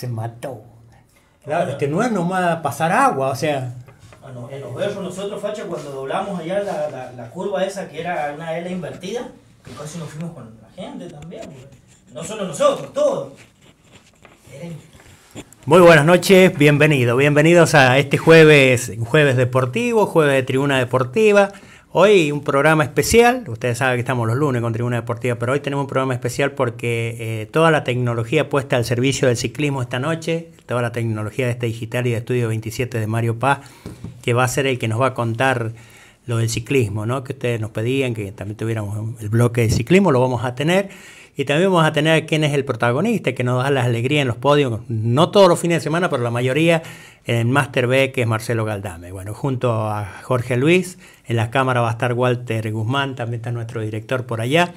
se mató. Claro, es que no es nomás pasar agua, o sea. en los nosotros, Facha, cuando doblamos allá la, curva esa que era una L invertida, que casi nos fuimos con la gente también, pues. no solo nosotros, todos. Muy buenas noches, bienvenido, bienvenidos a este jueves, jueves deportivo, jueves de tribuna deportiva. Hoy un programa especial, ustedes saben que estamos los lunes con Tribuna Deportiva, pero hoy tenemos un programa especial porque eh, toda la tecnología puesta al servicio del ciclismo esta noche, toda la tecnología de este digital y de Estudio 27 de Mario Paz, que va a ser el que nos va a contar lo del ciclismo, ¿no? que ustedes nos pedían que también tuviéramos el bloque de ciclismo, lo vamos a tener. Y también vamos a tener quién es el protagonista, que nos da la alegría en los podios, no todos los fines de semana, pero la mayoría en el Master B, que es Marcelo Galdame. Bueno, junto a Jorge Luis, en la cámara va a estar Walter Guzmán, también está nuestro director por allá.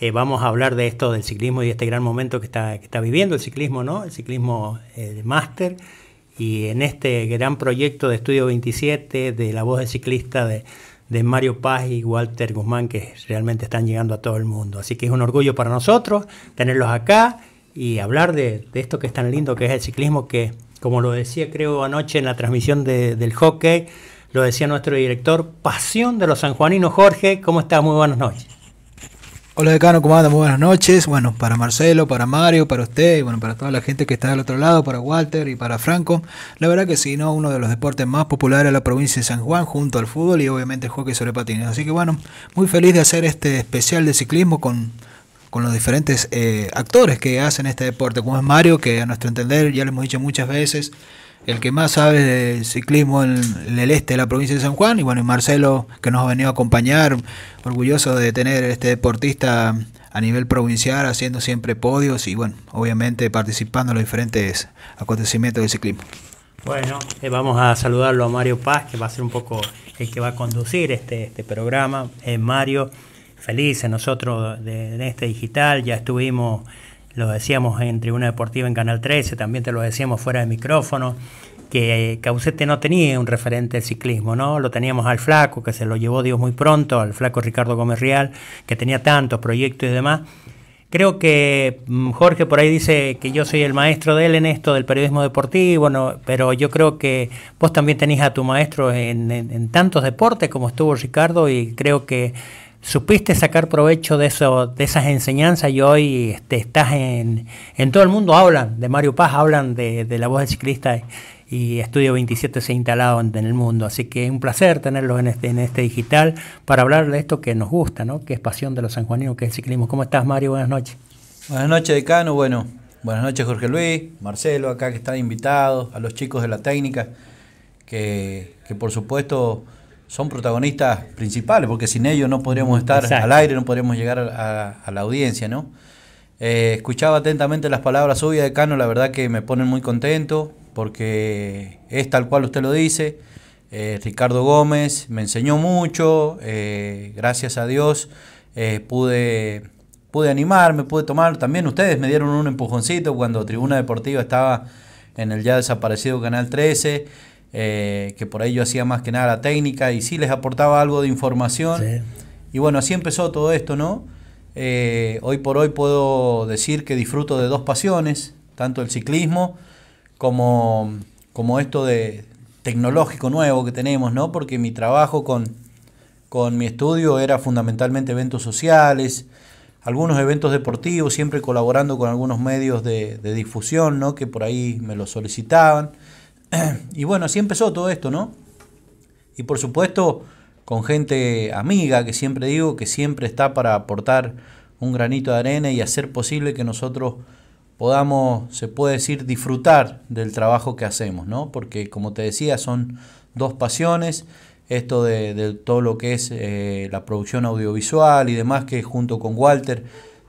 Eh, vamos a hablar de esto del ciclismo y este gran momento que está, viviendo el ciclismo, ¿no? El ciclismo eh, máster y en este gran proyecto de Estudio 27 de la voz de ciclista de de Mario Paz y Walter Guzmán que realmente están llegando a todo el mundo. Así que es un orgullo para nosotros tenerlos acá y hablar de, esto que es tan lindo que es el ciclismo que, como lo decía creo anoche en la transmisión del hockey, lo decía nuestro director, pasión de los sanjuaninos Jorge. ¿Cómo estás? Muy buenas noches. Hola decano, ¿cómo andan? buenas noches. Bueno, para Marcelo, para Mario, para usted y bueno, para toda la gente que está del otro lado, para Walter y para Franco. La verdad que sí, ¿no? Uno de los deportes más populares de la provincia de San Juan junto al fútbol y obviamente el hockey sobre patines. Así que bueno, muy feliz de hacer este especial de ciclismo con, con los diferentes eh, actores que hacen este deporte, como es Mario, que a nuestro entender, ya lo hemos dicho muchas veces, el que más sabe de ciclismo en, el este de la provincia de San Juan, y bueno, y Marcelo, que nos ha venido a acompañar, orgulloso de tener este deportista a nivel provincial, haciendo siempre podios y bueno, obviamente participando en los diferentes acontecimientos del ciclismo. Bueno, eh, vamos a saludarlo a Mario Paz, que va a ser un poco el que va a conducir este, este programa. Eh, Mario, feliz en nosotros de, de este digital, ya estuvimos lo decíamos en Tribuna Deportiva en Canal 13, también te lo decíamos fuera de micrófono, que Caucete eh, no tenía un referente del ciclismo, ¿no? Lo teníamos al flaco, que se lo llevó Dios muy pronto, al flaco Ricardo Gómez Real, que tenía tantos proyectos y demás. Creo que mm, Jorge por ahí dice que yo soy el maestro de él en esto del periodismo deportivo, pero yo creo que vos también tenés a tu maestro en tantos deportes como estuvo Ricardo y creo que supiste sacar provecho de, eso, de esas enseñanzas y hoy este, estás en, en todo el mundo, hablan de Mario Paz, hablan de, la voz del ciclista y Estudio 27 se ha instalado en, el mundo. Así que es un placer tenerlos este, en este, digital para hablar de esto que nos gusta, ¿no? que es pasión de los sanjuaninos, que es el ciclismo. ¿Cómo estás, Mario? Buenas noches. Buenas noches, decano. Bueno, buenas noches, Jorge Luis, Marcelo, acá que están invitados, a los chicos de la técnica, que, que por supuesto son protagonistas principales, porque sin ellos no podríamos estar al aire, no podríamos llegar a, la audiencia, ¿no? Eh, escuchaba atentamente las palabras suyas, Cano, la verdad que me ponen muy contento, porque es tal cual usted lo dice. Eh, Ricardo Gómez me enseñó mucho, eh, gracias a Dios pude, pude animarme, pude tomar, también ustedes me dieron un empujoncito cuando Tribuna Deportiva estaba en el ya desaparecido Canal 13. Eh, que por ahí yo hacía más que nada la técnica y sí les aportaba algo de información. Y bueno, así empezó todo esto, ¿no? Eh, hoy por hoy puedo decir que disfruto de dos pasiones, tanto el ciclismo como, esto de tecnológico nuevo que tenemos, ¿no? Porque mi trabajo con, mi estudio era fundamentalmente eventos sociales, algunos eventos deportivos, siempre colaborando con algunos medios de, difusión, ¿no? Que por ahí me lo solicitaban. y bueno, así empezó todo esto, ¿no? Y por supuesto, con gente amiga, que siempre digo, que siempre está para aportar un granito de arena y hacer posible que nosotros podamos, se puede decir, disfrutar del trabajo que hacemos, ¿no? Porque como te decía, son dos pasiones, esto de, todo lo que es eh, la producción audiovisual y demás, que junto con Walter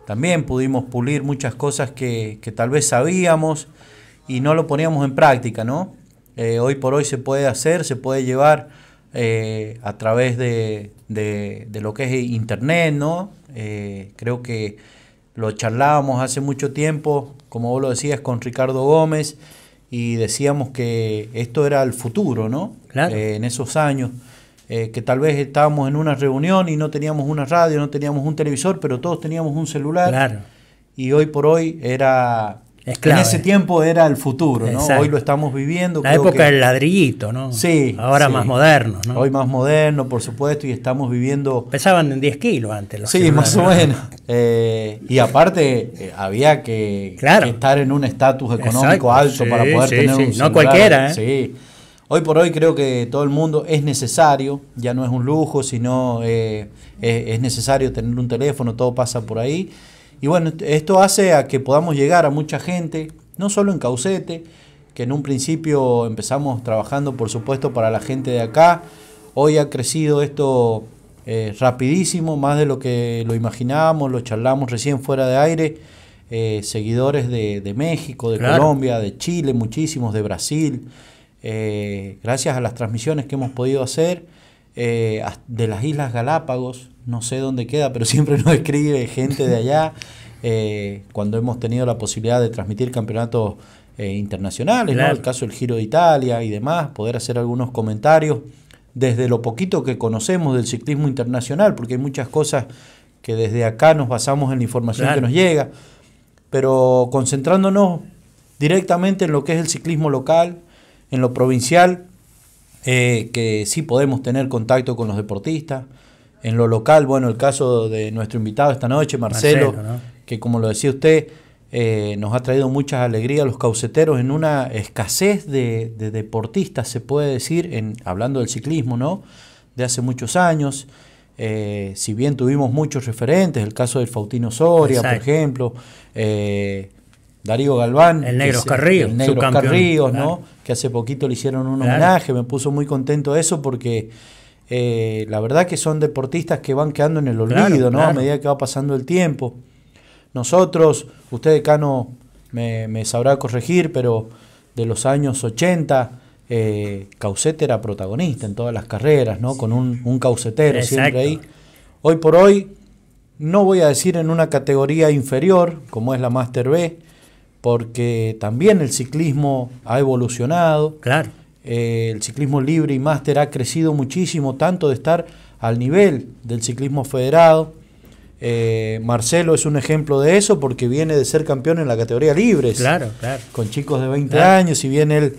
también pudimos pulir muchas cosas que tal vez sabíamos y no lo poníamos en práctica, ¿no? Eh, hoy por hoy se puede hacer, se puede llevar eh, a través de, lo que es Internet, ¿no? Eh, creo que lo charlábamos hace mucho tiempo, como vos lo decías, con Ricardo Gómez, y decíamos que esto era el futuro, ¿no? Claro. en esos años. que tal vez estábamos en una reunión y no teníamos una radio, no teníamos un televisor, pero todos teníamos un celular. Claro. Y hoy por hoy era en ese tiempo era el futuro, ¿no? Hoy lo estamos viviendo. La época del ladrillito, ¿no? Sí. Ahora más moderno, ¿no? Hoy más moderno, por supuesto, y estamos viviendo... Pesaban en 10 kilos antes los Sí, más o menos. Eh, y aparte, eh, había que, estar en un estatus económico alto para poder tener un celular. No cualquiera, ¿eh? Sí. Hoy por hoy creo que todo el mundo es necesario, ya no es un lujo, sino eh, es necesario tener un teléfono, todo pasa por ahí. Y bueno, esto hace a que podamos llegar a mucha gente, no solo en Caucete, que en un principio empezamos trabajando por supuesto para la gente de acá, hoy ha crecido esto eh, rapidísimo, más de lo que lo imaginábamos, lo charlamos recién fuera de aire, eh, seguidores de, México, de Colombia, de Chile, muchísimos, de Brasil, eh, gracias a las transmisiones que hemos podido hacer eh, de las Islas Galápagos, no sé dónde queda, pero siempre nos escribe gente de allá. Eh, cuando hemos tenido la posibilidad de transmitir campeonatos eh, internacionales, el caso del Giro de Italia y demás, poder hacer algunos comentarios desde lo poquito que conocemos del ciclismo internacional, porque hay muchas cosas que desde acá nos basamos en la información que nos llega, pero concentrándonos directamente en lo que es el ciclismo local, en lo provincial, eh, que sí podemos tener contacto con los deportistas. En lo local, bueno, el caso de nuestro invitado esta noche, Marcelo, que como lo decía usted, eh, nos ha traído muchas alegrías a los cauceteros en una escasez de, deportistas, se puede decir, en, hablando del ciclismo, ¿no? De hace muchos años. Eh, si bien tuvimos muchos referentes, el caso del Fautino Soria, por ejemplo, Darío Galván. El negro Carrillo. El Negros Carrillos, ¿no? Que hace poquito le hicieron un homenaje. Me puso muy contento eso porque eh, la verdad que son deportistas que van quedando en el olvido, ¿no? A medida que va pasando el tiempo. Nosotros, usted, Cano, me, me sabrá corregir, pero de los años 80, eh, era protagonista en todas las carreras, ¿no? Con un, un caucetero siempre ahí. Hoy por hoy, no voy a decir en una categoría inferior, como es la Master B, porque también el ciclismo ha evolucionado. Claro. Eh, el ciclismo libre y máster ha crecido muchísimo, tanto de estar al nivel del ciclismo federado. Eh, Marcelo es un ejemplo de eso porque viene de ser campeón en la categoría libres. Claro, claro. Con chicos de 20 años y viene él.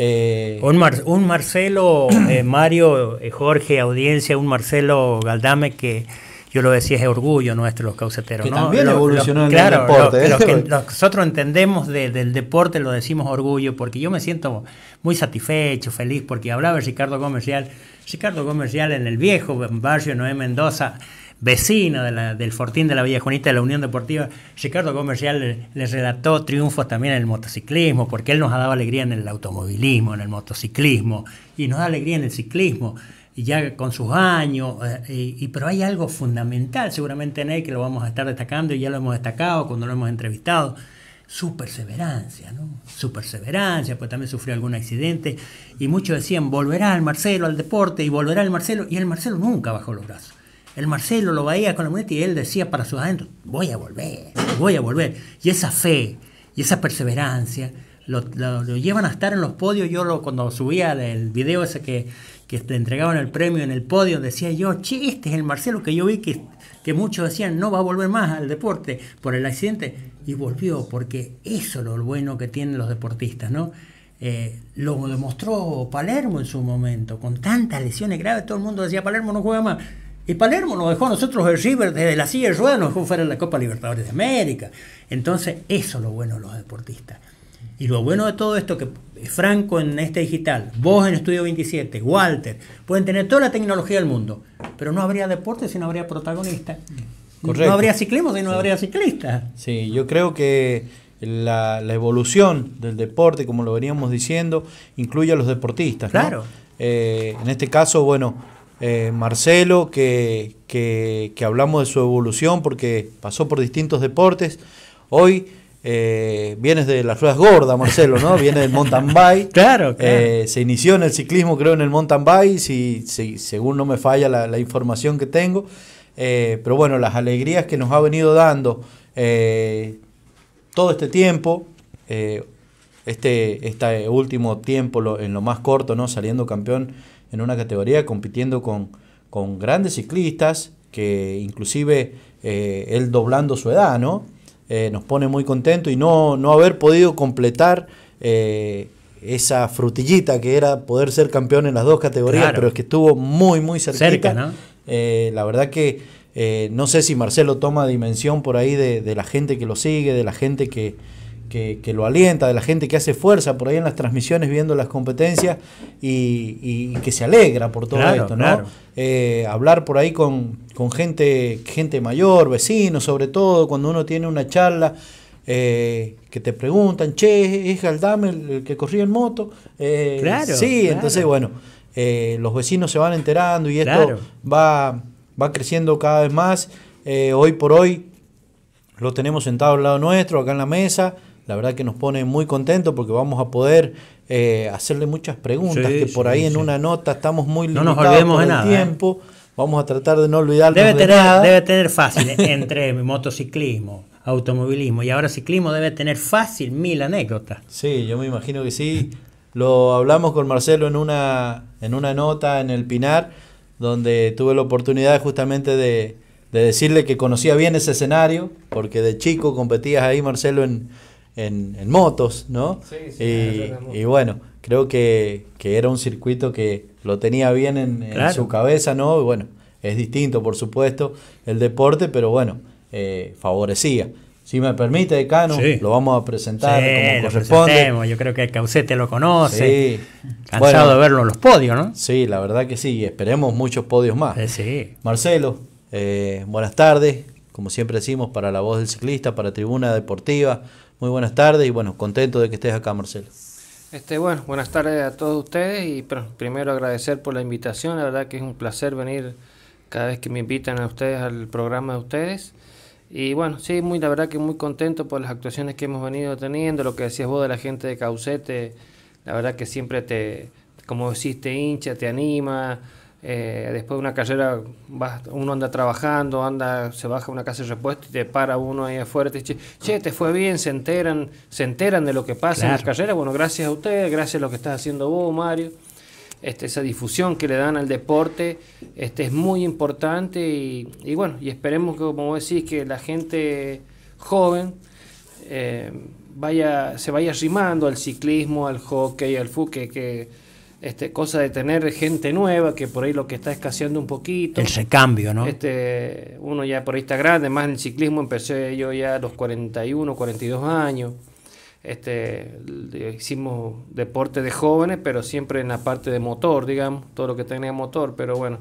Eh, un, un, Marcelo, Mario, Jorge, audiencia, un Marcelo Galdame que yo lo decía, es orgullo nuestro los causeteros. Que también lo, evolucionó en el deporte. Lo, ¿eh? que nosotros entendemos del deporte lo decimos orgullo, porque yo me siento muy satisfecho, feliz, porque hablaba Ricardo Comercial. Ricardo Comercial en el viejo barrio Noé Mendoza, vecino del Fortín de la Villa Juanita de la Unión Deportiva, Ricardo Comercial le, le, relató triunfos también en el motociclismo, porque él nos ha dado alegría en el automovilismo, en el motociclismo, y nos da alegría en el ciclismo y ya con sus años, eh, y, pero hay algo fundamental seguramente en él que lo vamos a estar destacando y ya lo hemos destacado cuando lo hemos entrevistado, su perseverancia, ¿no? Su perseverancia, pues también sufrió algún accidente y muchos decían, volverá el Marcelo al deporte y volverá el Marcelo, y el Marcelo nunca bajó los brazos. El Marcelo lo veía con la muleta y él decía para sus adentro voy a volver, voy a volver. Y esa fe y esa perseverancia lo, llevan a estar en los podios. Yo cuando subía el video ese que que te entregaban el premio en el podio, decía yo, chiste, este es el Marcelo que yo vi que, que muchos decían no va a volver más al deporte por el accidente, y volvió, porque eso es lo bueno que tienen los deportistas, ¿no? Eh, lo demostró Palermo en su momento, con tantas lesiones graves, todo el mundo decía, Palermo no juega más. Y Palermo nos dejó a nosotros el River desde la silla de ruedas, nos dejó fuera de la Copa Libertadores de América. Entonces, eso es lo bueno de los deportistas. Y lo bueno de todo esto que eh, Franco en este digital, vos en Estudio 27, Walter, pueden tener toda la tecnología del mundo, pero no habría deporte si no habría protagonista. No habría ciclismo si no habría ciclista. Sí, yo creo que la, evolución del deporte, como lo veníamos diciendo, incluye a los deportistas. Claro. Eh, en este caso, bueno, eh, Marcelo, que, que hablamos de su evolución porque pasó por distintos deportes. Hoy eh, vienes de las ruedas gordas, Marcelo, ¿no? Viene del mountain bike. Eh, claro, se inició en el ciclismo, creo, en el mountain bike, y según no me falla la, información que tengo. Eh, pero bueno, las alegrías que nos ha venido dando todo este tiempo, este, este último tiempo en lo más corto, ¿no? Saliendo campeón en una categoría, compitiendo con, con grandes ciclistas, que inclusive él doblando su edad, ¿no? Eh, nos pone muy contentos y no, no haber podido completar eh, esa frutillita que era poder ser campeón en las dos categorías, pero es que estuvo muy, muy cerca. ¿no? Eh, la verdad que no sé si Marcelo toma dimensión por ahí de la gente que lo sigue, de la gente que, que, lo alienta, de la gente que hace fuerza por ahí en las transmisiones viendo las competencias y, que se alegra por todo esto, ¿no? Eh, hablar por ahí con, con, gente, gente mayor, vecinos, sobre todo, cuando uno tiene una charla. Eh, que te preguntan, che, es Galdame el, que corría en moto. Eh, claro. Sí, entonces, bueno, los vecinos se van enterando y esto va, va creciendo cada vez más. hoy por hoy lo tenemos sentado al lado nuestro, acá en la mesa. La verdad que nos pone muy contentos porque vamos a poder eh, hacerle muchas preguntas, que por ahí en una nota estamos muy limitados no ¿eh? tiempo. Vamos a tratar de no olvidar. debe tener, Debe tener fácil entre motociclismo, automovilismo y ahora ciclismo debe tener fácil mil anécdotas. Sí, yo me imagino que sí. Lo hablamos con Marcelo en una, en una nota en el Pinar, donde tuve la oportunidad justamente de, de decirle que conocía bien ese escenario, porque de chico competías ahí, Marcelo, en, en, motos, ¿no? Sí, y, bueno, creo que, era un circuito que lo tenía bien en, su cabeza, ¿no? bueno, es distinto, por supuesto, el deporte, pero bueno, eh, favorecía. Si me permite, Cano, lo vamos a presentar como corresponde. Yo creo que Caucete lo conoce. Sí. Cansado de verlo en los podios, ¿no? Sí, la verdad que sí. Esperemos muchos podios más. Eh, Marcelo, eh, buenas tardes. Como siempre decimos, para la voz del ciclista, para Tribuna Deportiva, muy buenas tardes y bueno, contento de que estés acá, Marcelo. Este, bueno, buenas tardes a todos ustedes y primero agradecer por la invitación, la verdad que es un placer venir cada vez que me invitan a ustedes al programa de ustedes. Y bueno, sí, muy, la verdad que muy contento por las actuaciones que hemos venido teniendo, lo que decías vos de la gente de Caucete, la verdad que siempre te, como decís, te hincha, te anima, eh, después de una carrera uno anda trabajando, anda, se baja una casa de repuesto y te para uno ahí fuerte te che, te fue bien, se enteran, se enteran de lo que pasa en la carrera, bueno, gracias a usted, gracias a lo que estás haciendo vos, Mario. Este, esa difusión que le dan al deporte este, es muy importante y, bueno, y esperemos que, como decís, que la gente joven eh, vaya, se vaya rimando al ciclismo, al hockey, al fútbol, que este, cosa de tener gente nueva, que por ahí lo que está escaseando un poquito. El recambio, ¿no? Este, uno ya por ahí está grande, más en el ciclismo empecé yo ya a los 41, 42 años. Este, hicimos deporte de jóvenes, pero siempre en la parte de motor, digamos, todo lo que tenía motor, pero bueno,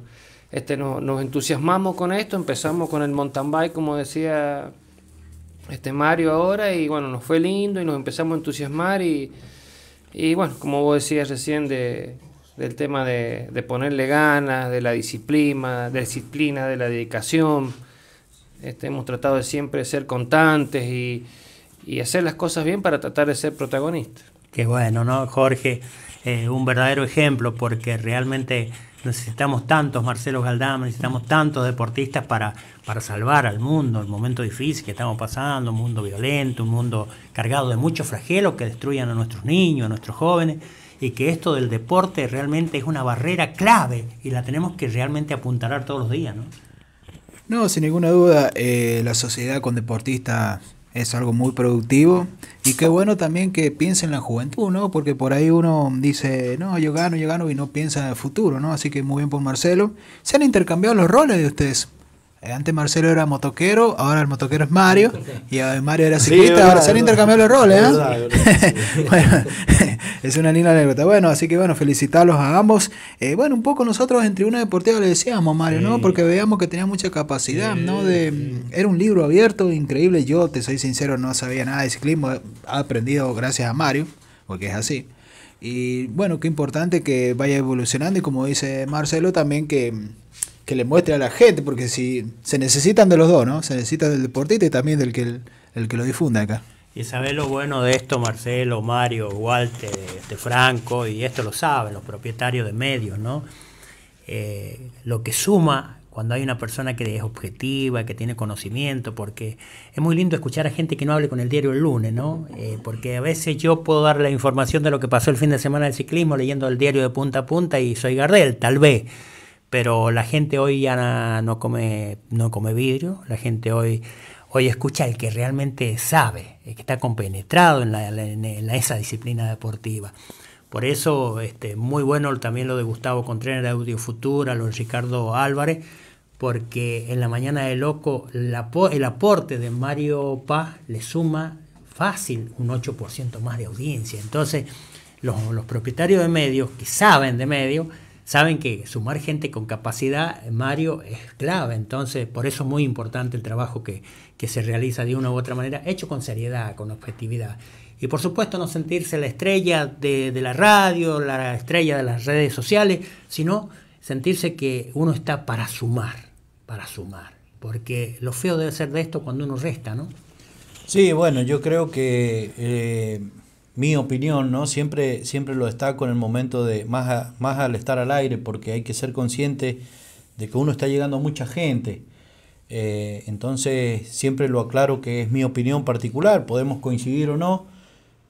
este, no, nos entusiasmamos con esto, empezamos con el mountain bike, como decía este Mario ahora, y bueno, nos fue lindo y nos empezamos a entusiasmar y y bueno, como vos decías recién, del tema de, ponerle ganas, de la disciplina, de disciplina, de la dedicación. Este, hemos tratado de siempre ser constantes y, hacer las cosas bien para tratar de ser protagonistas. Qué bueno, ¿no, Jorge? Eh, un verdadero ejemplo porque realmente necesitamos tantos Marcelo Galdama, necesitamos tantos deportistas para, para salvar al mundo, el momento difícil que estamos pasando, un mundo violento, un mundo cargado de muchos flagelos que destruyan a nuestros niños, a nuestros jóvenes, y que esto del deporte realmente es una barrera clave y la tenemos que realmente apuntalar todos los días, ¿no? sin ninguna duda, eh, la sociedad con deportistas es algo muy productivo. Y qué bueno también que piense en la juventud, ¿no? Porque por ahí uno dice, no, yo gano, yo gano y no piensa en el futuro, ¿no? Así que muy bien por Marcelo. Se han intercambiado los roles de ustedes. Eh, antes Marcelo era motoquero, ahora el motoquero es Mario, y Mario era ciclista, ahora se han intercambiado los roles. ¿eh? bueno, es una linda anécdota. Bueno, así que bueno, felicitarlos a ambos. Eh, bueno, un poco nosotros en Tribuna Deportiva le decíamos a Mario, ¿no? Porque veíamos que tenía mucha capacidad, ¿no? era un libro abierto, increíble. Yo, te soy sincero, no sabía nada de ciclismo, he aprendido gracias a Mario, porque es así. Y bueno, qué importante que vaya evolucionando y como dice Marcelo, también que que le muestre a la gente, porque si se necesitan de los dos, ¿no? Se necesita del deportista y también del que, el, que lo difunda acá. Y sabés lo bueno de esto, Marcelo, Mario, Walter, de este, Franco, y esto lo saben los propietarios de medios, ¿no? Eh, lo que suma cuando hay una persona que es objetiva, que tiene conocimiento, porque es muy lindo escuchar a gente que no hable con el diario el lunes, ¿no? Eh, porque a veces yo puedo dar la información de lo que pasó el fin de semana del ciclismo leyendo el diario de punta a punta y soy Gardel, tal vez pero la gente hoy ya no come, no come vidrio, la gente hoy, hoy escucha al que realmente sabe, el que está compenetrado en, esa disciplina deportiva. Por eso, este, muy bueno también lo de Gustavo Contreras de Audio Futura, lo de Ricardo Álvarez, porque en la mañana de Loco el aporte de Mario Paz le suma fácil un 8% más de audiencia. Entonces, los, los propietarios de medios que saben de medios, saben que sumar gente con capacidad, Mario, es clave. Entonces, por eso es muy importante el trabajo que, se realiza de una u otra manera, hecho con seriedad, con objetividad. Y por supuesto no sentirse la estrella de, la radio, la estrella de las redes sociales, sino sentirse que uno está para sumar, para sumar. Porque lo feo debe ser de esto cuando uno resta, ¿no? Sí, bueno, yo creo que eh, mi opinión, ¿no? Siempre, siempre lo está con el momento de, más, más al estar al aire, porque hay que ser consciente de que uno está llegando a mucha gente. Eh, entonces, siempre lo aclaro que es mi opinión particular, podemos coincidir o no,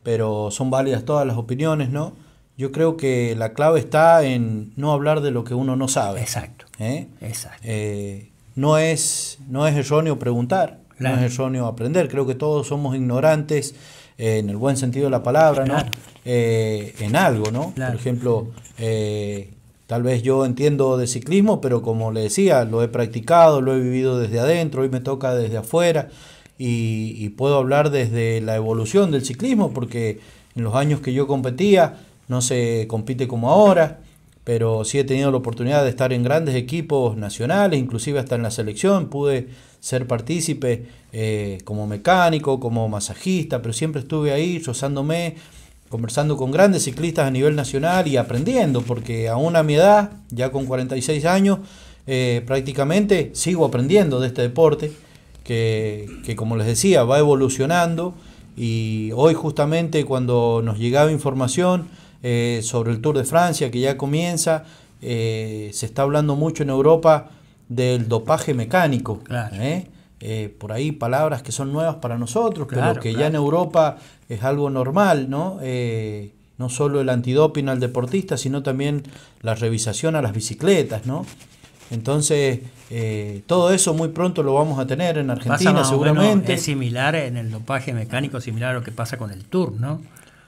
pero son válidas todas las opiniones, ¿no? Yo creo que la clave está en no hablar de lo que uno no sabe. Exacto. ¿eh? Exacto. Eh, no, es, no es erróneo preguntar, no es erróneo aprender. Creo que todos somos ignorantes eh, en el buen sentido de la palabra, ¿no? Eh, en algo, ¿no? Por ejemplo, eh, tal vez yo entiendo de ciclismo, pero como le decía, lo he practicado, lo he vivido desde adentro, hoy me toca desde afuera y puedo hablar desde la evolución del ciclismo, porque en los años que yo competía no se compite como ahora pero sí he tenido la oportunidad de estar en grandes equipos nacionales, inclusive hasta en la selección, pude ser partícipe eh, como mecánico, como masajista, pero siempre estuve ahí rozándome, conversando con grandes ciclistas a nivel nacional y aprendiendo, porque aún a mi edad, ya con 46 años, eh, prácticamente sigo aprendiendo de este deporte, que, que como les decía, va evolucionando y hoy justamente cuando nos llegaba información, eh, sobre el Tour de Francia que ya comienza. Eh, se está hablando mucho en Europa del dopaje mecánico. ¿eh? por ahí palabras que son nuevas para nosotros, pero que ya en Europa es algo normal, ¿no? no solo el antidoping al deportista, sino también la revisación a las bicicletas, ¿no? Entonces, todo eso muy pronto lo vamos a tener en Argentina, seguramente. es similar en el dopaje mecánico, similar a lo que pasa con el Tour,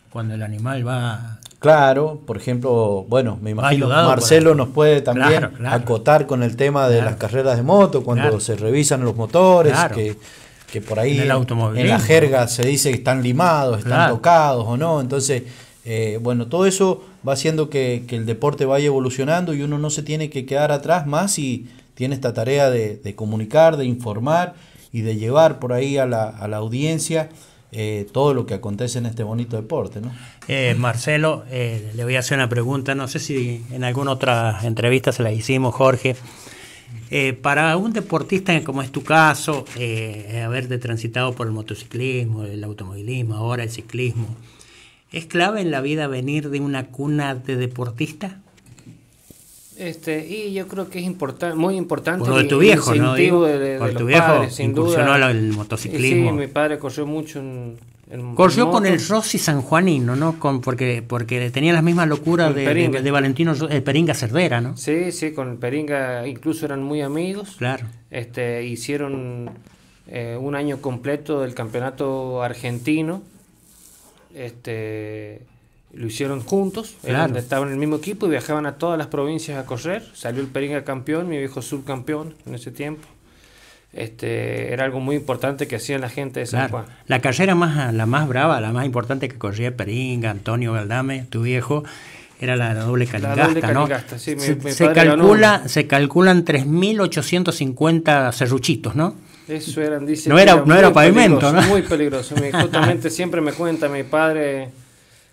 Cuando el animal va Claro, por ejemplo, bueno, me imagino que Marcelo nos puede también acotar con el tema de las carreras de moto, cuando se revisan los motores, que, por ahí en, la jerga se dice que están limados, están tocados o no. Entonces, eh, bueno, todo eso va haciendo que, que, el deporte vaya evolucionando y uno no se tiene que quedar atrás más y tiene esta tarea de, de comunicar, de informar y de llevar por ahí a la, a la audiencia eh, todo lo que acontece en este bonito deporte. ¿no? Eh, Marcelo, eh, le voy a hacer una pregunta, no sé si en alguna otra entrevista se la hicimos, Jorge. para un deportista como es tu caso, haberte transitado por el motociclismo, el automovilismo, ahora el ciclismo, ¿es clave en la vida venir de una cuna de deportista? Este, y yo creo que es importante, muy importante. tu viejo, de, tu viejo sin duda. el motociclismo. Sí, mi padre corrió mucho en, Corrió con el Rossi sanjuanino, ¿no? Con, porque, porque tenía las mismas locuras de, Valentino, el eh, Peringa Cervera, ¿no? Sí, sí, con el Peringa incluso eran muy amigos. Claro. Este, hicieron eh, un año completo del campeonato argentino. Este lo hicieron juntos, estaban en el mismo equipo y viajaban a todas las provincias a correr. Salió el Peringa campeón, mi viejo subcampeón en ese tiempo. Este, era algo muy importante que hacía la gente de San La carrera más, la más brava, la más importante que corría Peringa, Antonio Galdame, tu viejo, era la doble calingasta, la doble calingasta sí, se, calculan 3.850 serruchitos, ¿no? Eso eran, dice. No era, pavimento, no era pavimento, Muy peligroso. Justamente siempre me cuenta mi padre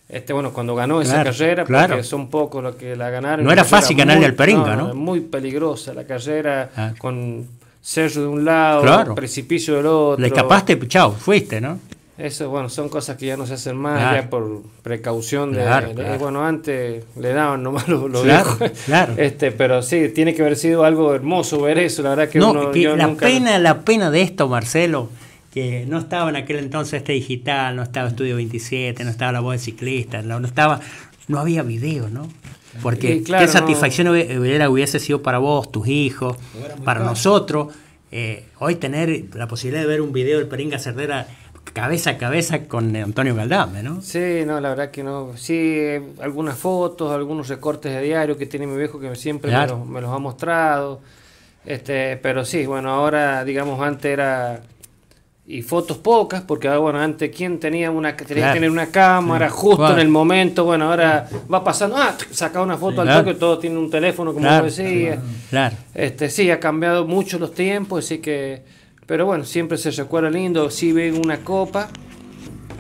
este, bueno, cuando ganó esa carrera, porque son pocos los que la ganaron. No era fácil ganarle muy, al Peringa, ¿no? Muy peligrosa la carrera ah. con Sergio de un lado, precipicio del otro. Le escapaste, chao, fuiste, ¿no? Eso, bueno, son cosas que ya no se hacen más, ya por precaución. de, Bueno, antes le daban nomás lo, lo claro, Este, pero sí, tiene que haber sido algo hermoso ver eso, la verdad que, no, la pena, la pena de esto, Marcelo, que no estaba en aquel entonces este digital, no estaba Estudio 27, no estaba la voz de ciclista, no, estaba, no había video, ¿no? Porque qué satisfacción hubiese sido para vos, tus hijos, para nosotros. Eh, hoy tener la posibilidad de ver un video del Peringa Cerdera cabeza a cabeza con Antonio Galdame, ¿no? Sí, no, la verdad que no. Sí, eh, algunas fotos, algunos recortes de diario que tiene mi viejo que siempre me, los, me ha mostrado. Este, pero sí, bueno, ahora, digamos, antes era y fotos pocas, porque bueno, antes quien tenía una tenía que tener una cámara justo en el momento, bueno, ahora va pasando, ah, saca una foto al toque, todo tiene un teléfono, como decía. Claro. Este, sí, ha cambiado mucho los tiempos, así que, pero bueno, siempre se recuerda lindo, Si ven una copa.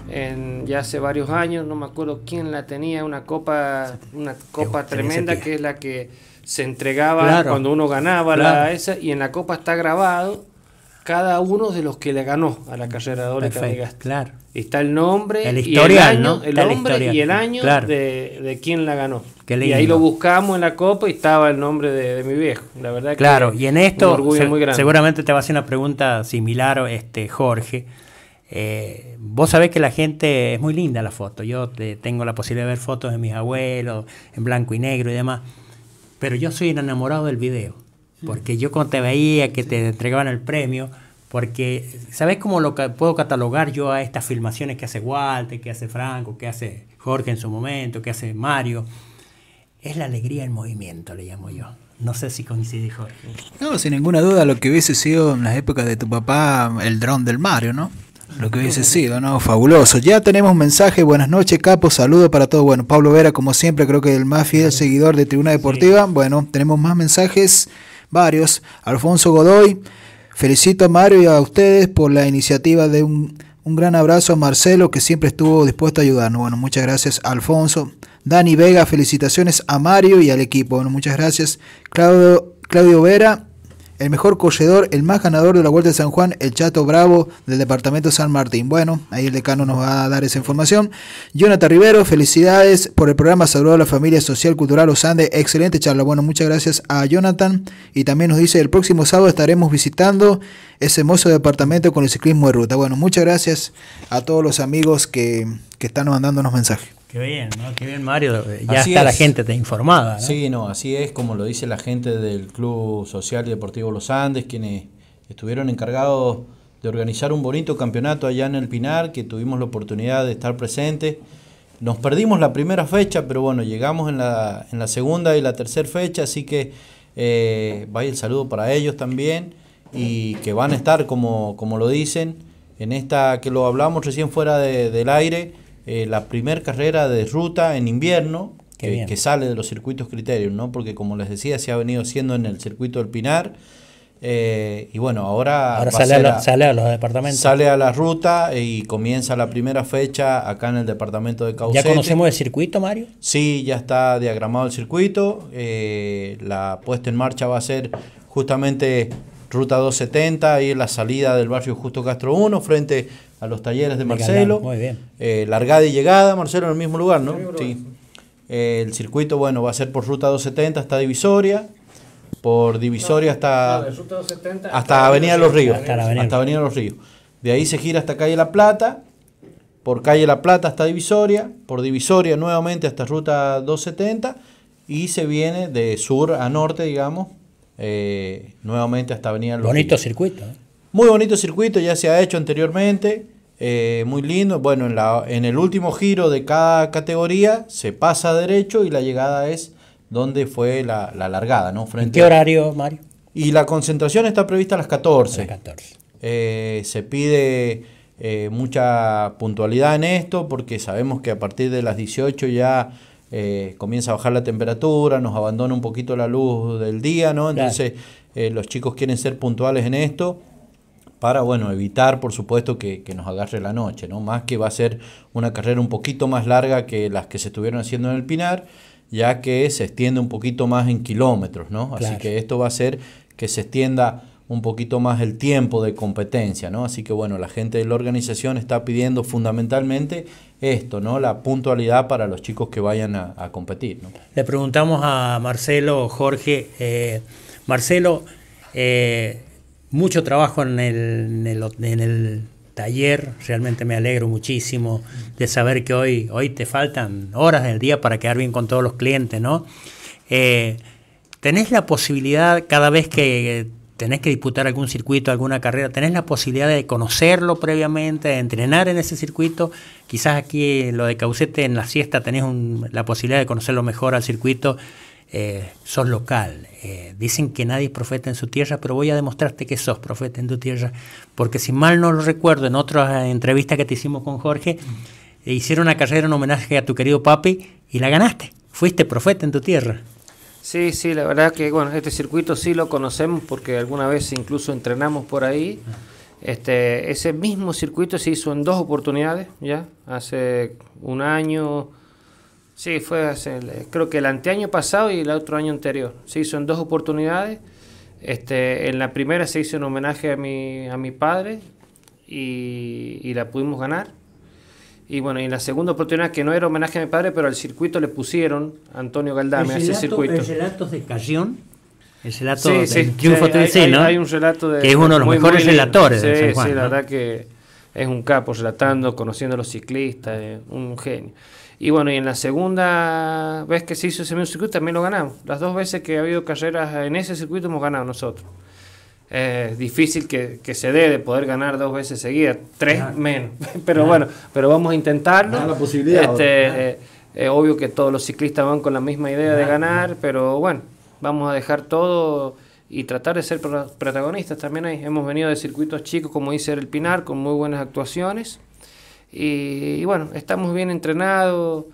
En, ya hace varios años, no me acuerdo quién la tenía, una copa, una copa tremenda que es la que se entregaba cuando uno ganaba la esa, y en la copa está grabado cada uno de los que le ganó a la carrera de Claro. Está el nombre, el historial, y el año, nombre y el año de, de quién la ganó. Y ahí lo buscamos en la copa y estaba el nombre de, mi viejo. La verdad claro, y en esto seguramente te va a hacer una pregunta similar, este Jorge. Eh, vos sabés que la gente es muy linda la foto. Yo tengo la posibilidad de ver fotos de mis abuelos en blanco y negro y demás. Pero yo soy enamorado del video. Porque yo cuando te veía que te entregaban el premio, porque ¿sabes cómo lo puedo catalogar yo a estas filmaciones que hace Walter, que hace Franco, que hace Jorge en su momento, que hace Mario? Es la alegría del movimiento, le llamo yo. No sé si coincide Jorge. No, sin ninguna duda, lo que hubiese sido en las épocas de tu papá, el dron del Mario, ¿no? Lo que hubiese sido, ¿no? Fabuloso. Ya tenemos mensaje. Buenas noches, Capo. Saludo para todos. Bueno, Pablo Vera, como siempre, creo que el más fiel seguidor de Tribuna Deportiva. Bueno, tenemos más mensajes varios. Alfonso Godoy, felicito a Mario y a ustedes por la iniciativa de un, un gran abrazo a Marcelo que siempre estuvo dispuesto a ayudarnos. Bueno, muchas gracias Alfonso. Dani Vega, felicitaciones a Mario y al equipo. Bueno, muchas gracias. Claudio, Claudio Vera, el mejor corredor, el más ganador de la Vuelta de San Juan, el Chato Bravo del Departamento San Martín. Bueno, ahí el decano nos va a dar esa información. Jonathan Rivero, felicidades por el programa. Saludos a la familia social, cultural Osande. Excelente charla. Bueno, muchas gracias a Jonathan. Y también nos dice, el próximo sábado estaremos visitando ese hermoso departamento con el ciclismo de ruta. Bueno, muchas gracias a todos los amigos que, que están mandándonos mensajes. Qué bien, ¿no? Qué bien, Mario. Ya está la gente te informada. ¿no? Sí, no, así es como lo dice la gente del Club Social y Deportivo Los Andes, quienes estuvieron encargados de organizar un bonito campeonato allá en el Pinar, que tuvimos la oportunidad de estar presentes. Nos perdimos la primera fecha, pero bueno, llegamos en la, en la segunda y la tercera fecha, así que eh, vaya el saludo para ellos también y que van a estar, como, como lo dicen, en esta que lo hablamos recién fuera del aire eh, la primer carrera de ruta en invierno que, sale de los circuitos criterios, ¿no? Porque como les decía, se ha venido siendo en el circuito del Pinar. Eh, y bueno, ahora, sale, a los departamentos. Sale a la ruta eh, y comienza la primera fecha acá en el departamento de causa ¿Ya conocemos el circuito, Mario? Sí, ya está diagramado el circuito. la puesta en marcha va a ser justamente Ruta 270, ahí la salida del barrio Justo Castro 1, frente a los talleres de Marcelo. Muy bien. Eh, largada y llegada, Marcelo, en el mismo lugar, ¿no? Sí. Eh, el circuito, bueno, va a ser por Ruta 270 hasta Divisoria, por Divisoria hasta, hasta, Avenida de los Ríos. Hasta, Avenida. hasta Avenida Los Ríos. De ahí se gira hasta Calle La Plata, por Calle La Plata hasta Divisoria, por Divisoria nuevamente hasta Ruta 270 y se viene de sur a norte, digamos, eh, nuevamente hasta venían Los Bonito circuito. ¿eh? Muy bonito circuito, ya se ha hecho anteriormente, eh, muy lindo. Bueno, en, la, en el último giro de cada categoría se pasa derecho y la llegada es donde fue la, largada, ¿no? Frente qué horario, Mario? Y la concentración está prevista a las 14. A las 14. se pide mucha puntualidad en esto porque sabemos que a partir de las 18 ya eh, comienza a bajar la temperatura, nos abandona un poquito la luz del día, ¿no? Entonces eh, los chicos quieren ser puntuales en esto para, bueno, evitar, por supuesto, que, nos agarre la noche, ¿no? Más que va a ser una carrera un poquito más larga que las que se estuvieron haciendo en el Pinar, ya que se extiende un poquito más en kilómetros, ¿no? Así que esto va a ser que se extienda un poquito más el tiempo de competencia, ¿no? Así que bueno, la gente de la organización está pidiendo fundamentalmente esto, ¿no? La puntualidad para los chicos que vayan a, competir, ¿no? Le preguntamos a Marcelo, Jorge, eh, Marcelo, eh, mucho trabajo en el, en el, taller. Realmente me alegro muchísimo de saber que hoy, hoy te faltan horas del día para quedar bien con todos los clientes, ¿no? Eh, ¿Tenés la posibilidad cada vez que tenés que disputar algún circuito, alguna carrera, tenés la posibilidad de conocerlo previamente, de entrenar en ese circuito. Quizás aquí eh, lo de Caucete en la siesta tenés la posibilidad de conocerlo mejor al circuito. Eh, sos local. Eh, dicen que nadie es profeta en su tierra, pero voy a demostrarte que sos profeta en tu tierra, porque si mal no lo recuerdo, en otra entrevista que te hicimos con Jorge, hicieron una carrera en homenaje a tu querido papi y la ganaste. Fuiste profeta en tu tierra. Sí, sí, la verdad que bueno, este circuito sí lo conocemos porque alguna vez incluso entrenamos por ahí. Este, ese mismo circuito se hizo en dos oportunidades, ya, hace un año, sí, fue hace, creo que el anteaño pasado y el otro año anterior. Se hizo en dos oportunidades. Este, en la primera se hizo en homenaje a mi, a mi padre y, y la pudimos ganar. Y bueno, y en la segunda oportunidad, que no era homenaje a mi padre, pero al circuito le pusieron Antonio Galdame a ese circuito. ¿El relato de Cayón? El relato de triunfo sí, hay, ¿no? un relato de, que es uno de los mejores relatores de San Juan, Sí, la verdad que es un capo relatando, conociendo a los ciclistas, eh, un genio. Y bueno, y en la segunda vez que se hizo ese mismo circuito también lo ganamos. Las dos veces que ha habido carreras en ese circuito hemos ganado nosotros es difícil que, que, se dé de poder ganar dos veces seguidas, tres menos, pero bueno, pero vamos a intentarlo. es la posibilidad. Este, eh, obvio que todos los ciclistas van con la misma idea de ganar, pero bueno, vamos a dejar todo y tratar de ser protagonistas también ahí. Hemos venido de circuitos chicos, como dice el Pinar, con muy buenas actuaciones. y bueno, estamos bien entrenados,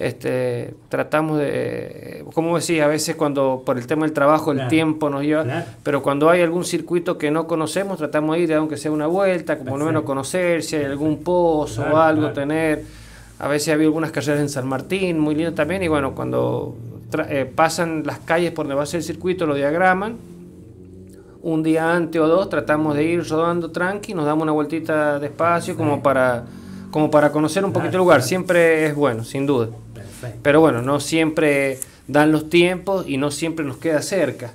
este, tratamos de, como decía, a veces cuando por el tema del trabajo el tiempo nos lleva, pero cuando hay algún circuito que no conocemos, tratamos de ir, aunque sea una vuelta, como no menos conocer, si hay algún pozo o algo, tener. A veces había algunas carreras en San Martín, muy lindo también, y bueno, cuando eh, pasan las calles por donde va ser el circuito, lo diagraman. Un día antes o dos tratamos de ir rodando tranqui, nos damos una vueltita despacio como para como para conocer un poquito el lugar. Siempre es bueno, sin duda. Pero bueno, no siempre dan los tiempos y no siempre nos queda cerca.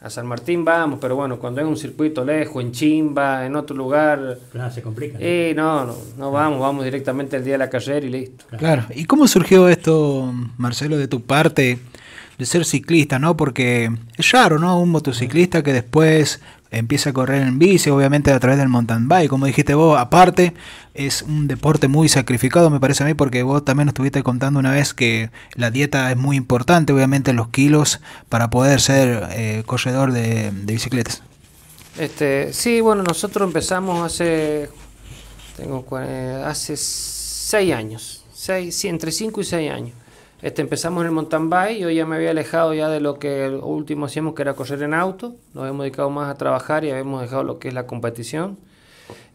A San Martín vamos, pero bueno, cuando es un circuito lejos, en Chimba, en otro lugar. Claro, se complica. ¿no? Y no, no, no vamos, vamos directamente el día de la carrera y listo. claro. ¿Y cómo surgió esto, Marcelo, de tu parte? de ser ciclista, ¿no? Porque es raro, ¿no? Un motociclista que después empieza a correr en bici, obviamente a través del mountain bike, como dijiste vos, aparte es un deporte muy sacrificado, me parece a mí, porque vos también nos estuviste contando una vez que la dieta es muy importante, obviamente los kilos, para poder ser eh, corredor de, bicicletas. Este, sí, bueno, nosotros empezamos hace, tengo, eh, hace seis años, seis, entre cinco y seis años este, empezamos en el mountain bike, yo ya me había alejado ya de lo que el último hacíamos, que era correr en auto, nos hemos dedicado más a trabajar y habíamos dejado lo que es la competición.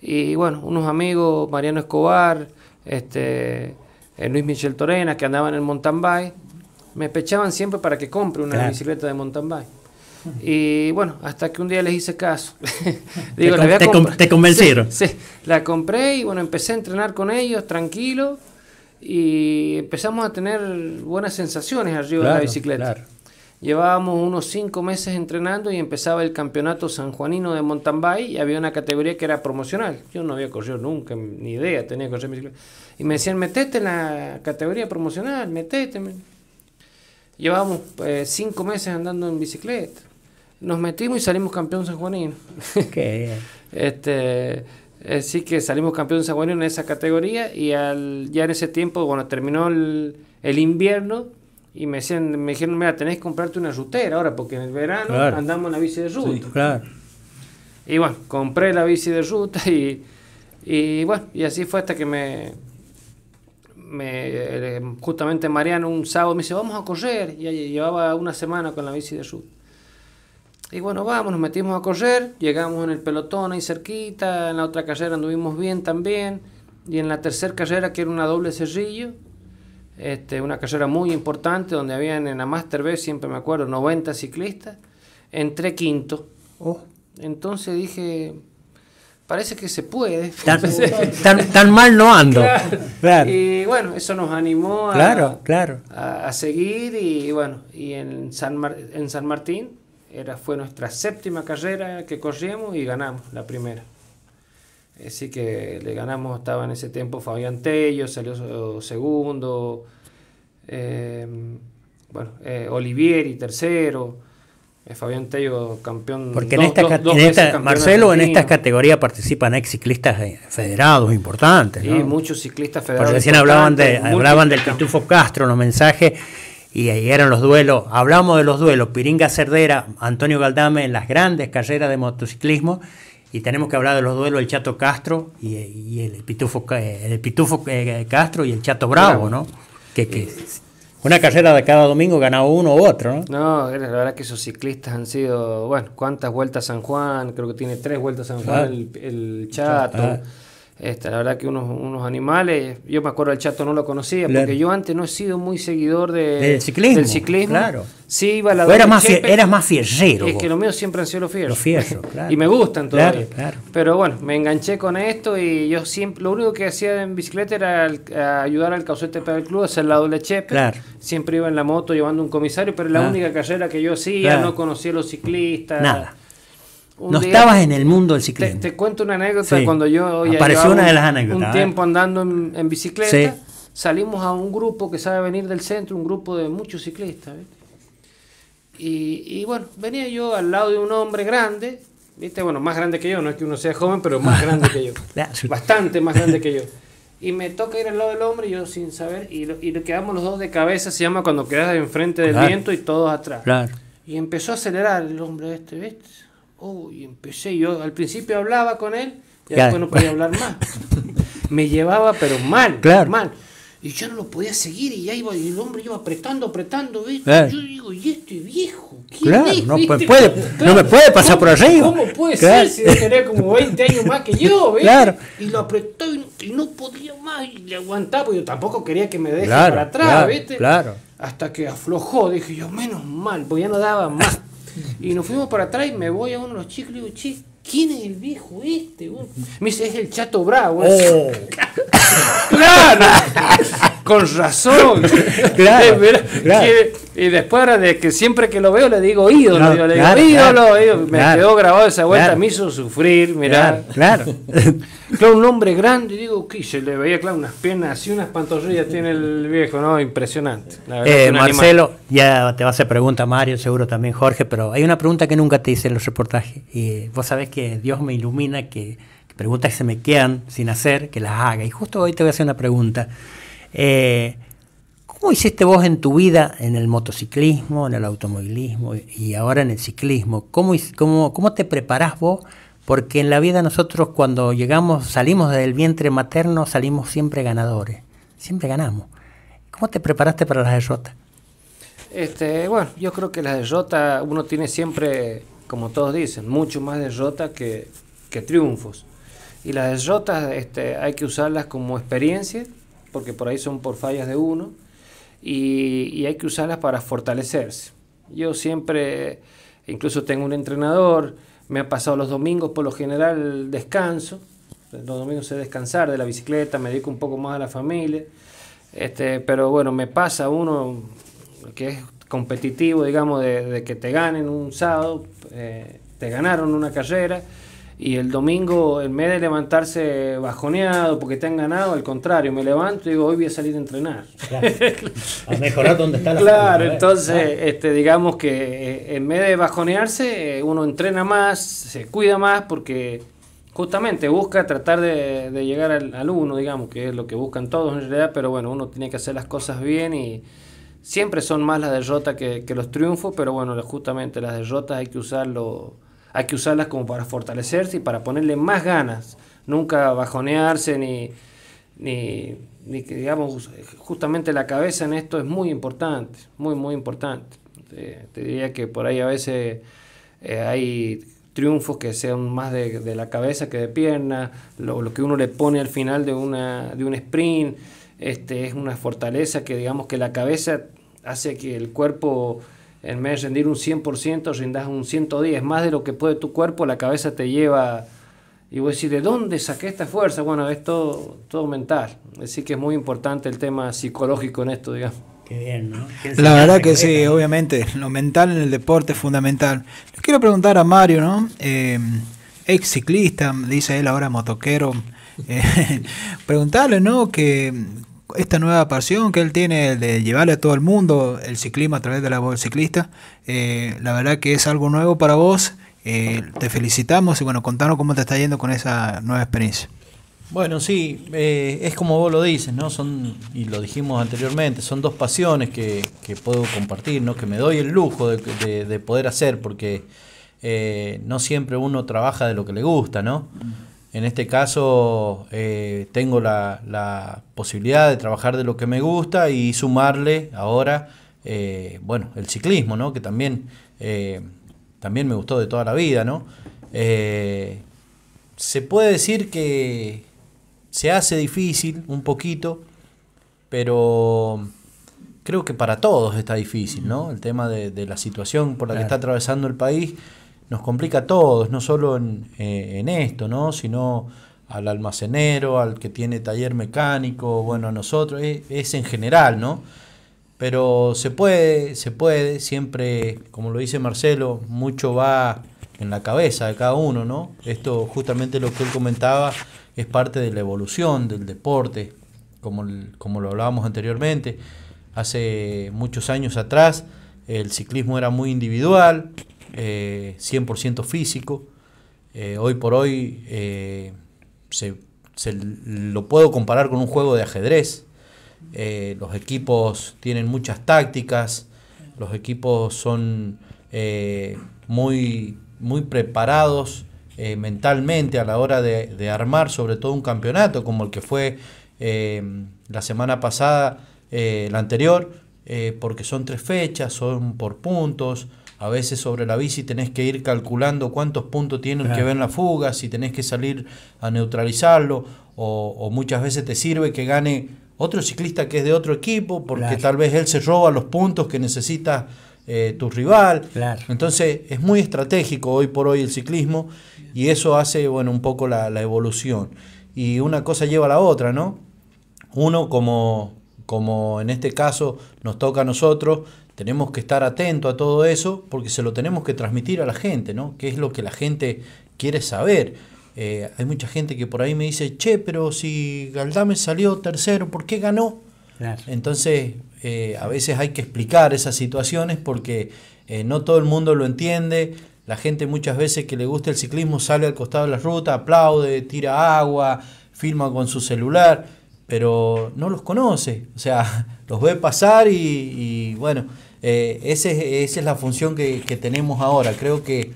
Y bueno, unos amigos, Mariano Escobar, este, eh, Luis Michel Torena, que andaban en el mountain bike, me pechaban siempre para que compre una bicicleta de mountain bike. Y bueno, hasta que un día les hice caso. Digo, te, convencieron. sí, la compré y bueno, empecé a entrenar con ellos, tranquilo y empezamos a tener buenas sensaciones arriba de la bicicleta. Llevábamos unos cinco meses entrenando y empezaba el campeonato sanjuanino de mountain bike y había una categoría que era promocional. Yo no había corrido nunca, ni idea tenía que correr bicicleta. Y me decían, metete en la categoría promocional, metete. Llevábamos eh, cinco meses andando en bicicleta. Nos metimos y salimos campeón sanjuanino. Qué este, Así eh, que salimos campeón sanguíneo en esa categoría y al, ya en ese tiempo, bueno, terminó el, invierno y me, decían, me dijeron, mira, tenés que comprarte una rutera ahora porque en el verano andamos en la bici de ruta. Y bueno, compré la bici de ruta y, bueno, y así fue hasta que me, me eh, justamente Mariano un sábado me dice, vamos a correr. Y llevaba una semana con la bici de ruta. Y bueno, vamos, nos metimos a correr, llegamos en el pelotón ahí cerquita, en la otra carrera anduvimos bien también, y en la tercera carrera, que era una doble cerrillo, este, una carrera muy importante, donde habían en la Master B, siempre me acuerdo, 90 ciclistas, entré quinto. Oh. Entonces dije, parece que se puede. Tan, tan, mal no ando. Y bueno, eso nos animó a, claro, a, seguir, y, bueno, y en San, en San Martín fue nuestra séptima carrera que corrimos y ganamos la primera. Así que le ganamos, estaba en ese tiempo Fabián Tello, salió segundo, em, bueno, eh, Olivieri tercero, eh, Fabián Tello campeón. Porque en esta, en Marcelo, en estas categorías participan ex ciclistas eh, federados importantes. Sí, muchos ciclistas federados. Porque recién hablaban, de, hablaban del Pitufo Castro los mensajes y ahí eran los duelos, hablamos de los duelos, Piringa Cerdera, Antonio Galdame en las grandes carreras de motociclismo, y tenemos que hablar de los duelos El Chato Castro y, el Pitufo, eh, el Pitufo eh, Castro y el Chato Bravo, ¿no? Que, una carrera de cada domingo ganaba uno u otro, ¿no? No, la verdad que esos ciclistas han sido, bueno, ¿cuántas vueltas San Juan? Creo que tiene tres vueltas San Juan ah. el, Chato. Ah. Esta, la verdad que unos, animales, yo me acuerdo el chato no lo conocía, porque yo antes no he sido muy seguidor del, ciclismo, del ciclismo. Claro. Sí, iba la eras más, eras más fierrero. Es que lo mío siempre han sido los fierros. claro. y me gustan todavía. Claro, Pero bueno, me enganché con esto y yo siempre, lo único que hacía en bicicleta era ayudar al causete para el club, hacer la doble chepe. Claro. Siempre iba en la moto llevando un comisario, pero la ah. única carrera que yo hacía, no conocía a los ciclistas. Nada no estabas en el mundo del ciclismo. Te, cuento una anécdota. Cuando yo apareció una de las anécdotas. Un tiempo andando en, bicicleta, salimos a un grupo que sabe venir del centro, un grupo de muchos ciclistas. Y, bueno, venía yo al lado de un hombre grande, ¿viste? Bueno, más grande que yo, no es que uno sea joven, pero más grande que yo. Bastante más grande que yo. Y me toca ir al lado del hombre yo sin saber, y, lo, quedamos los dos de cabeza, se llama cuando quedas enfrente del viento y todos atrás. Claro. Y empezó a acelerar el hombre este, ¿viste? Oh, y empecé, yo al principio hablaba con él, y después no podía hablar más. Me llevaba, pero mal, mal. Y yo no lo podía seguir, y ya iba, y el hombre iba apretando, apretando, ¿viste? Yo digo, ¿y este viejo? ¿Quién es, no, me puede pasar por arriba. ¿Cómo puede ser si tenía como 20 años más que yo, Y lo apretó y, no podía más, y le aguantaba, porque yo tampoco quería que me dejara para atrás, ¿viste? Claro. Hasta que aflojó, dije yo, menos mal, porque ya no daba más. Y nos fuimos para atrás y me voy a uno de los chicos y le digo, che, ¿quién es el viejo este? Me dice, es el Chato Bravo. Oh. ¡Claro! con razón. Y, después ahora de que siempre que lo veo le digo ídolo, le digo me quedó grabado esa vuelta, me hizo sufrir, mirá. Claro. Claro, un hombre grande, digo, ¿qué? Se le veía, claro, unas piernas así, unas pantorrillas tiene el viejo, ¿no? Impresionante. Eh, Marcelo, ya te va a hacer pregunta Mario, seguro también Jorge, pero hay una pregunta que nunca te hice en los reportajes. Y eh, vos sabés que Dios me ilumina, que preguntas que se me quedan sin hacer, que las haga. Y justo hoy te voy a hacer una pregunta eh, ¿Cómo hiciste vos en tu vida en el motociclismo, en el automovilismo y ahora en el ciclismo? ¿Cómo, cómo, cómo te preparás vos? Porque en la vida nosotros cuando llegamos, salimos del vientre materno, salimos siempre ganadores, siempre ganamos. ¿Cómo te preparaste para las derrotas? Este, bueno, yo creo que las derrotas, uno tiene siempre, como todos dicen, mucho más derrotas que, triunfos. Y las derrotas este, hay que usarlas como experiencia porque por ahí son por fallas de uno, y, y hay que usarlas para fortalecerse. Yo siempre, incluso tengo un entrenador, me ha pasado los domingos por lo general descanso, los domingos sé descansar de la bicicleta, me dedico un poco más a la familia, este, pero bueno, me pasa uno que es competitivo, digamos, de, que te ganen un sábado, eh, te ganaron una carrera, y el domingo, en vez de levantarse bajoneado porque te han ganado, al contrario, me levanto y digo, hoy voy a salir a entrenar. A mejorar donde está la Claro, ¿eh? entonces, Este, digamos que eh, en vez de bajonearse, eh, uno entrena más, se cuida más porque justamente busca tratar de, llegar al, al, uno, digamos, que es lo que buscan todos en realidad, pero bueno, uno tiene que hacer las cosas bien y siempre son más las derrotas que, que los triunfos, pero bueno, justamente las derrotas hay que usarlo hay que usarlas como para fortalecerse y para ponerle más ganas, nunca bajonearse ni, ni, ni digamos, justamente la cabeza en esto es muy importante, muy, muy importante. te diría que por ahí a veces eh, hay triunfos que sean más de, la cabeza que de pierna, lo, que uno le pone al final de, una, de un sprint, este, es una fortaleza que digamos que la cabeza hace que el cuerpo en vez de rendir un 100%, rindas un 110, más de lo que puede tu cuerpo, la cabeza te lleva... Y voy a decir, ¿de dónde saqué esta fuerza? Bueno, es todo, todo mental. Así que es muy importante el tema psicológico en esto, digamos. Qué bien, ¿no? la verdad que sí, obviamente. Lo mental en el deporte es fundamental. quiero preguntar a Mario, ¿no? Eh, ex ciclista, dice él ahora motoquero. Eh, preguntarle, ¿no? Que, esta nueva pasión que él tiene de llevarle a todo el mundo el ciclismo a través de la voz ciclista. Eh, la verdad que es algo nuevo para vos. Eh, te felicitamos y bueno, contanos cómo te está yendo con esa nueva experiencia. Bueno, sí, eh, es como vos lo dices, ¿no? Son, y lo dijimos anteriormente, son dos pasiones que, puedo compartir, ¿no? Que me doy el lujo de, poder hacer, porque no siempre uno trabaja de lo que le gusta, ¿no? En este caso eh, tengo la, posibilidad de trabajar de lo que me gusta y sumarle ahora, eh, bueno, el ciclismo, ¿no? Que también, eh, también me gustó de toda la vida, ¿no? se puede decir que se hace difícil un poquito, pero creo que para todos está difícil, ¿no? El tema de, la situación por la que está atravesando el país nos complica a todos, no solo eh, en, esto, ¿no? sino al almacenero, al que tiene taller mecánico, bueno, a nosotros, es, en general, ¿no? Pero se puede, se puede, siempre, como lo dice Marcelo, mucho va en la cabeza de cada uno, ¿no? Esto justamente lo que él comentaba es parte de la evolución del deporte, como, como lo hablábamos anteriormente. Hace muchos años atrás el ciclismo era muy individual, 100% eh, físico. Eh, hoy por hoy eh, lo puedo comparar con un juego de ajedrez. los equipos tienen muchas tácticas, los equipos son muy, muy preparados mentalmente a la hora de, armar sobre todo un campeonato como el que fue la semana pasada, la anterior, porque son tres fechas, son por puntos, a veces sobre la bici tenés que ir calculando cuántos puntos tienen que ver en la fuga, si tenés que salir a neutralizarlo, o, muchas veces te sirve que gane otro ciclista que es de otro equipo, porque tal vez él se roba los puntos que necesita eh, tu rival. Entonces es muy estratégico hoy por hoy el ciclismo y eso hace bueno, un poco la, evolución. Y una cosa lleva a la otra, ¿no? Uno como, como en este caso nos toca a nosotros, tenemos que estar atentos a todo eso porque se lo tenemos que transmitir a la gente, ¿no? ¿Qué es lo que la gente quiere saber? Eh, hay mucha gente que por ahí me dice, che, pero si Galdame salió tercero, ¿por qué ganó? Entonces, eh, a veces hay que explicar esas situaciones porque eh, no todo el mundo lo entiende. La gente muchas veces que le gusta el ciclismo sale al costado de la ruta, aplaude, tira agua, filma con su celular, pero no los conoce. O sea, los ve pasar y bueno, eh, esa es la función que, tenemos ahora. Creo que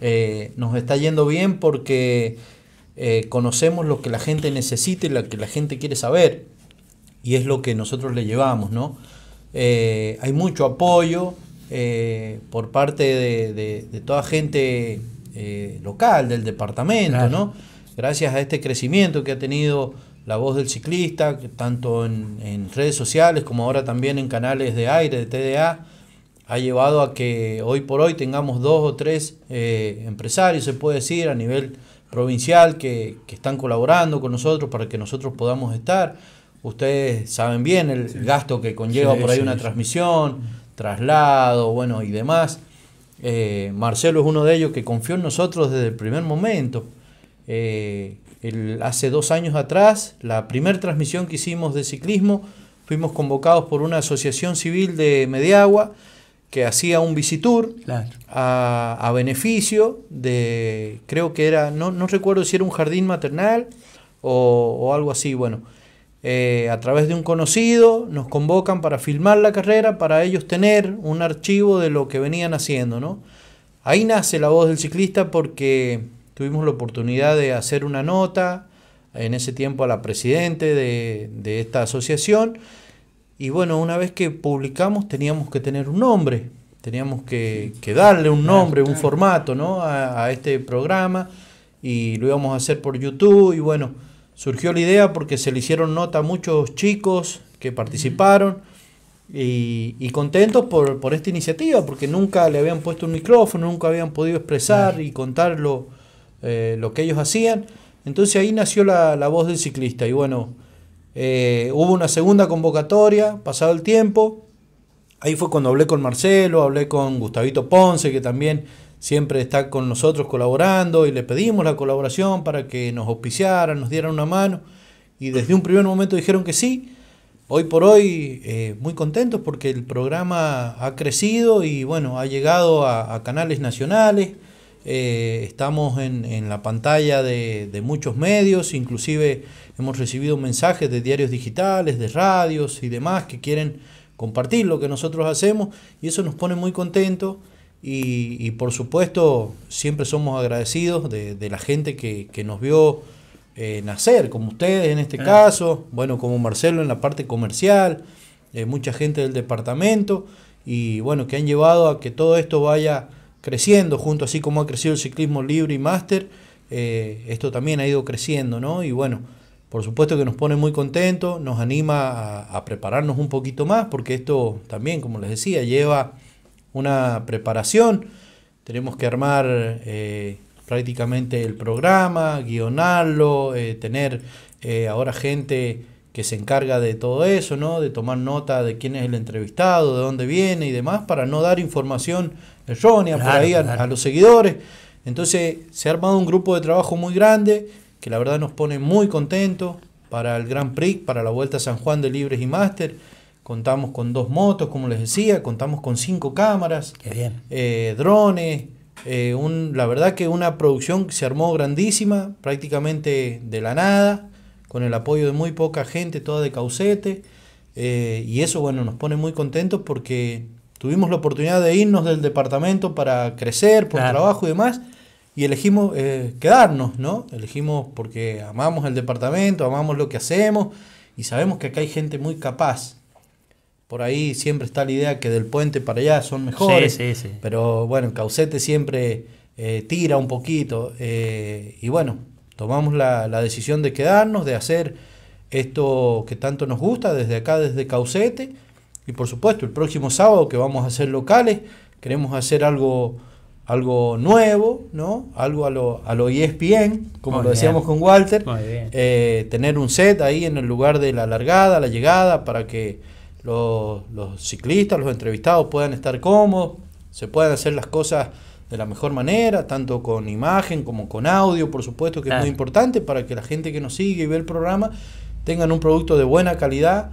eh, nos está yendo bien porque eh, conocemos lo que la gente necesita y lo que la gente quiere saber. Y es lo que nosotros le llevamos, ¿no? hay mucho apoyo por parte de, toda gente local, del departamento, ¿no? Gracias a este crecimiento que ha tenido la voz del ciclista, tanto en, redes sociales como ahora también en canales de aire, de TDA, ha llevado a que hoy por hoy tengamos dos o tres eh, empresarios, se puede decir, a nivel provincial que, están colaborando con nosotros para que nosotros podamos estar. Ustedes saben bien el gasto que conlleva por ahí una transmisión, traslado, bueno, y demás. Eh, Marcelo es uno de ellos que confió en nosotros desde el primer momento. Eh, hace dos años atrás, la primera transmisión que hicimos de ciclismo, fuimos convocados por una asociación civil de Mediagua que hacía un visitur a, beneficio de, creo que era, no, recuerdo si era un jardín maternal o, algo así, bueno. Eh, a través de un conocido nos convocan para filmar la carrera, para ellos tener un archivo de lo que venían haciendo, ¿no? Ahí nace la voz del ciclista porque tuvimos la oportunidad de hacer una nota en ese tiempo a la presidente de, esta asociación. Y bueno, una vez que publicamos teníamos que tener un nombre, teníamos que, darle un nombre, un formato ¿no? a, este programa y lo íbamos a hacer por YouTube y bueno, surgió la idea porque se le hicieron nota a muchos chicos que participaron. Y, contentos por, esta iniciativa, porque nunca le habían puesto un micrófono, nunca habían podido expresar y contarlo eh, lo que ellos hacían. Entonces ahí nació la, voz del ciclista y bueno, eh, hubo una segunda convocatoria, pasado el tiempo, ahí fue cuando hablé con Marcelo, hablé con Gustavito Ponce, que también siempre está con nosotros colaborando y le pedimos la colaboración para que nos auspiciaran, nos dieran una mano y desde un primer momento dijeron que sí. Hoy por hoy eh, muy contentos porque el programa ha crecido y bueno, ha llegado a canales nacionales, eh, estamos en, la pantalla de, muchos medios, inclusive hemos recibido mensajes de diarios digitales, de radios y demás que quieren compartir lo que nosotros hacemos y eso nos pone muy contentos y, por supuesto siempre somos agradecidos de, la gente que, nos vio eh, nacer, como ustedes en este ah. caso, bueno, como Marcelo en la parte comercial, eh, mucha gente del departamento y bueno, que han llevado a que todo esto vaya creciendo junto, así como ha crecido el ciclismo libre y máster, eh, esto también ha ido creciendo, ¿no? Y bueno, por supuesto que nos pone muy contentos, nos anima a, prepararnos un poquito más, porque esto también, como les decía, lleva una preparación. Tenemos que armar eh, prácticamente el programa, guionarlo, eh, tener ahora gente que se encarga de todo eso, ¿no? De tomar nota de quién es el entrevistado, de dónde viene y demás, para no dar información por ahí a, los seguidores. Entonces se ha armado un grupo de trabajo muy grande que la verdad nos pone muy contentos para el Gran Prix, para la Vuelta a San Juan de Libres y Máster. Contamos con dos motos, como les decía, contamos con cinco cámaras, eh, drones, eh, la verdad que una producción que se armó grandísima, prácticamente de la nada, con el apoyo de muy poca gente, toda de caucete. Eh, y eso, bueno, nos pone muy contentos porque Tuvimos la oportunidad de irnos del departamento para crecer, por trabajo y demás, y elegimos eh, quedarnos, ¿no? Elegimos porque amamos el departamento, amamos lo que hacemos y sabemos que acá hay gente muy capaz. Por ahí siempre está la idea que del puente para allá son mejores, sí, pero bueno, Caucete siempre eh, tira un poquito eh, y bueno, tomamos la, la decisión de quedarnos, de hacer esto que tanto nos gusta desde acá, desde Caucete y por supuesto, el próximo sábado que vamos a hacer locales, queremos hacer algo, algo nuevo, ¿no? Algo a lo, a lo ESPN, como lo decíamos con Walter. Eh, tener un set ahí en el lugar de la largada, la llegada, para que los, ciclistas, los entrevistados puedan estar cómodos, se puedan hacer las cosas de la mejor manera, tanto con imagen como con audio, por supuesto, que es muy importante para que la gente que nos sigue y ve el programa tengan un producto de buena calidad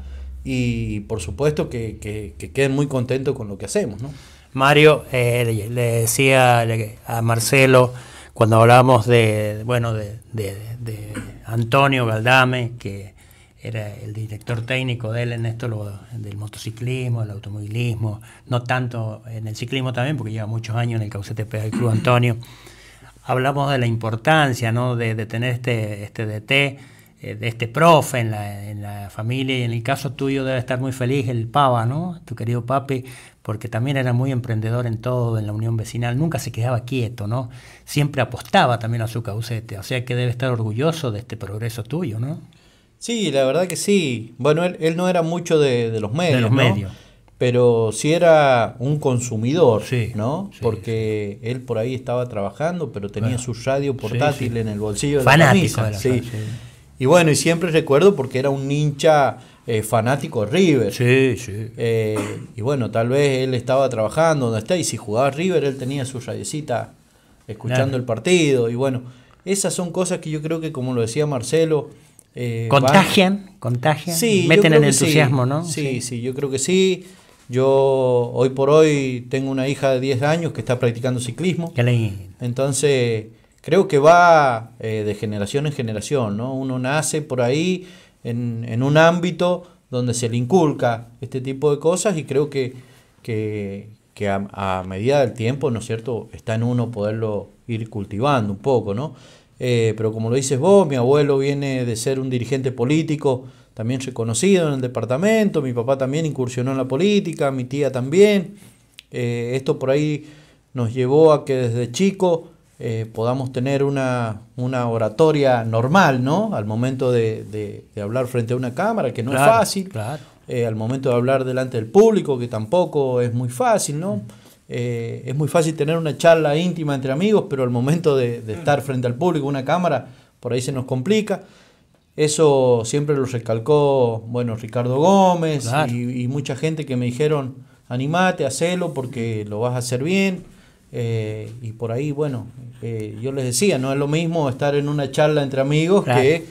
y por supuesto que, queden muy contentos con lo que hacemos. ¿no? Mario, eh, le, decía a Marcelo cuando hablábamos de, bueno, de, de, Antonio Galdame, que era el director técnico de él en esto del motociclismo, el automovilismo, no tanto en el ciclismo también, porque lleva muchos años en el Caucete del Club Antonio. Hablamos de la importancia de, de tener este, este DT eh, de este profe en la, familia y en el caso tuyo debe estar muy feliz el Pava, ¿no? Tu querido Papi, porque también era muy emprendedor en todo, en la unión vecinal, nunca se quedaba quieto, ¿no? Siempre apostaba también a su caucete, o sea que debe estar orgulloso de este progreso tuyo, ¿no? Sí, la verdad que sí. Bueno, él, no era mucho de, los medios. Pero sí era un consumidor, ¿no? Porque él por ahí estaba trabajando, pero tenía su radio portátil en el bolsillo. Fanático de la, camisa. Y bueno, y siempre recuerdo porque era un hincha eh, fanático de River. Sí, sí. Eh, y bueno, tal vez él estaba trabajando donde está, y si jugaba River, él tenía su rayecita escuchando el partido. Y bueno, esas son cosas que yo creo que, como lo decía Marcelo. Eh, contagian, contagian, meten en entusiasmo, ¿no? Sí, sí, yo creo que sí. Yo hoy por hoy tengo una hija de 10 años que está practicando ciclismo. Entonces creo que va eh, de generación en generación, ¿no? Uno nace por ahí en, un ámbito donde se le inculca este tipo de cosas y creo que, que, a, medida del tiempo, ¿no es cierto?, está en uno poderlo ir cultivando un poco, ¿no? Eh, pero como lo dices vos, mi abuelo viene de ser un dirigente político también reconocido en el departamento, mi papá también incursionó en la política, mi tía también. Eh, esto por ahí nos llevó a que desde chico eh, podamos tener una, oratoria normal, ¿no? Al momento de, hablar frente a una cámara, que no es fácil. Eh, al momento de hablar delante del público, que tampoco es muy fácil, ¿no? Eh, es muy fácil tener una charla íntima entre amigos, pero al momento de, estar frente al público, una cámara, por ahí se nos complica. Eso siempre lo recalcó, bueno, Ricardo Gómez y, y, mucha gente que me dijeron, animate, hacelo porque lo vas a hacer bien. Eh, y por ahí, bueno, eh, yo les decía, no es lo mismo estar en una charla entre amigos que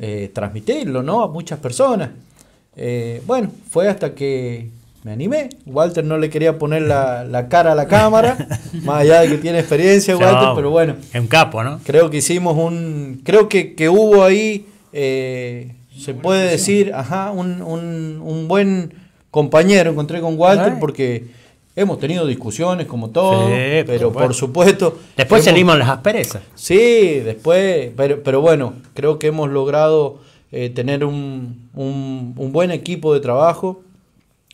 eh, transmitirlo, ¿no? A muchas personas. bueno, fue hasta que me animé. Walter no le quería poner la, cara a la cámara, más allá de que tiene experiencia Walter, pero bueno. Es un capo, ¿no? Creo que hicimos un, creo que, hubo ahí, se puede decir, ajá, un, un, buen compañero, encontré con Walter porque Hemos tenido discusiones como todo, pero por, supuesto. Después salimos las asperezas. Sí, después, pero, bueno, creo que hemos logrado eh, tener un, buen equipo de trabajo.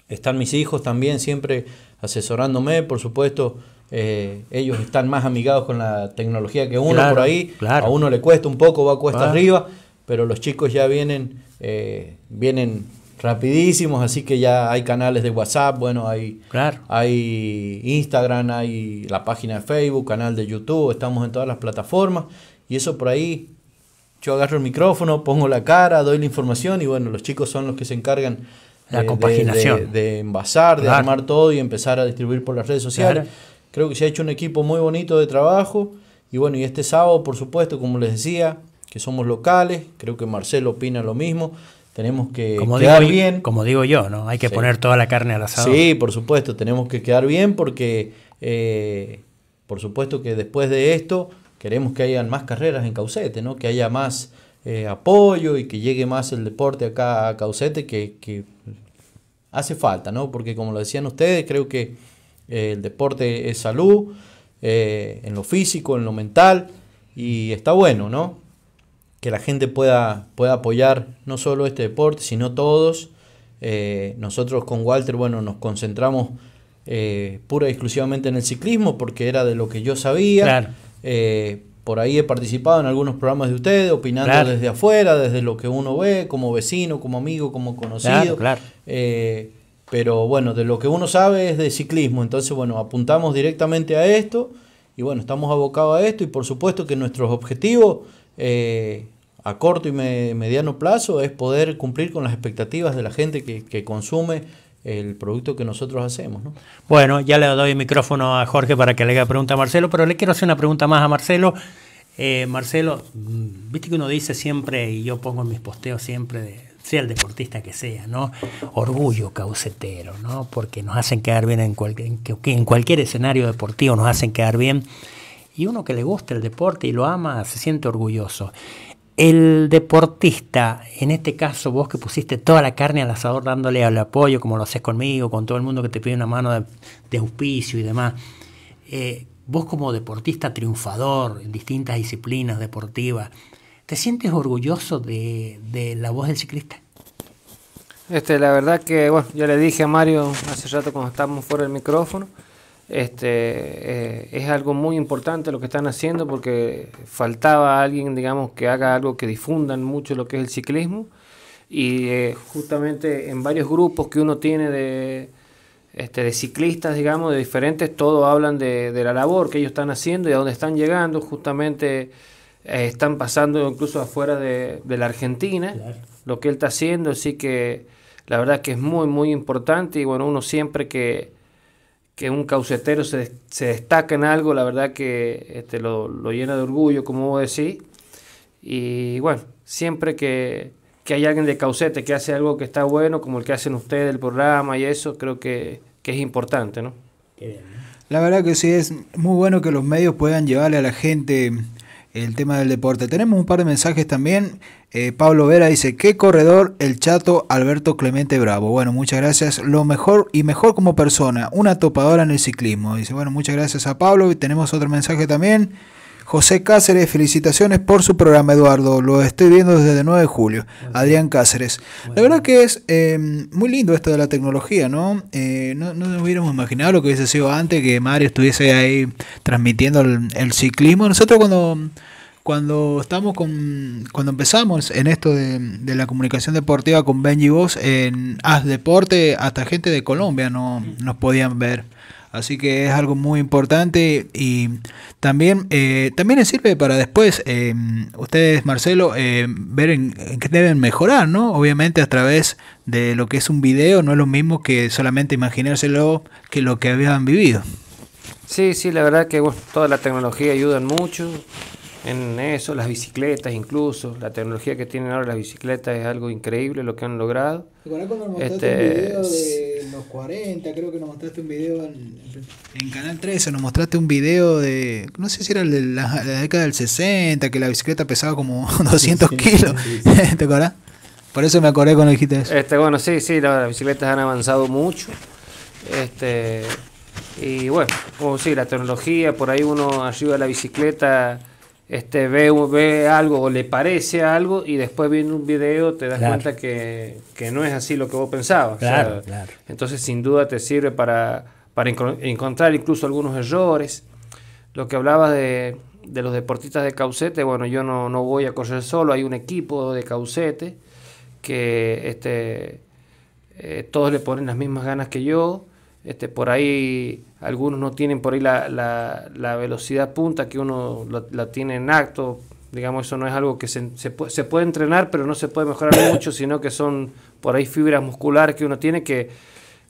Están mis hijos también siempre asesorándome, por supuesto. Eh, ellos están más amigados con la tecnología que uno por ahí. A uno le cuesta un poco, va cuesta arriba, pero los chicos ya vienen, eh, vienen rapidísimos, así que ya hay canales de WhatsApp, bueno, hay, hay Instagram, hay la página de Facebook, canal de YouTube, estamos en todas las plataformas y eso por ahí, yo agarro el micrófono, pongo la cara, doy la información y bueno, los chicos son los que se encargan la de, compaginación. De, envasar, de armar todo y empezar a distribuir por las redes sociales. Creo que se ha hecho un equipo muy bonito de trabajo y bueno, y este sábado, por supuesto, como les decía, que somos locales, creo que Marcelo opina lo mismo tenemos que quedar bien. Como digo yo, ¿no? Hay que poner toda la carne al asado. Sí, por supuesto, tenemos que quedar bien porque, eh, por supuesto que después de esto queremos que hayan más carreras en Caucete, ¿no? Que haya más eh, apoyo y que llegue más el deporte acá a Caucete que, hace falta, ¿no? Porque como lo decían ustedes, creo que eh, el deporte es salud, en lo físico, en lo mental, y está bueno, ¿no? que la gente pueda, pueda apoyar no solo este deporte, sino todos. Eh, nosotros con Walter, bueno, nos concentramos eh, pura y exclusivamente en el ciclismo porque era de lo que yo sabía. Eh, por ahí he participado en algunos programas de ustedes, opinando desde afuera, desde lo que uno ve, como vecino, como amigo, como conocido. Claro, pero bueno, de lo que uno sabe es de ciclismo, entonces bueno, apuntamos directamente a esto y bueno, estamos abocados a esto y por supuesto que nuestros objetivos eh, a corto y mediano plazo es poder cumplir con las expectativas de la gente que, consume el producto que nosotros hacemos. Bueno, ya le doy el micrófono a Jorge para que le haga pregunta a Marcelo, pero le quiero hacer una pregunta más a Marcelo. Eh, Marcelo, mm, viste que uno dice siempre, y yo pongo en mis posteos siempre, sea el deportista que sea, ¿no? Orgullo caucetero, ¿no? Porque nos hacen quedar bien en, cualquier en cualquier escenario deportivo, nos hacen quedar bien y uno que le gusta el deporte y lo ama se siente orgulloso. El deportista, en este caso vos que pusiste toda la carne al asador dándole al apoyo, como lo haces conmigo, con todo el mundo que te pide una mano de, auspicio y demás, eh, vos como deportista triunfador en distintas disciplinas deportivas, ¿te sientes orgulloso de, la voz del ciclista? Este, la verdad que, yo le dije a Mario hace rato cuando estábamos fuera del micrófono, este, eh, es algo muy importante lo que están haciendo porque faltaba alguien, digamos, que haga algo que difundan mucho lo que es el ciclismo y eh, justamente en varios grupos que uno tiene de, este, de ciclistas, digamos, de diferentes, todos hablan de, la labor que ellos están haciendo y a dónde están llegando, justamente eh, están pasando incluso afuera de, la Argentina, lo que él está haciendo, así que la verdad que es muy, muy importante y bueno, uno siempre que que un caucetero se, se, destaca en algo, la verdad que este, lo, llena de orgullo, como vos decís. Y bueno, siempre que, hay alguien de caucete que hace algo que está bueno, como el que hacen ustedes, el programa y eso, creo que, es importante, ¿no? La verdad que sí, es muy bueno que los medios puedan llevarle a la gente el tema del deporte. Tenemos un par de mensajes también. Eh, Pablo Vera dice, qué corredor el chato Alberto Clemente Bravo. Bueno, muchas gracias. Lo mejor y mejor como persona, una topadora en el ciclismo. Dice, bueno, muchas gracias a Pablo. Y tenemos otro mensaje también. José Cáceres, felicitaciones por su programa, Eduardo. Lo estoy viendo desde el 9 de julio. Adrián Cáceres. La verdad que es em, muy lindo esto de la tecnología, eh, ¿no? no, nos hubiéramos imaginado lo que hubiese sido antes que Mario estuviese ahí transmitiendo el ciclismo. Nosotros cuando cuando estamos con, cuando empezamos en esto de, la comunicación deportiva con Benji Vos en Haz Deporte, hasta gente de Colombia no nos podían ver. Así que es algo muy importante y también, eh, también les sirve para después, eh, ustedes, Marcelo, eh, ver en, qué deben mejorar, ¿no? Obviamente a través de lo que es un video, no es lo mismo que solamente imaginárselo que lo que habían vivido. Sí, sí, la verdad que toda la tecnología ayuda mucho en eso, las bicicletas incluso, la tecnología que tienen ahora las bicicletas es algo increíble lo que han logrado. ¿Te acordás cuando nos mostraste este, un video de los 40, creo que nos mostraste un video en, Canal 13, nos mostraste un video de, no sé si era la, década del 60, que la bicicleta pesaba como 200 kilos, ¿te acordás? Por eso me acordé cuando dijiste eso. Este, bueno, sí, sí, las bicicletas han avanzado mucho. Este, y bueno, como sí, la tecnología, por ahí uno ayuda a la bicicleta este, ve, algo o le parece algo y después viendo un video te das cuenta que, no es así lo que vos pensabas. Claro, claro. Entonces sin duda te sirve para, encontrar incluso algunos errores. Lo que hablabas de, los deportistas de caucete, bueno, yo no, no, voy a correr solo, hay un equipo de caucete que este, eh, todos le ponen las mismas ganas que yo este, por ahí algunos no tienen por ahí la, la, la velocidad punta que uno la, tiene en acto. Digamos, eso no es algo que se, puede entrenar, pero no se puede mejorar mucho, sino que son por ahí fibras musculares que uno tiene que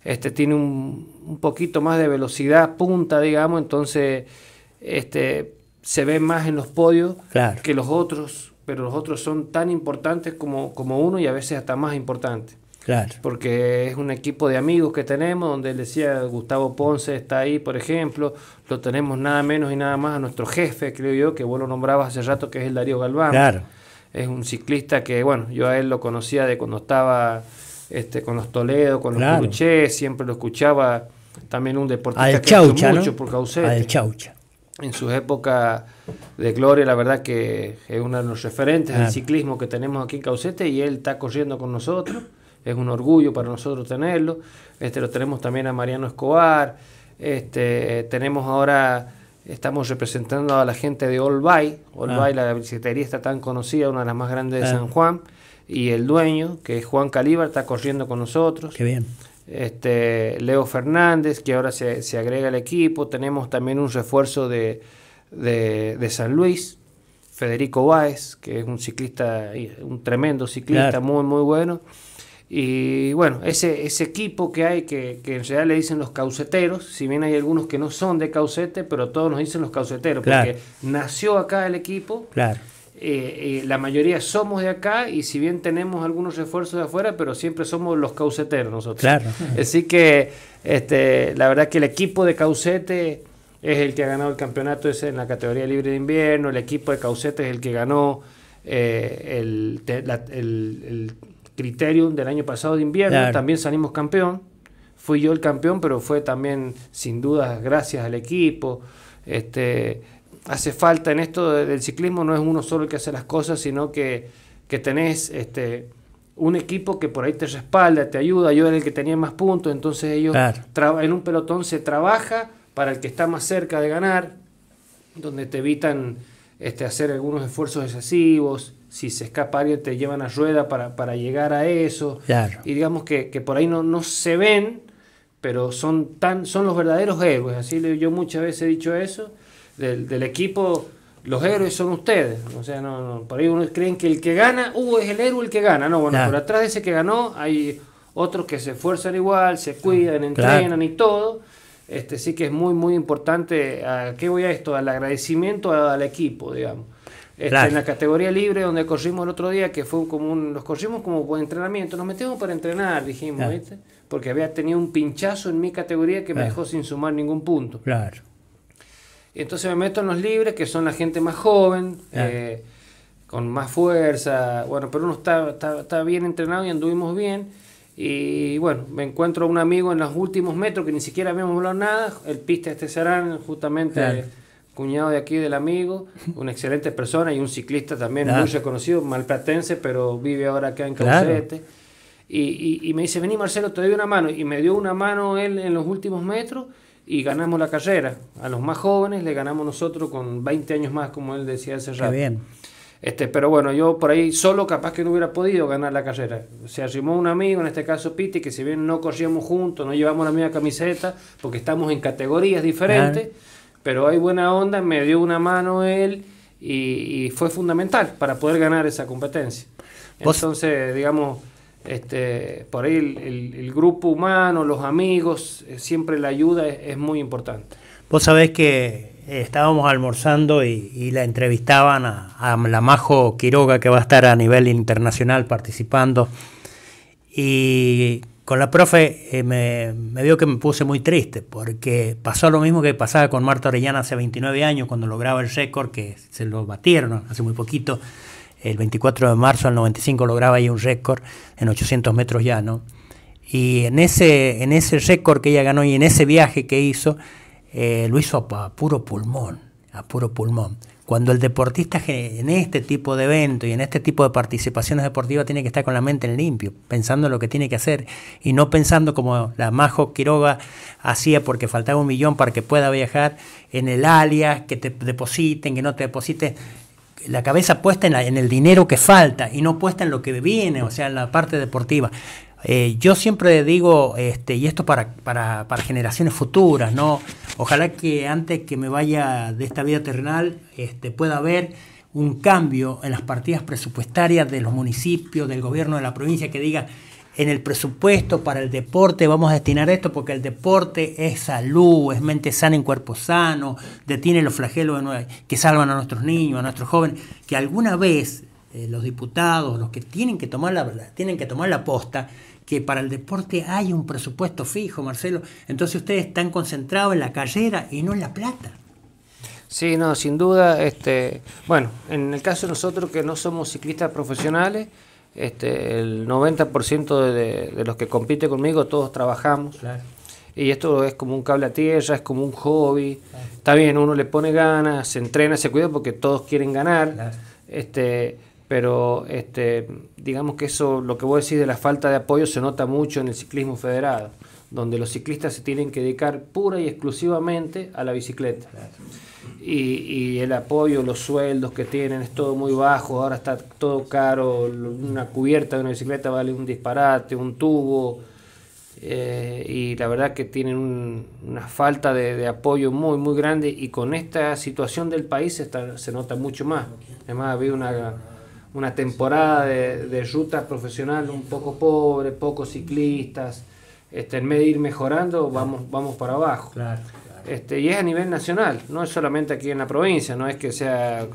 este, tiene un, un poquito más de velocidad punta, digamos, entonces este, se ve más en los podios que los otros, pero los otros son tan importantes como, como uno y a veces hasta más importantes. Porque es un equipo de amigos que tenemos, donde decía Gustavo Ponce está ahí, por ejemplo, lo tenemos nada menos y nada más a nuestro jefe, creo yo, que vos lo nombrabas hace rato, que es el Darío Galván. Claro. Es un ciclista que, bueno, yo a él lo conocía de cuando estaba este, con los Toledo, con los claro. siempre lo escuchaba. También un deportista que chaucha, mucho por Causete Al Chaucha en su época de gloria, la verdad que es uno de los referentes del ciclismo que tenemos aquí en Caucete y él está corriendo con nosotros es un orgullo para nosotros tenerlo. Este, lo tenemos también a Mariano Escobar, este, tenemos ahora, estamos representando a la gente de All Bay. All ah. Bay, la bicicletería está tan conocida, una de las más grandes de ah. San Juan, y el dueño, que es Juan Calíbar, está corriendo con nosotros. Qué bien. Este, Leo Fernández, que ahora se, agrega al equipo, tenemos también un refuerzo de, San Luis, Federico Báez, que es un ciclista, un tremendo ciclista, muy, muy bueno. Y bueno, ese, ese equipo que hay, que, en realidad le dicen los cauceteros, si bien hay algunos que no son de caucete, pero todos nos dicen los cauceteros, porque nació acá el equipo. Claro. Eh, eh, la mayoría somos de acá y si bien tenemos algunos refuerzos de afuera, pero siempre somos los cauceteros nosotros. Así que este, la verdad que el equipo de caucete es el que ha ganado el campeonato ese en la categoría libre de invierno, el equipo de caucete es el que ganó eh, el, el Criterium del año pasado de invierno, también salimos campeón. Fui yo el campeón, pero fue también sin dudas gracias al equipo. Este, hace falta en esto del ciclismo, no es uno solo el que hace las cosas, sino que, tenés este, un equipo que por ahí te respalda, te ayuda. Yo era el que tenía más puntos, entonces ellos en un pelotón se trabaja para el que está más cerca de ganar, donde te evitan este, hacer algunos esfuerzos excesivos si se escapa alguien te llevan a rueda para, para llegar a eso. Y digamos que, por ahí no, no se ven, pero son, tan, son los verdaderos héroes. Así yo muchas veces he dicho eso, del, equipo, los héroes son ustedes. O sea, no, por ahí uno creen que el que gana, uh, es el héroe el que gana. No, bueno, por atrás de ese que ganó hay otros que se esfuerzan igual, se cuidan, entrenan y todo. Este, sí que es muy, muy importante. ¿A qué voy a esto? Al agradecimiento al equipo, digamos este, en la categoría libre donde corrimos el otro día, que fue como un, los corrimos como por entrenamiento, nos metimos para entrenar, dijimos, ¿viste? Porque había tenido un pinchazo en mi categoría que me dejó sin sumar ningún punto. Claro. Entonces me meto en los libres, que son la gente más joven, eh, con más fuerza, bueno, pero uno está, bien entrenado y anduvimos bien. Y bueno, me encuentro a un amigo en los últimos metros que ni siquiera habíamos hablado nada, el piste este serán justamente cuñado de aquí del amigo, una excelente persona y un ciclista también muy reconocido, malplatense, pero vive ahora acá en Caucete. Y, me dice, vení Marcelo, te doy una mano. Y me dio una mano él en los últimos metros y ganamos la carrera. A los más jóvenes le ganamos nosotros con 20 años más, como él decía hace rato. bien. Este, pero bueno, yo por ahí solo capaz que no hubiera podido ganar la carrera. Se arrimó un amigo, en este caso Piti, que si bien no corríamos juntos, no llevamos la misma camiseta, porque estamos en categorías diferentes pero hay buena onda, me dio una mano él y, fue fundamental para poder ganar esa competencia. Entonces, digamos, este, por ahí el, grupo humano, los amigos, eh, siempre la ayuda es, muy importante. Vos sabés que eh, estábamos almorzando y, la entrevistaban a, a, la Majo Quiroga, que va a estar a nivel internacional participando. Y con la profe eh, me, vio que me puse muy triste porque pasó lo mismo que pasaba con Marta Orellana hace 29 años cuando lograba el récord que se lo batieron hace muy poquito. El 24 de marzo del 95 lograba ahí un récord en 800 metros llano. Y en ese, en ese récord que ella ganó y en ese viaje que hizo, eh, lo hizo a puro pulmón, a puro pulmón. Cuando el deportista en este tipo de evento y en este tipo de participaciones deportivas tiene que estar con la mente en limpio, pensando en lo que tiene que hacer y no pensando como la Majo Quiroga hacía porque faltaba un millón para que pueda viajar en el alias, que te depositen, que no te depositen. La cabeza puesta en, en el dinero que falta y no puesta en lo que viene, o sea, en la parte deportiva. Eh, yo siempre digo, este, y esto para, para, para, generaciones futuras, ¿no? Ojalá que antes que me vaya de esta vida terrenal este, pueda haber un cambio en las partidas presupuestarias de los municipios, del gobierno de la provincia, que diga, en el presupuesto para el deporte vamos a destinar esto porque el deporte es salud, es mente sana en cuerpo sano, detiene los flagelos que salvan a nuestros niños, a nuestros jóvenes, que alguna vez eh, los diputados, los que tienen que tomar la, tienen que tomar la posta, que para el deporte hay un presupuesto fijo, Marcelo. Entonces ustedes están concentrados en la carrera y no en la plata. Sí, no, sin duda. Este, bueno, en el caso de nosotros que no somos ciclistas profesionales, este, el 90% de, los que compiten conmigo, todos trabajamos. Y esto es como un cable a tierra, es como un hobby. Está bien, uno le pone ganas, se entrena, se cuida porque todos quieren ganar. Este, pero este, digamos que eso, lo que voy a decir de la falta de apoyo se nota mucho en el ciclismo federado, donde los ciclistas se tienen que dedicar pura y exclusivamente a la bicicleta. Y, y el apoyo, los sueldos que tienen es todo muy bajo, ahora está todo caro, una cubierta de una bicicleta vale un disparate, un tubo, eh, y la verdad que tienen una falta de, de, apoyo muy, muy grande y con esta situación del país está, se nota mucho más. Además, había una una temporada de, de, ruta profesional un poco pobre, pocos ciclistas, este, en vez de ir mejorando, vamos, vamos para abajo. Este, y es a nivel nacional, no es solamente aquí en la provincia, no es que sea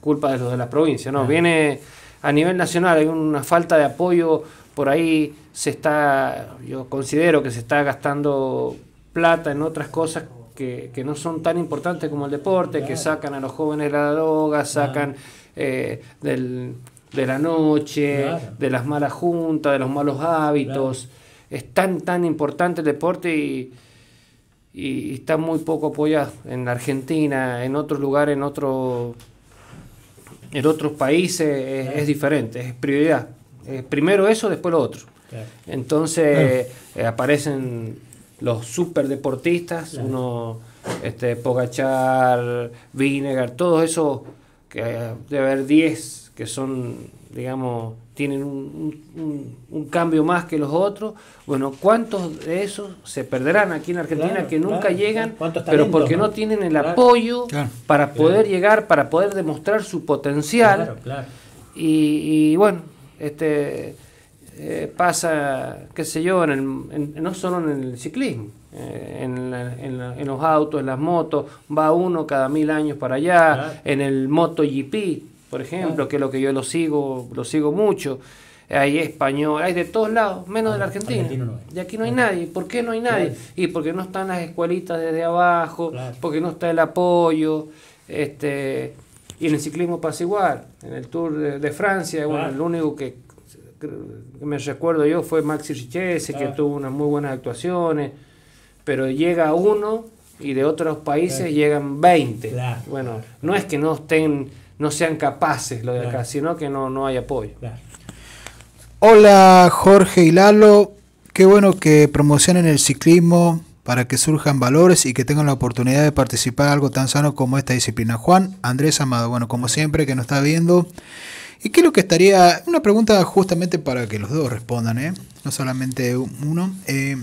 culpa de los de la provincia, no, viene a nivel nacional, hay una falta de apoyo, por ahí se está, yo considero que se está gastando plata en otras cosas que, que no son tan importantes como el deporte, que sacan a los jóvenes la droga, sacan... Eh, de la noche, de las malas juntas, de los malos hábitos. Es tan, tan importante el deporte y, está muy poco apoyado en Argentina, en otros lugares, en, otro, en otros países es, diferente, es prioridad. primero eso, después lo otro. Entonces eh, aparecen los superdeportistas, uno, este, Pogachar, Vinegar, todos esos que debe haber 10 que son, digamos, tienen un, cambio más que los otros. Bueno, ¿cuántos de esos se perderán aquí en Argentina que nunca llegan, pero porque no, tienen el apoyo para poder llegar, para poder demostrar su potencial? Y, bueno, este eh, pasa, qué sé yo, en no solo en el ciclismo eh, en, en, los autos, en las motos, va uno cada mil años para allá, en el MotoGP, por ejemplo, que es lo que yo lo sigo, lo sigo mucho. Hay español, hay de todos lados, menos de la Argentina. y aquí no hay nadie. ¿Por qué no hay nadie? Y porque no están las escuelitas desde abajo, porque no está el apoyo. este Y en el ciclismo pasa igual. En el Tour de, Francia, bueno, el único que, que me recuerdo yo fue Maxi Richese, que tuvo unas muy buenas actuaciones pero llega uno y de otros países llegan 20. Bueno, no es que no estén, no sean capaces lo de acá, sino que no, no hay apoyo. Hola Jorge y Lalo, qué bueno que promocionen el ciclismo para que surjan valores y que tengan la oportunidad de participar en algo tan sano como esta disciplina. Juan Andrés Amado, bueno, como siempre que nos está viendo. ¿Y qué lo que estaría? Una pregunta justamente para que los dos respondan, ¿eh? no solamente uno. Eh,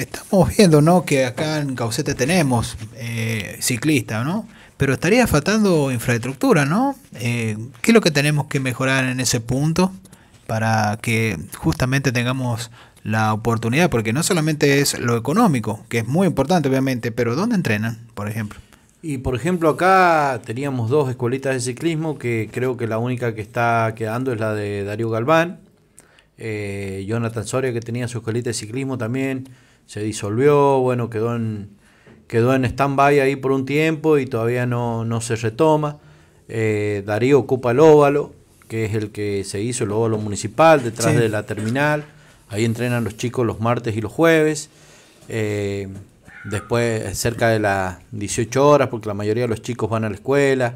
estamos viendo, ¿no? Que acá en Caucete tenemos eh, ciclistas, ¿no? Pero estaría faltando infraestructura, ¿no? Eh, ¿Qué es lo que tenemos que mejorar en ese punto para que justamente tengamos la oportunidad? Porque no solamente es lo económico, que es muy importante, obviamente, pero ¿dónde entrenan, por ejemplo? Y por ejemplo, acá teníamos dos escuelitas de ciclismo, que creo que la única que está quedando es la de Darío Galván. Eh, Jonathan Soria, que tenía su escuelita de ciclismo también se disolvió, bueno, quedó en, quedó en stand-by ahí por un tiempo y todavía no, no se retoma. Eh, Darío ocupa el óvalo, que es el que se hizo, el óvalo municipal, detrás de la terminal. Ahí entrenan los chicos los martes y los jueves. Eh, después, cerca de las 18 horas, porque la mayoría de los chicos van a la escuela.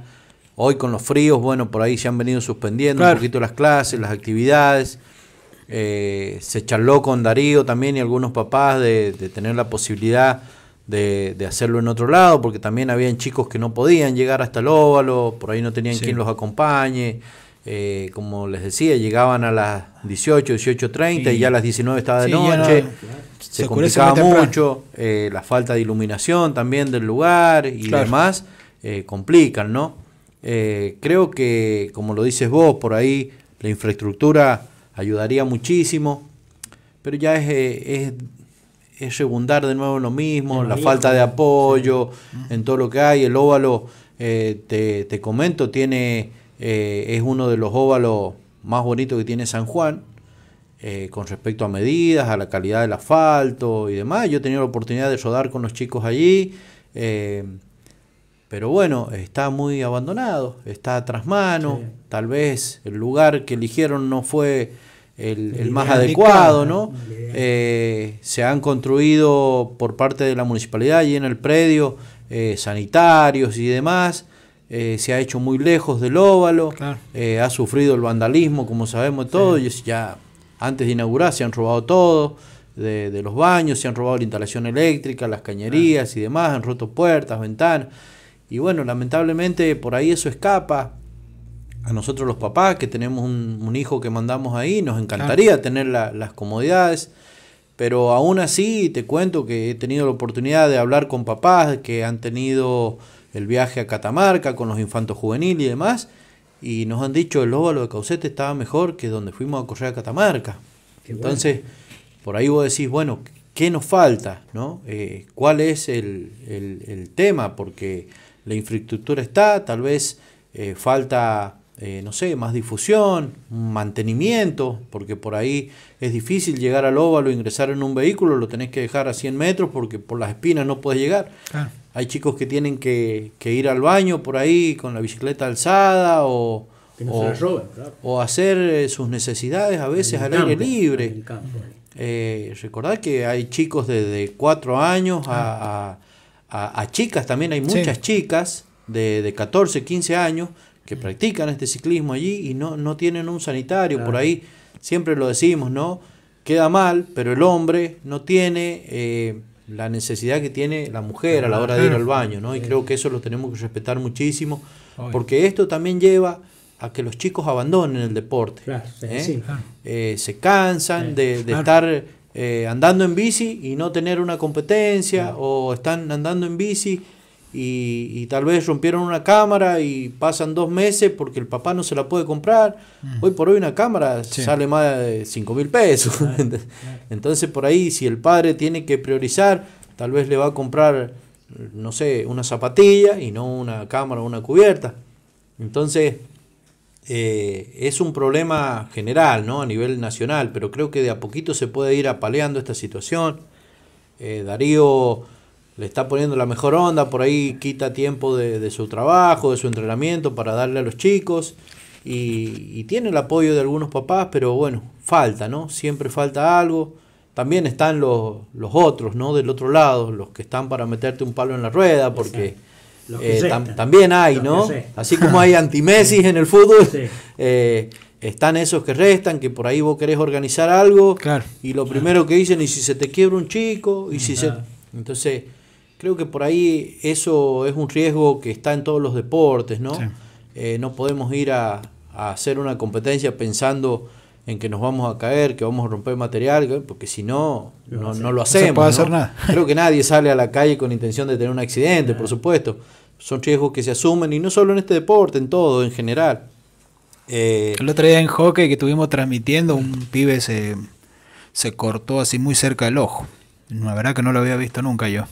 Hoy con los fríos, bueno, por ahí se han venido suspendiendo un poquito las clases, las actividades. Eh, se charló con Darío también y algunos papás de, tener la posibilidad de, hacerlo en otro lado, porque también habían chicos que no podían llegar hasta el óvalo, por ahí no tenían quien los acompañe. Eh, como les decía, llegaban a las 18, 18.30 y ya a las 19 estaba de noche. se, complicaba mucho, eh, la falta de iluminación también del lugar y demás complican, ¿no? creo que, como lo dices vos, por ahí la infraestructura ayudaría muchísimo, pero ya es, eh, es, es de nuevo lo mismo, la falta de apoyo, en todo lo que hay. El óvalo, eh, te, te, comento, tiene eh, es uno de los óvalos más bonitos que tiene San Juan. con respecto a medidas, a la calidad del asfalto y demás. Yo he tenido la oportunidad de rodar con los chicos allí. Pero bueno, está muy abandonado, está tras mano, tal vez el lugar que eligieron no fue el, más adecuado, ¿no? Eh, se han construido por parte de la municipalidad y en el predio eh, sanitarios y demás. Eh, se ha hecho muy lejos del óvalo, ha sufrido el vandalismo, como sabemos todo, ya antes de inaugurar se han robado todo. De, los baños, se han robado la instalación eléctrica, las cañerías y demás, han roto puertas, ventanas. Y bueno, lamentablemente por ahí eso escapa. A nosotros los papás, que tenemos un, hijo que mandamos ahí, nos encantaría tener las comodidades. Pero aún así te cuento que he tenido la oportunidad de hablar con papás que han tenido el viaje a Catamarca con los infantos juveniles y demás. Y nos han dicho el óvalo de Caucete estaba mejor que donde fuimos a correr a Catamarca. Entonces, por ahí vos decís, bueno, ¿qué nos falta? ¿no? Eh, ¿Cuál es el, el tema? Porque la infraestructura está, tal vez eh, falta, eh, no sé, más difusión, mantenimiento, porque por ahí es difícil llegar al óvalo, ingresar en un vehículo, lo tenés que dejar a 100 metros porque por las espinas no puedes llegar. Hay chicos que tienen que, ir al baño por ahí con la bicicleta alzada o... hacer eh, sus necesidades a veces al aire libre. recordad que hay chicos desde 4 años a, a, chicas, también hay muchas chicas de, de 14, 15 años que mm. practican este ciclismo allí y no, no tienen un sanitario. Por ahí siempre lo decimos, ¿no? Queda mal, pero el hombre no tiene eh, la necesidad que tiene la mujer a la hora de ir al baño, ¿no? Y creo que eso lo tenemos que respetar muchísimo, porque esto también lleva a que los chicos abandonen el deporte. Claro, ¿eh? eh, se cansan de, de estar eh, andando en bici y no tener una competencia, o están andando en bici y, tal vez rompieron una cámara y pasan dos meses porque el papá no se la puede comprar. Mm. Hoy por hoy una cámara sale más de 5 mil pesos. Entonces por ahí si el padre tiene que priorizar, tal vez le va a comprar, no sé, una zapatilla y no una cámara o una cubierta. Entonces eh, es un problema general, ¿no? A nivel nacional, pero creo que de a poquito se puede ir apaleando esta situación. Eh, Darío le está poniendo la mejor onda, por ahí quita tiempo de, su trabajo, de su entrenamiento para darle a los chicos. Y, tiene el apoyo de algunos papás, pero bueno, falta, ¿no? Siempre falta algo. También están los, otros, ¿no? Del otro lado, los que están para meterte un palo en la rueda, porque... Eh, también hay, ¿no? Así como hay antimesis en el fútbol, eh, están esos que restan, que por ahí vos querés organizar algo, y lo primero que dicen, y si se te quiebra un chico, y si se... Ah. Entonces, creo que por ahí eso es un riesgo que está en todos los deportes, ¿no? Eh, no podemos ir a hacer una competencia pensando en que nos vamos a caer, que vamos a romper material, porque si no, no, lo hacemos. No puede hacer nada. Creo que nadie sale a la calle con intención de tener un accidente, por supuesto. Son riesgos que se asumen y no solo en este deporte, en todo, en general. Eh, el otro día en hockey que estuvimos transmitiendo, un pibe se, se cortó así muy cerca del ojo. La verdad que no lo había visto nunca yo.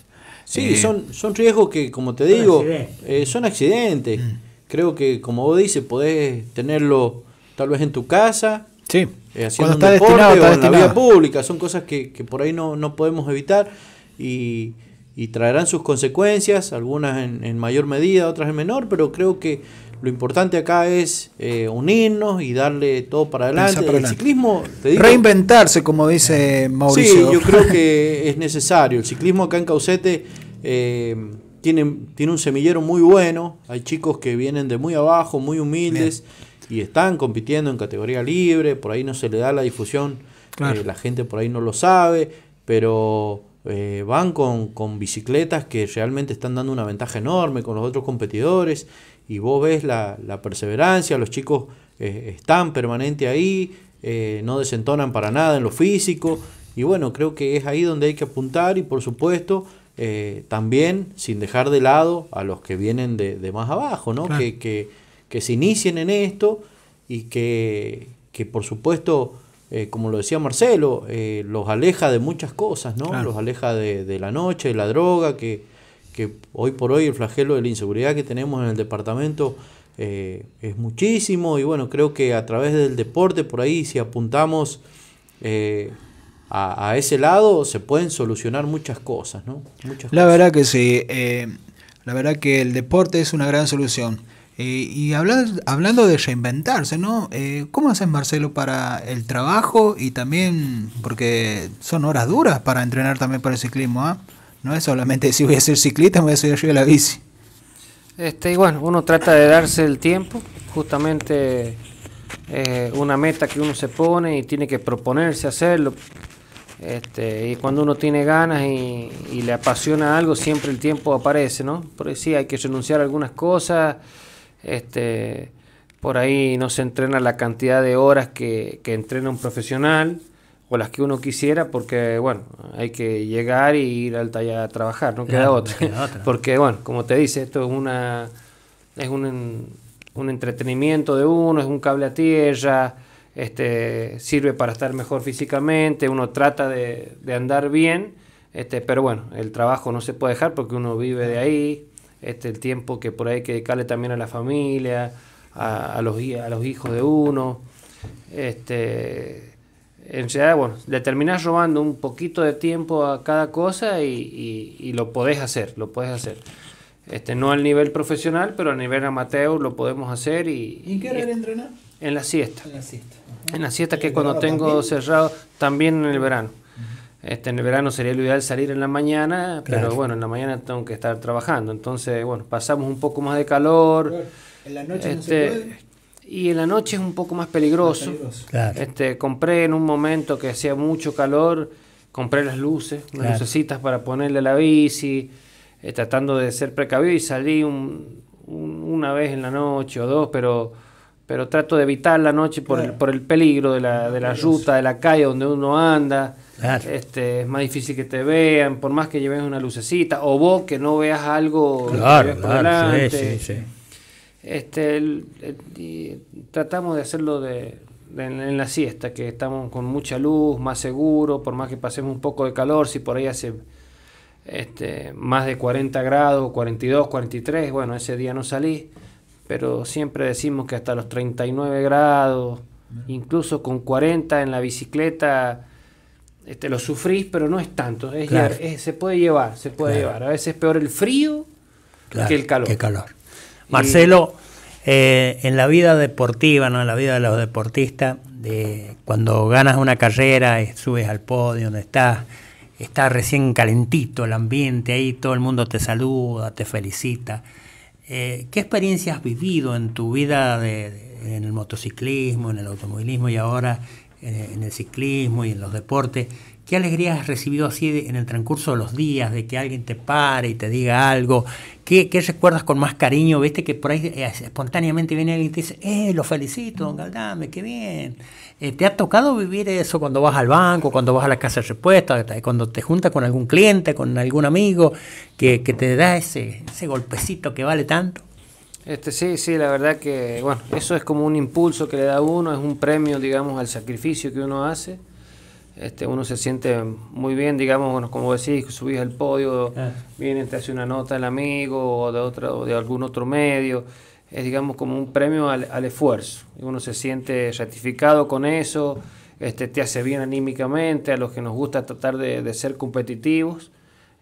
Sí, eh, son, son riesgos que, como te digo, eh, son accidentes. Mm. Creo que, como vos dices, podés tenerlo tal vez en tu casa, Sí. Cuando está la pública. Son cosas que, por ahí no, no podemos evitar y, y, traerán sus consecuencias, algunas en, mayor medida, otras en menor, pero creo que lo importante acá es eh, unirnos y darle todo para adelante. ciclismo, Reinventarse, como dice Mauricio. Sí, yo creo que es necesario. El ciclismo acá en Caucete... Eh, tiene, tiene un semillero muy bueno, hay chicos que vienen de muy abajo, muy humildes, y están compitiendo en categoría libre, por ahí no se le da la difusión, eh, la gente por ahí no lo sabe, pero eh, van con, con, bicicletas que realmente están dando una ventaja enorme con los otros competidores y vos ves la, perseverancia, los chicos eh, están permanente ahí, no desentonan para nada en lo físico y bueno, creo que es ahí donde hay que apuntar y por supuesto... también sin dejar de lado a los que vienen de, de más abajo, ¿no? Que, que que se inicien en esto y que, por supuesto, eh, como lo decía Marcelo, eh, los aleja de muchas cosas, ¿no? Los aleja de, la noche, de la droga, que, que, hoy por hoy el flagelo de la inseguridad que tenemos en el departamento eh, es muchísimo y bueno, creo que a través del deporte por ahí, si apuntamos a, a, ese lado, se pueden solucionar muchas cosas, ¿no? la verdad que sí, la verdad que el deporte es una gran solución. Eh, y hablando de reinventarse, ¿no? Eh, ¿Cómo haces, Marcelo, para el trabajo y también, porque son horas duras para entrenar también para el ciclismo, ¿ah? No es solamente si voy a ser ciclista, me voy a subir arriba la bici. Este, y bueno, uno trata de darse el tiempo, justamente eh, una meta que uno se pone y tiene que proponerse hacerlo. Este, y cuando uno tiene ganas y, le apasiona algo, siempre el tiempo aparece, ¿no? Por eso hay que renunciar a algunas cosas, este, por ahí no se entrena la cantidad de horas que, entrena un profesional o las que uno quisiera, porque bueno, hay que llegar y ir al taller a trabajar, no queda, otra. porque bueno, como te dice, esto es una es un, entretenimiento de uno, es un cable a tierra, este, sirve para estar mejor físicamente, uno trata de, de andar bien, este, pero bueno, el trabajo no se puede dejar porque uno vive de ahí, este, el tiempo que por ahí hay que dedicarle también a la familia, a, los, a los hijos de uno. Este, en realidad, bueno, le terminás robando un poquito de tiempo a cada cosa y, y, lo podés hacer, lo podés hacer. Este, no al nivel profesional, pero a nivel amateur lo podemos hacer. ¿Y, ¿Y qué hora era entrenar? En la siesta. En la siesta. En la siesta, que cuando tengo cerrado, también en el verano. Este, en el verano sería lo ideal salir en la mañana, pero bueno, en la mañana tengo que estar trabajando. Entonces, bueno, pasamos un poco más de calor. En la noche este, Y en la noche es un poco más peligroso. Este, compré en un momento que hacía mucho calor, compré las luces, las lucesitas para ponerle la bici, eh, tratando de ser precavido y salí una vez en la noche o dos, pero pero trato de evitar la noche por, el, por peligro de la ruta, de la calle donde uno anda. Este, es más difícil que te vean, por más que lleves una lucecita, o vos que no veas algo claro, Este, tratamos de hacerlo en, la siesta, que estamos con mucha luz, más seguro, por más que pasemos un poco de calor, si por ahí hace este, más de 40 grados, 42, 43, bueno, ese día no salí, pero siempre decimos que hasta los 39 grados, incluso con 40 en la bicicleta, este, lo sufrís, pero no es tanto. se puede llevar, se puede llevar. A veces es peor el frío que el calor. Marcelo, eh, en la vida deportiva, ¿no? en la vida de los deportistas, de, cuando ganas una carrera, eh, subes al podio, donde estás, está recién calentito el ambiente, ahí todo el mundo te saluda, te felicita. Eh, ¿Qué experiencias has vivido en tu vida en el motociclismo, en el automovilismo y ahora en, el ciclismo y en los deportes, ¿Qué alegría has recibido así en el transcurso de los días, de que alguien te pare y te diga algo? ¿Qué, recuerdas con más cariño? Viste que por ahí eh, espontáneamente viene alguien y te dice, ¡eh, lo felicito, don Galdame, qué bien! Eh, ¿Te ha tocado vivir eso cuando vas al banco, cuando vas a la casa de respuesta, eh, cuando te juntas con algún cliente, con algún amigo, que, que te da ese, ese golpecito que vale tanto? Este, sí, sí, la verdad que, bueno, eso es como un impulso que le da uno, es un premio, digamos, al sacrificio que uno hace. Este, uno se siente muy bien, digamos, como decís, subís al podio, ah. viene, te hace una nota el amigo o de, otra, de algún otro medio. Es, digamos, como un premio al, al esfuerzo. Uno se siente ratificado con eso, este, te hace bien anímicamente, a los que nos gusta tratar de, ser competitivos.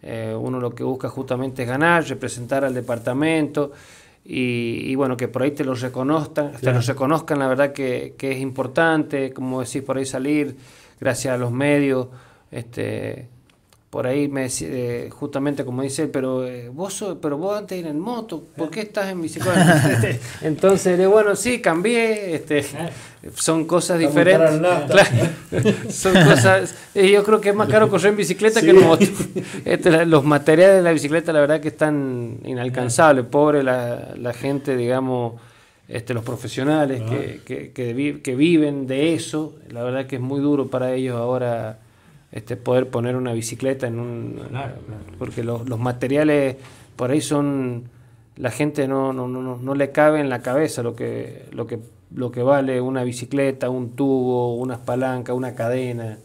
Eh, uno lo que busca justamente es ganar, representar al departamento. Y, y, bueno, que por ahí te los reconozcan, te reconozcan, la verdad que, que, es importante, como decís, por ahí salir gracias a los medios, este, por ahí me decía eh, justamente como dice pero eh, vos pero vos antes ir en moto por qué estás en bicicleta entonces bueno sí cambié este eh. son cosas diferentes son cosas yo creo que es más caro correr en bicicleta que en moto este, los materiales de la bicicleta la verdad que están inalcanzables ah. pobre la, gente digamos este, los profesionales ah. que, que, que viven de eso la verdad que es muy duro para ellos ahora este, poder poner una bicicleta en un... Porque los, materiales por ahí son... La gente no, no, le cabe en la cabeza lo que, lo, que, lo que vale una bicicleta, un tubo, unas palancas, una cadena.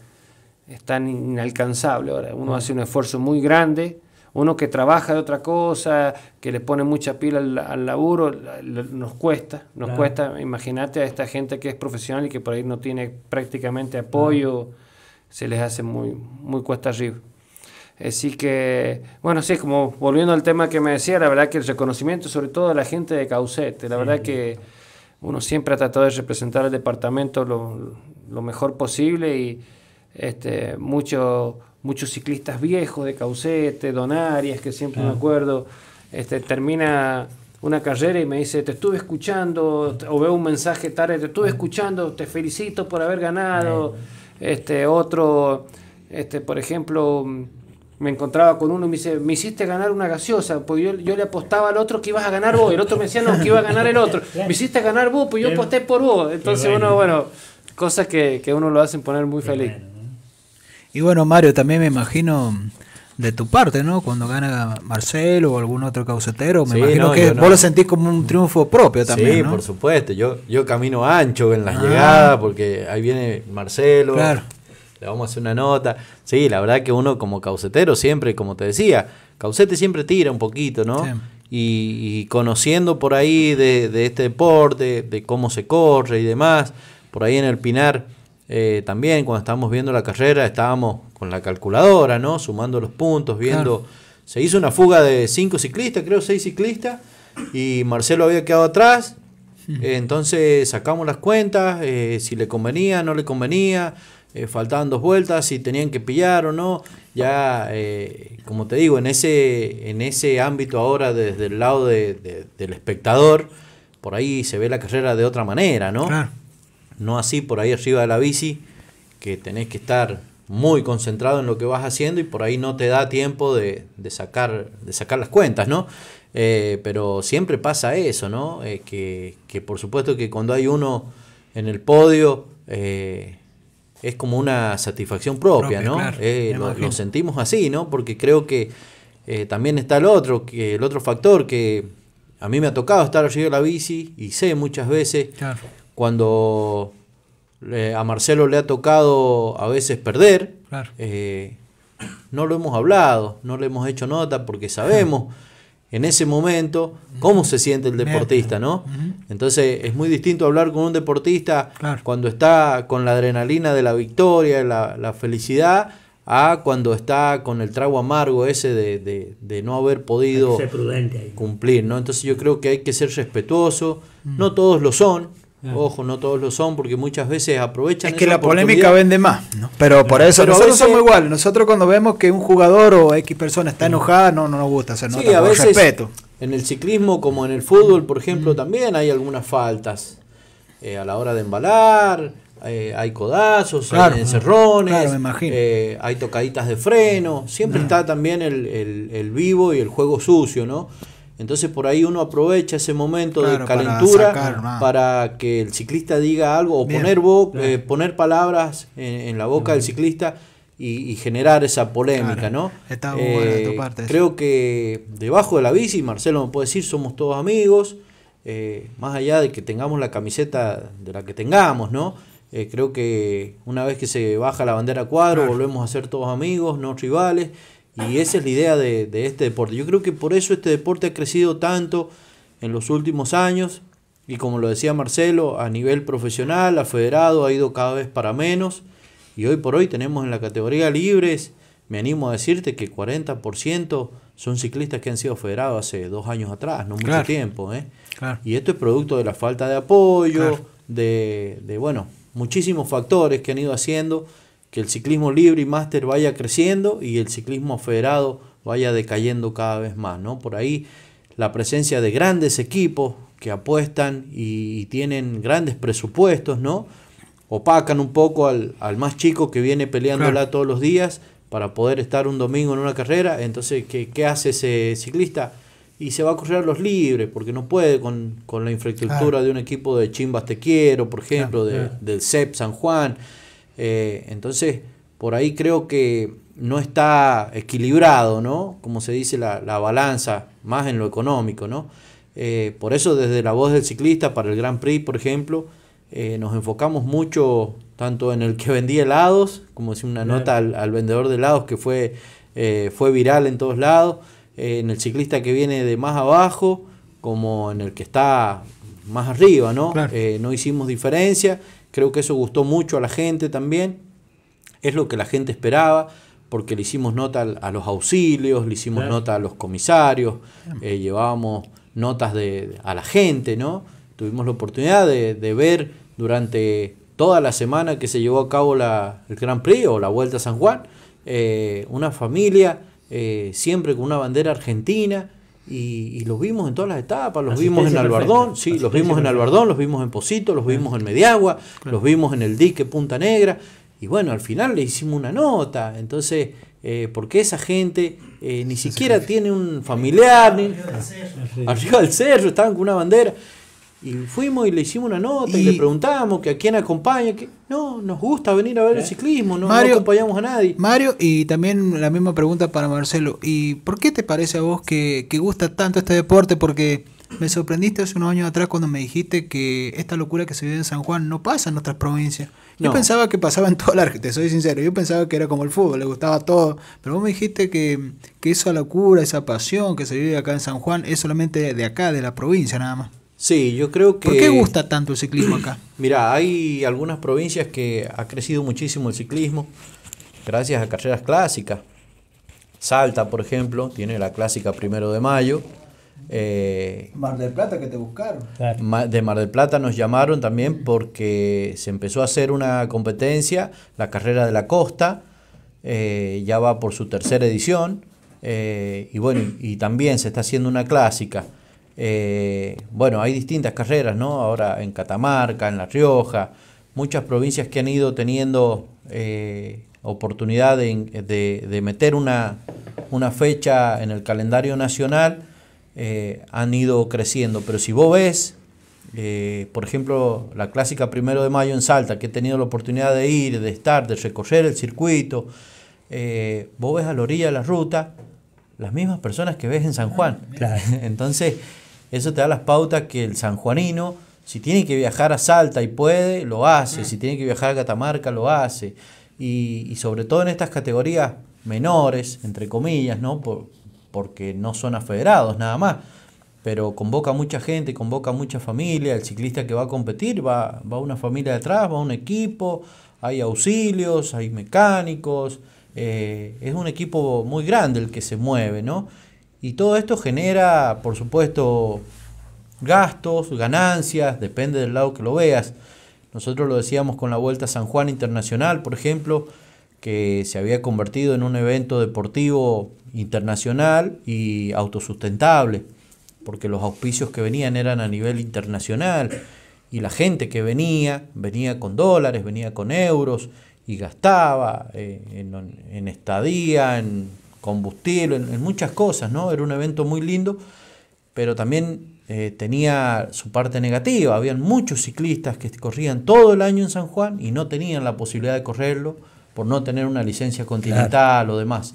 Es tan inalcanzable ahora. Uno hace un esfuerzo muy grande uno que trabaja de otra cosa, que le pone mucha pila al, al laburo, nos cuesta, nos cuesta, imagínate a esta gente que es profesional y que por ahí no tiene prácticamente apoyo se les hace muy, muy cuesta arriba. Así que, bueno, sí, como volviendo al tema que me decía, la verdad que el reconocimiento sobre todo a la gente de Caucete, la verdad que uno siempre ha tratado de representar al departamento lo, lo mejor posible y este, muchos muchos ciclistas viejos de Caucete, Donarias, que siempre me ah. acuerdo, este, termina una carrera y me dice, te estuve escuchando, o veo un mensaje tarde, te estuve ah. escuchando, te felicito por haber ganado. Ah. Este, otro, este, por ejemplo, me encontraba con uno y me dice, me hiciste ganar una gaseosa, pues yo, le apostaba al otro que ibas a ganar vos, el otro me decía, no, que iba a ganar el otro, me hiciste ganar vos, pues yo aposté por vos. Entonces bueno. uno, bueno, cosas que, que uno lo hacen poner muy feliz. Y bueno, Mario, también me imagino de tu parte, ¿no? Cuando gana Marcelo o algún otro causetero, me imagino que vos lo sentís como un triunfo propio también. Sí, por supuesto. Yo, yo camino ancho en las ah. llegadas porque ahí viene Marcelo. Claro. Le vamos a hacer una nota. Sí, la verdad que uno como causetero siempre, como te decía, causete siempre tira un poquito, ¿no? Y, conociendo por ahí de, de este deporte, de cómo se corre y demás, por ahí en el Pinar eh, también cuando estábamos viendo la carrera, estábamos con la calculadora, ¿no? Sumando los puntos, viendo. Se hizo una fuga de cinco ciclistas, creo, seis ciclistas, y Marcelo había quedado atrás. entonces sacamos las cuentas, eh, si le convenía, no le convenía, eh, faltaban dos vueltas, si tenían que pillar o no. Ya, como te digo, en ese, en ese ámbito ahora, desde el lado del espectador, por ahí se ve la carrera de otra manera, ¿no? Claro. No así por ahí arriba de la bici, que tenés que estar muy concentrado en lo que vas haciendo y por ahí no te da tiempo de, sacar, de sacar las cuentas, ¿no? Eh, pero siempre pasa eso, ¿no? Eh, que, por supuesto que cuando hay uno en el podio eh, es como una satisfacción propia, ¿no? Claro, lo, sentimos así, ¿no? Porque creo que también está el otro, que, el otro factor que a mí me ha tocado estar arriba de la bici y sé muchas veces cuando eh, a Marcelo le ha tocado a veces perder, eh, no lo hemos hablado, no le hemos hecho nota porque sabemos en ese momento cómo se siente el deportista, ¿no? Entonces es muy distinto hablar con un deportista cuando está con la adrenalina de la victoria, la, felicidad, a cuando está con el trago amargo ese de, de, no haber podido cumplir, ¿no? Entonces yo creo que hay que ser respetuoso, mm. no todos lo son, Ojo, no todos lo son, porque muchas veces aprovechan. Es que la polémica vende más, pero por eso nosotros somos igual. Nosotros cuando vemos que un jugador o X persona está enojada, no, no nos gusta, sí, a veces, En el ciclismo, como en el fútbol, por ejemplo, mm. también hay algunas faltas eh, a la hora de embalar. Eh, hay codazos, hay encerrones, eh, hay tocaditas de freno, siempre está también el, el vivo y el juego sucio, ¿no? Entonces por ahí uno aprovecha ese momento de calentura para, que el ciclista diga algo o poner, eh, poner palabras en, la boca del ciclista y, generar esa polémica, ¿no? Eh, creo que debajo de la bici, Marcelo me puede decir, somos todos amigos, eh, más allá de que tengamos la camiseta de la que tengamos, ¿no? creo que una vez que se baja la bandera cuadro, volvemos a ser todos amigos, no rivales. Y esa es la idea de, este deporte. Yo creo que por eso este deporte ha crecido tanto en los últimos años. Y como lo decía Marcelo, a nivel profesional, a federado, ha ido cada vez para menos. Y hoy por hoy tenemos en la categoría libres, me animo a decirte que 40% son ciclistas que han sido federados hace dos años atrás, no mucho tiempo. ¿eh? Y esto es producto de la falta de apoyo, de, de, bueno, muchísimos factores que han ido haciendo que el ciclismo libre y máster vaya creciendo y el ciclismo federado vaya decayendo cada vez más, ¿no? Por ahí la presencia de grandes equipos que apuestan y, tienen grandes presupuestos, ¿no? Opacan un poco al, más chico que viene peleándola todos los días para poder estar un domingo en una carrera. Entonces, ¿qué, hace ese ciclista? Y se va a correr los libres, porque no puede con, con la infraestructura de un equipo de Chimbas Te Quiero, por ejemplo, del CEP San Juan. Eh, entonces, por ahí creo que no está equilibrado, ¿no? Como se dice, la, balanza, más en lo económico, ¿no? Eh, por eso desde la voz del ciclista para el Gran Prix, por ejemplo, eh, nos enfocamos mucho tanto en el que vendía helados, como si una nota al, vendedor de helados que fue, fue viral en todos lados, en el ciclista que viene de más abajo, como en el que está más arriba, ¿no? no hicimos diferencia Creo que eso gustó mucho a la gente también. Es lo que la gente esperaba, porque le hicimos nota a los auxilios, le hicimos nota a los comisarios, eh, llevábamos notas de, a la gente, ¿no? Tuvimos la oportunidad de, ver durante toda la semana que se llevó a cabo la, el Gran Prix o la Vuelta a San Juan, eh, una familia eh, siempre con una bandera argentina, y, los vimos en todas las etapas, los vimos en Albardón, sí, los vimos en Albardón, los vimos en Posito, los vimos en Mediagua, los vimos en el dique Punta Negra, y bueno, al final le hicimos una nota, entonces, eh, porque esa gente eh, ni siquiera tiene un familiar, ni, del cerro. del cerro, estaban con una bandera, y fuimos y le hicimos una nota y, le preguntamos que a quién acompaña. Que, no, nos gusta venir a ver el eh, ciclismo, no, acompañamos a nadie. Mario, y también la misma pregunta para Marcelo. ¿Y por qué te parece a vos que, gusta tanto este deporte? Porque me sorprendiste hace unos años atrás cuando me dijiste que esta locura que se vive en San Juan no pasa en otras provincias. Yo pensaba que pasaba en toda la Argentina, soy sincero, yo pensaba que era como el fútbol, le gustaba todo, pero vos me dijiste que esa locura, esa pasión que se vive acá en San Juan es solamente de acá, de la provincia nada más. Sí, yo creo que... ¿Por qué gusta tanto el ciclismo acá? Mira, hay algunas provincias que ha crecido muchísimo el ciclismo gracias a carreras clásicas. Salta, por ejemplo, tiene la clásica primero de mayo. Eh, Mar del Plata que te buscaron. De Mar del Plata nos llamaron también porque se empezó a hacer una competencia, la carrera de la costa, eh, ya va por su tercera edición. Eh, y bueno, y también se está haciendo una clásica. Eh, bueno, hay distintas carreras, ¿no? Ahora en Catamarca, en La Rioja, muchas provincias que han ido teniendo eh, oportunidad de, meter una, una, fecha en el calendario nacional, eh, han ido creciendo. Pero si vos ves, por ejemplo, la clásica primero de mayo en Salta, que he tenido la oportunidad de ir, de estar, de recorrer el circuito, vos ves a la orilla de la ruta las mismas personas que ves en San Juan. Entonces, eso te da las pautas que el sanjuanino, si tiene que viajar a Salta y puede, lo hace. Mm. Si tiene que viajar a Catamarca, lo hace. Y, sobre todo en estas categorías menores, entre comillas, ¿no? porque no son afederados nada más. Pero convoca mucha gente, convoca mucha familia. El ciclista que va a competir va, a una familia detrás, va un equipo, hay auxilios, hay mecánicos. Eh, es un equipo muy grande el que se mueve, ¿no? Y todo esto genera, por supuesto, gastos, ganancias, depende del lado que lo veas. Nosotros lo decíamos con la Vuelta a San Juan Internacional, por ejemplo, que se había convertido en un evento deportivo internacional y autosustentable, porque los auspicios que venían eran a nivel internacional y la gente que venía, venía con dólares, venía con euros y gastaba eh, en, en estadía, en combustible, en, muchas cosas, ¿no? Era un evento muy lindo, pero también eh, tenía su parte negativa. Habían muchos ciclistas que corrían todo el año en San Juan y no tenían la posibilidad de correrlo por no tener una licencia continental o demás.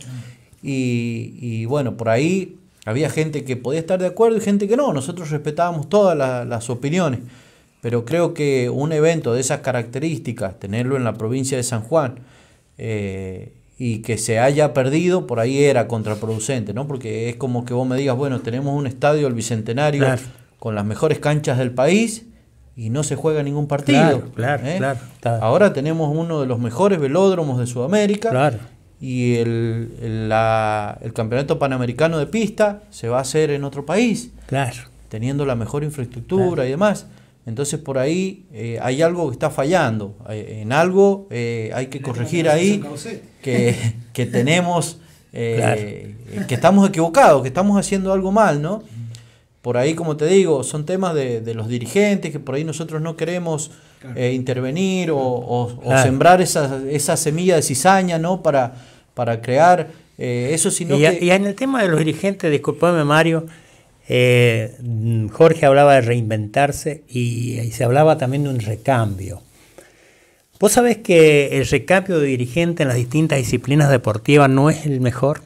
Y, bueno, por ahí había gente que podía estar de acuerdo y gente que no. Nosotros respetábamos todas las opiniones. Pero creo que un evento de esas características, tenerlo en la provincia de San Juan, eh, y que se haya perdido, por ahí era contraproducente, ¿no? Porque es como que vos me digas, bueno, tenemos un estadio, el Bicentenario, con las mejores canchas del país y no se juega ningún partido. Claro, claro, ¿Eh? Ahora tenemos uno de los mejores velódromos de Sudamérica. Claro. Y el, el, la, el campeonato panamericano de pista se va a hacer en otro país. Claro. Teniendo la mejor infraestructura y demás. Entonces por ahí eh, hay algo que está fallando, eh, en algo eh, hay que este corregir ahí que, que tenemos, que estamos equivocados, que estamos haciendo algo mal, ¿no? Por ahí, como te digo, son temas de, de los dirigentes que por ahí nosotros no queremos intervenir o, sembrar esa, esa, semilla de cizaña, ¿no? Para, para crear eso, sino y, y en el tema de los dirigentes, disculpame Mario, eh, Jorge hablaba de reinventarse y, se hablaba también de un recambio. Vos sabés que el recambio de dirigente en las distintas disciplinas deportivas no es el mejor.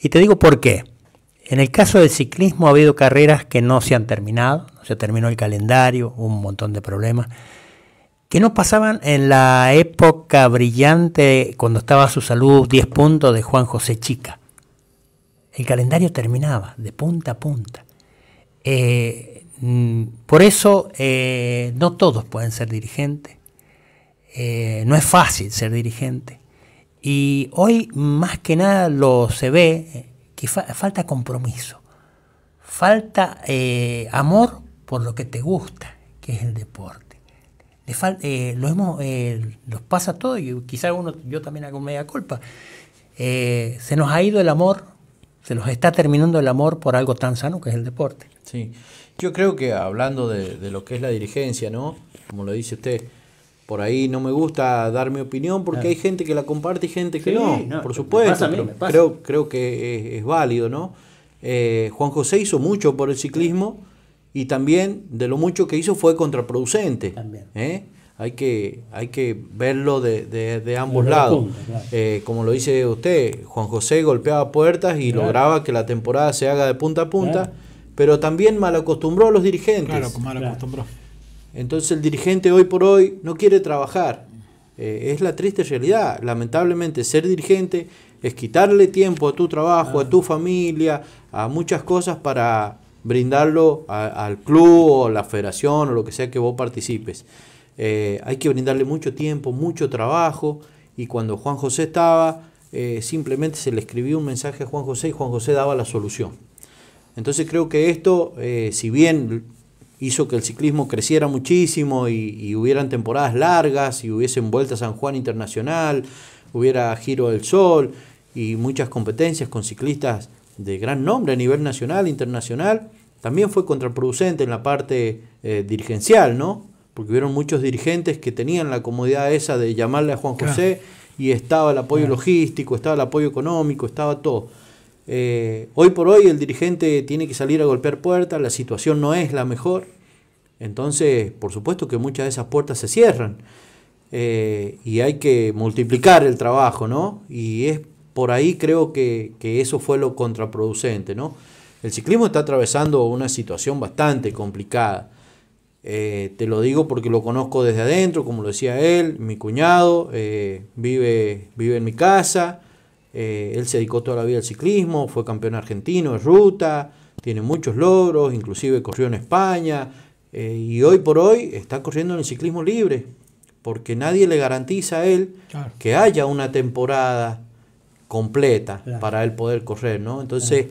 Y te digo por qué. En el caso del ciclismo ha habido carreras que no se han terminado, no se terminó el calendario, un montón de problemas, que no pasaban en la época brillante cuando estaba su salud 10 puntos de Juan José Chica. El calendario terminaba de punta a punta. Eh, mm, por eso eh, no todos pueden ser dirigentes. Eh, no es fácil ser dirigente. Y hoy más que nada lo se ve que falta compromiso, falta amor por lo que te gusta, que es el deporte. lo hemos, los pasa todo, y quizás uno, yo también hago media culpa. se nos ha ido el amor se los está terminando el amor por algo tan sano que es el deporte. Sí, yo creo que hablando de, lo que es la dirigencia, ¿no? Como lo dice usted, por ahí no me gusta dar mi opinión porque hay gente que la comparte y gente que no, por supuesto. pero creo, que es, válido, ¿no? Eh, Juan José hizo mucho por el ciclismo y también de lo mucho que hizo fue contraproducente. También. ¿eh? hay que, hay que verlo de, ambos lados. Eh, como lo dice usted, Juan José golpeaba puertas y lograba que la temporada se haga de punta a punta, pero también mal acostumbró a los dirigentes. Claro, mal Entonces el dirigente hoy por hoy no quiere trabajar. Eh, es la triste realidad. Lamentablemente ser dirigente es quitarle tiempo a tu trabajo, a ah. tu familia, a muchas cosas para brindarlo al club o la federación o lo que sea que vos participes. Eh, hay que brindarle mucho tiempo, mucho trabajo, y cuando Juan José estaba, eh, simplemente se le escribió un mensaje a Juan José y Juan José daba la solución. Entonces creo que esto, eh, si bien hizo que el ciclismo creciera muchísimo y, hubieran temporadas largas y hubiesen vuelta a San Juan Internacional, hubiera Giro del Sol y muchas competencias con ciclistas de gran nombre a nivel nacional, e internacional, también fue contraproducente en la parte dirigencial, ¿no? porque hubieron muchos dirigentes que tenían la comodidad esa de llamarle a Juan José y estaba el apoyo logístico, estaba el apoyo económico, estaba todo. Eh, hoy por hoy el dirigente tiene que salir a golpear puertas, la situación no es la mejor, entonces por supuesto que muchas de esas puertas se cierran eh, y hay que multiplicar el trabajo, ¿no? Y es por ahí creo que, que eso fue lo contraproducente, ¿no? El ciclismo está atravesando una situación bastante complicada. Eh, te lo digo porque lo conozco desde adentro, como lo decía él, mi cuñado eh, vive, vive en mi casa, eh, él se dedicó toda la vida al ciclismo, fue campeón argentino de ruta, tiene muchos logros, inclusive corrió en España y hoy por hoy está corriendo en el ciclismo libre, porque nadie le garantiza a él que haya una temporada completa para él poder correr, ¿no? Entonces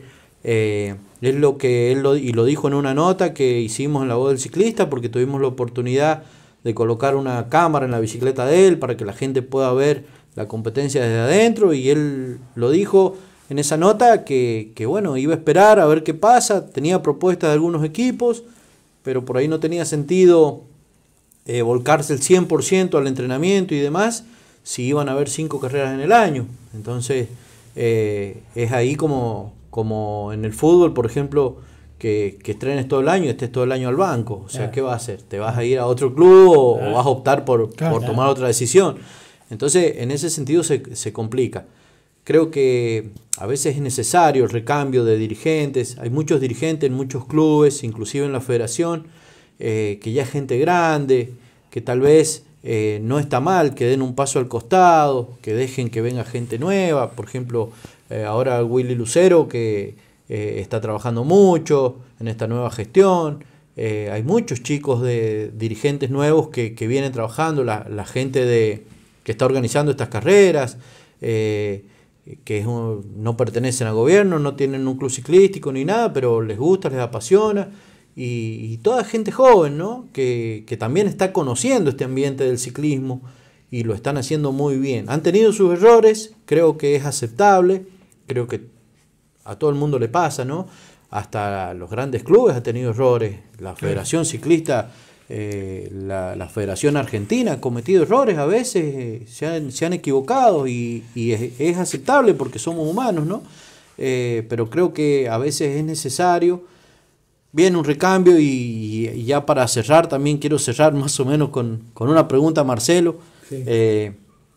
lo que él lo, y lo dijo en una nota que hicimos en la voz del ciclista porque tuvimos la oportunidad de colocar una cámara en la bicicleta de él para que la gente pueda ver la competencia desde adentro y él lo dijo en esa nota que, bueno, iba a esperar a ver qué pasa, tenía propuestas de algunos equipos, pero por ahí no tenía sentido eh, volcarse el 100% al entrenamiento y demás si iban a haber cinco carreras en el año. Entonces eh, es ahí como, como en el fútbol, por ejemplo, que, que todo el año y estés todo el año al banco. O sea, ¿qué vas a hacer? ¿Te vas a ir a otro club o, vas a optar por, por tomar otra decisión? Entonces, en ese sentido se, se complica. Creo que a veces es necesario el recambio de dirigentes. Hay muchos dirigentes en muchos clubes, inclusive en la federación, eh, que ya es gente grande, que tal vez eh, no está mal, que den un paso al costado, que dejen que venga gente nueva. Por ejemplo, eh, ahora Willy Lucero que eh, está trabajando mucho en esta nueva gestión. Eh, hay muchos chicos de dirigentes nuevos que, vienen trabajando, la, gente que está organizando estas carreras, que no pertenecen al gobierno, no tienen un club ciclístico ni nada, pero les gusta, les apasiona. Y, toda gente joven, ¿no? Que, que, también está conociendo este ambiente del ciclismo y lo están haciendo muy bien. Han tenido sus errores, creo que es aceptable, creo que a todo el mundo le pasa, ¿no? Hasta los grandes clubes ha tenido errores, la Federación Ciclista, eh, la, Federación Argentina ha cometido errores a veces, eh, se, han, equivocado y, es, aceptable porque somos humanos, ¿no? Eh, pero creo que a veces es necesario. Bien, un recambio y, ya para cerrar también quiero cerrar más o menos con, una pregunta Marcelo,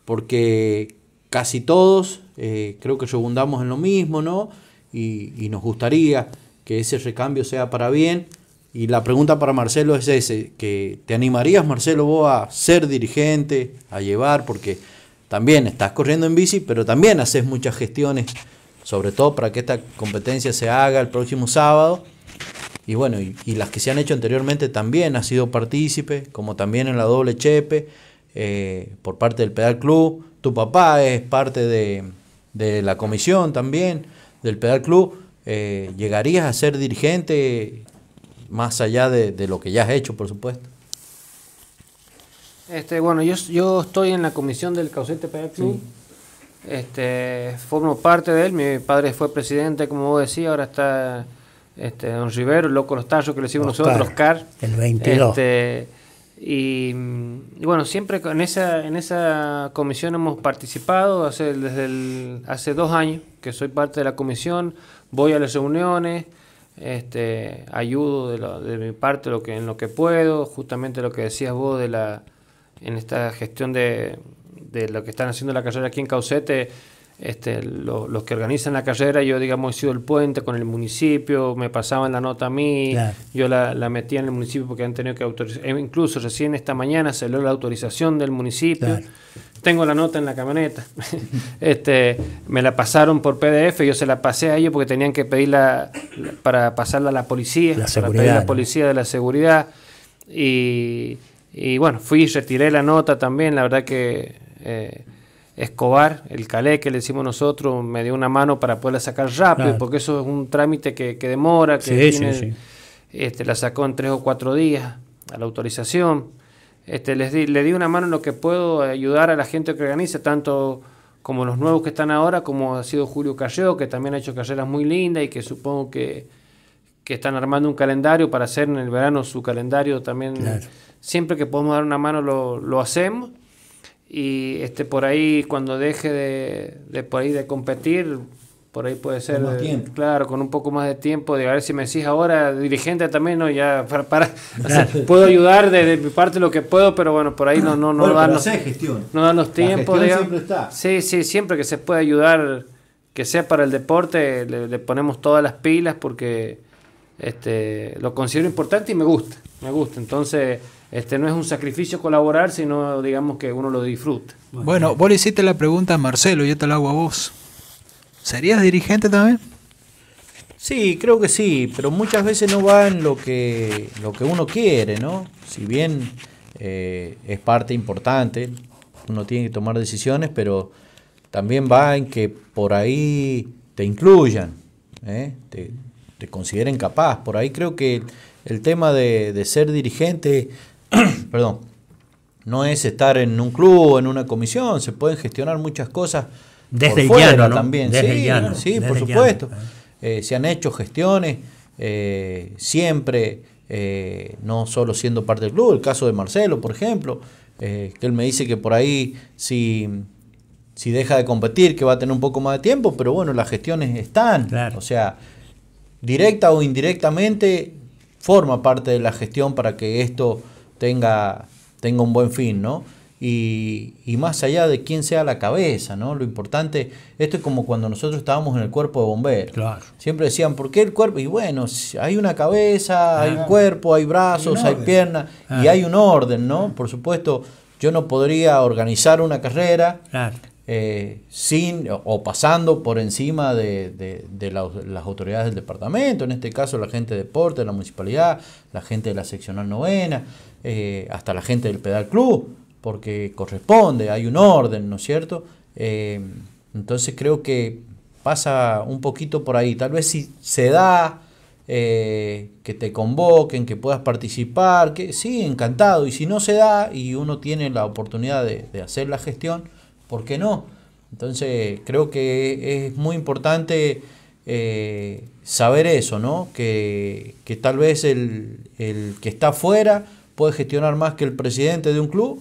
porque casi todos eh, creo que segundamos en lo mismo, ¿no? Y, nos gustaría que ese recambio sea para bien. Y la pregunta para Marcelo es ese, que ¿te animarías, Marcelo, vos a ser dirigente, a llevar? Porque también estás corriendo en bici, pero también haces muchas gestiones, sobre todo para que esta competencia se haga el próximo sábado. Y bueno, y, las que se han hecho anteriormente también ha sido partícipe, como también en la doble chepe, eh, por parte del Pedal Club. Tu papá es parte de, de la comisión también, del Pedal Club, eh, ¿llegarías a ser dirigente más allá de, lo que ya has hecho, por supuesto? Este, bueno, yo, yo estoy en la comisión del Caucete Pedal Club. Este, formo parte de él, mi padre fue presidente, como vos decías, ahora está este, Don Rivero, el loco Los Tallos, que le hicimos nosotros, Oscar. El 22. Y, bueno, siempre en esa, en esa comisión hemos participado hace, desde hace dos años que soy parte de la comisión, voy a las reuniones, este, ayudo de, de mi parte lo que, en lo que puedo, justamente lo que decías vos de la, en esta gestión de, de lo que están haciendo la carrera aquí en Caucete este, los que organizan la carrera, yo digamos he sido el puente con el municipio, me pasaban la nota a mí, yo la, la, metía en el municipio porque han tenido que autorizar, eh, incluso recién esta mañana se dio la autorización del municipio, tengo la nota en la camioneta, este, me la pasaron por PDF, yo se la pasé a ellos porque tenían que pedirla para pasarla a la policía, la para a la policía de la seguridad y, bueno, fui, y retiré la nota también, la verdad que... Eh, Escobar, el calé que le hicimos nosotros, me dio una mano para poderla sacar rápido, porque eso es un trámite que, demora, que sí, tiene, este, la sacó en tres o cuatro días a la autorización. Este, les di, le di una mano en lo que puedo ayudar a la gente que organiza, tanto como los nuevos que están ahora, como ha sido Julio Calleo, que también ha hecho carreras muy lindas y que supongo que, están armando un calendario para hacer en el verano su calendario también. Siempre que podemos dar una mano lo, lo hacemos y este por ahí cuando deje de, de por ahí de competir por ahí puede ser con claro con un poco más de tiempo de a ver si me decís ahora dirigente también no ya para, puedo ayudar de, mi parte lo que puedo pero bueno por ahí no no no dan los, gestión. no dan los tiempos siempre sí sí siempre que se puede ayudar que sea para el deporte le, le ponemos todas las pilas porque este lo considero importante y me gusta me gusta entonces este no es un sacrificio colaborar, sino digamos que uno lo disfrute. Bueno, vos le hiciste la pregunta a Marcelo, yo te la hago a vos. ¿Serías dirigente también? Sí, creo que sí, pero muchas veces no va en lo que, lo que uno quiere, ¿no? Si bien eh, es parte importante, uno tiene que tomar decisiones, pero también va en que por ahí te incluyan, ¿eh? te, consideren capaz. Por ahí creo que el tema de, de ser dirigente perdón, no es estar en un club, o en una comisión, se pueden gestionar muchas cosas desde también. sí, por supuesto. se han hecho gestiones eh, siempre, eh, no solo siendo parte del club, el caso de Marcelo, por ejemplo, eh, que él me dice que por ahí si, si deja de competir, que va a tener un poco más de tiempo, pero bueno, las gestiones están. O sea, directa o indirectamente forma parte de la gestión para que esto tenga, tenga un buen fin, ¿no? Y, más allá de quién sea la cabeza, ¿no? Lo importante, esto es como cuando nosotros estábamos en el cuerpo de bomberos. Claro. Siempre decían, ¿por qué el cuerpo? Y bueno, hay una cabeza, ah. hay cuerpo, hay brazos, hay, piernas, y ah. hay un orden, ¿no? Ah. Por supuesto, yo no podría organizar una carrera eh, sin o, pasando por encima de, las autoridades del departamento, en este caso la gente de deporte, la municipalidad, la gente de la seccional novena. Eh, hasta la gente del Pedal Club, porque corresponde, hay un orden, ¿no es cierto? Eh, entonces creo que pasa un poquito por ahí. Tal vez si se da eh, que te convoquen, que puedas participar, que sí, encantado. Y si no se da y uno tiene la oportunidad de, hacer la gestión, ¿por qué no? Entonces creo que es muy importante saber eso, ¿no? Que, tal vez el, el, que está afuera puede gestionar más que el presidente de un club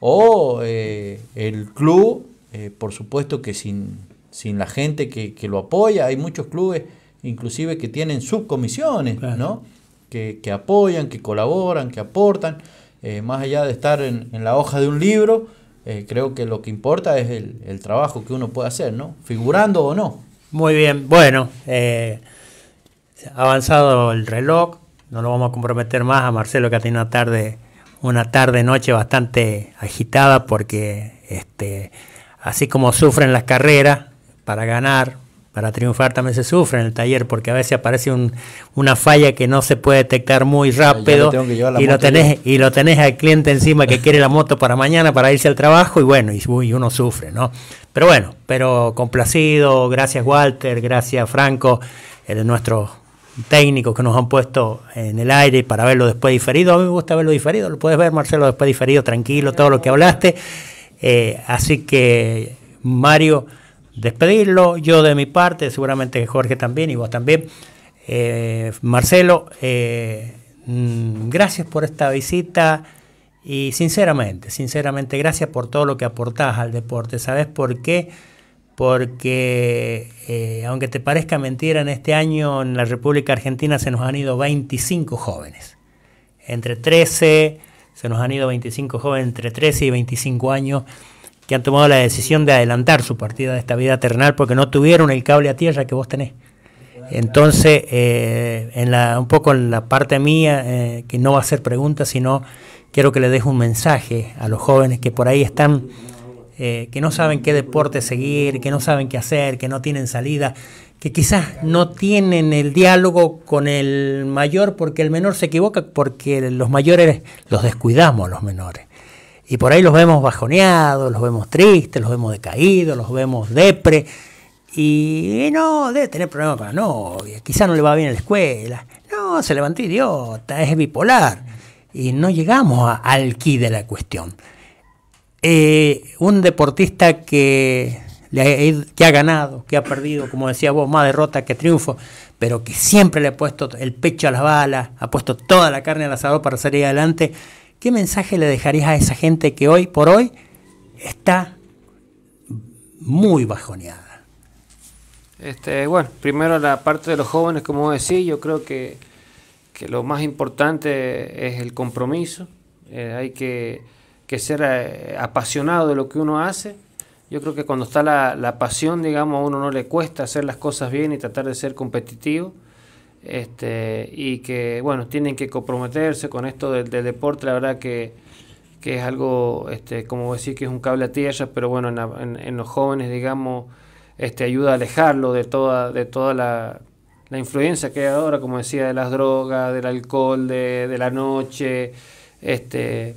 o eh, el club, eh, por supuesto que sin, sin la gente que, lo apoya, hay muchos clubes inclusive que tienen subcomisiones, ¿no? Que, apoyan, que colaboran, que aportan, eh, más allá de estar en, en, la hoja de un libro, creo que lo que importa es el, el, trabajo que uno puede hacer, ¿no? Figurando o no. Muy bien, bueno, avanzado el reloj, no lo vamos a comprometer más a Marcelo que ha tenido una tarde, una tarde noche bastante agitada porque este, así como sufren las carreras para ganar, para triunfar también se sufre en el taller porque a veces aparece una falla que no se puede detectar muy rápido y lo tenés y lo tenés al cliente encima que quiere la moto para mañana para irse al trabajo y bueno y, uno sufre no pero bueno pero complacido gracias Walter gracias Franco nuestro. nuestro técnicos que nos han puesto en el aire para verlo después diferido. A mí me gusta verlo diferido, lo puedes ver, Marcelo, después diferido, tranquilo, todo lo que hablaste. Eh, así que, Mario, despedirlo, yo de mi parte, seguramente Jorge también y vos también. Eh, Marcelo, eh, mm, gracias por esta visita y sinceramente, sinceramente, gracias por todo lo que aportás al deporte. ¿Sabes por qué? porque eh, aunque te parezca mentira, en este año en la República Argentina se nos han ido 25 jóvenes. Entre 13, se nos han ido 25 jóvenes entre 13 y 25 años que han tomado la decisión de adelantar su partida de esta vida terrenal porque no tuvieron el cable a tierra que vos tenés. Entonces, eh, en un poco en la parte mía, eh, que no va a ser pregunta, sino quiero que le deje un mensaje a los jóvenes que por ahí están eh, que no saben qué deporte seguir, que no saben qué hacer, que no tienen salida, que quizás no tienen el diálogo con el mayor porque el menor se equivoca, porque los mayores los descuidamos, los menores. Y por ahí los vemos bajoneados, los vemos tristes, los vemos decaídos, los vemos depre. Y no, debe tener problemas con la novia, quizás no le va bien en la escuela. No, se levantó idiota, es bipolar. Y no llegamos al quid de la cuestión. Eh, un deportista que, ha, eh, que ha ganado, que ha perdido, como decía vos, más derrota que triunfo, pero que siempre le ha puesto el pecho a las balas, ha puesto toda la carne al asador para salir adelante. ¿Qué mensaje le dejarías a esa gente que hoy por hoy está muy bajoneada? Este, bueno, primero la parte de los jóvenes, como decís, yo creo que, lo más importante es el compromiso. Eh, hay que que ser eh, apasionado de lo que uno hace. Yo creo que cuando está la, pasión, digamos, a uno no le cuesta hacer las cosas bien y tratar de ser competitivo. Este, y que, bueno, tienen que comprometerse con esto del, deporte, la verdad que, es algo, este, como decir, que es un cable a tierra, pero bueno, en, los jóvenes, digamos, este, ayuda a alejarlo de toda, de toda la, influencia que hay ahora, como decía, de las drogas, del alcohol, de, de la noche, este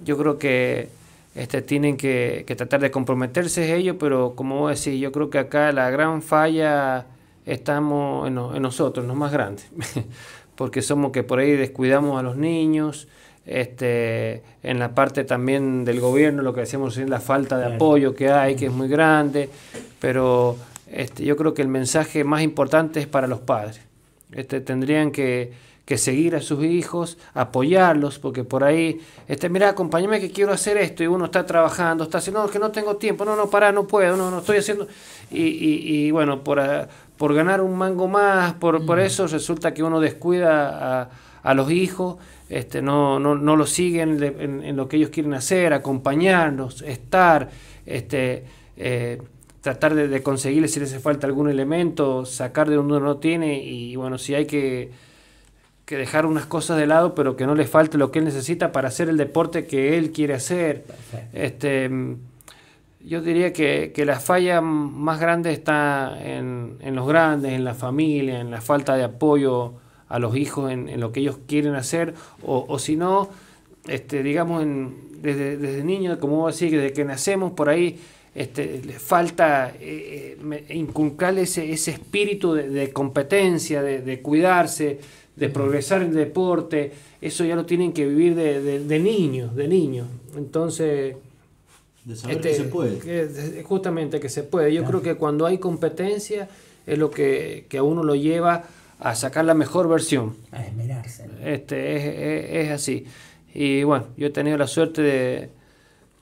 yo creo que este, tienen que, tratar de comprometerse ellos, pero como vos decís, yo creo que acá la gran falla estamos en, en nosotros, los no más grandes, porque somos que por ahí descuidamos a los niños, este, en la parte también del gobierno, lo que decíamos es la falta de apoyo que hay, que es muy grande, pero este, yo creo que el mensaje más importante es para los padres. Este, tendrían que que seguir a sus hijos, apoyarlos, porque por ahí, este, mira, acompáñame que quiero hacer esto, y uno está trabajando, está haciendo, no, que no tengo tiempo, no, no, para, no puedo, no, no estoy haciendo, y, y, y bueno, por, ah, por ganar un mango más, por, eso resulta que uno descuida a, a los hijos, este, no, no, no los siguen en, lo que ellos quieren hacer, acompañarnos, estar, este, eh, tratar de, de conseguirles si les hace falta algún elemento, sacar de donde uno no tiene, y bueno, si hay que que dejar unas cosas de lado, pero que no le falte lo que él necesita para hacer el deporte que él quiere hacer. Este, mm, yo diría que, la falla más grande está en, en, los grandes, en la familia, en la falta de apoyo a los hijos en, lo que ellos quieren hacer, o, si no, este, digamos, en, desde, desde niños, como así, desde que nacemos por ahí, este, falta eh, eh, inculcar ese, espíritu de, competencia, de cuidarse, de progresar en deporte, eso ya lo tienen que vivir de, de, de niños, de niños. Entonces... Este, que se puede. justamente que se puede. Yo creo que cuando hay competencia es lo que, a uno lo lleva a sacar la mejor versión. A Este, es, es, así. Y bueno, yo he tenido la suerte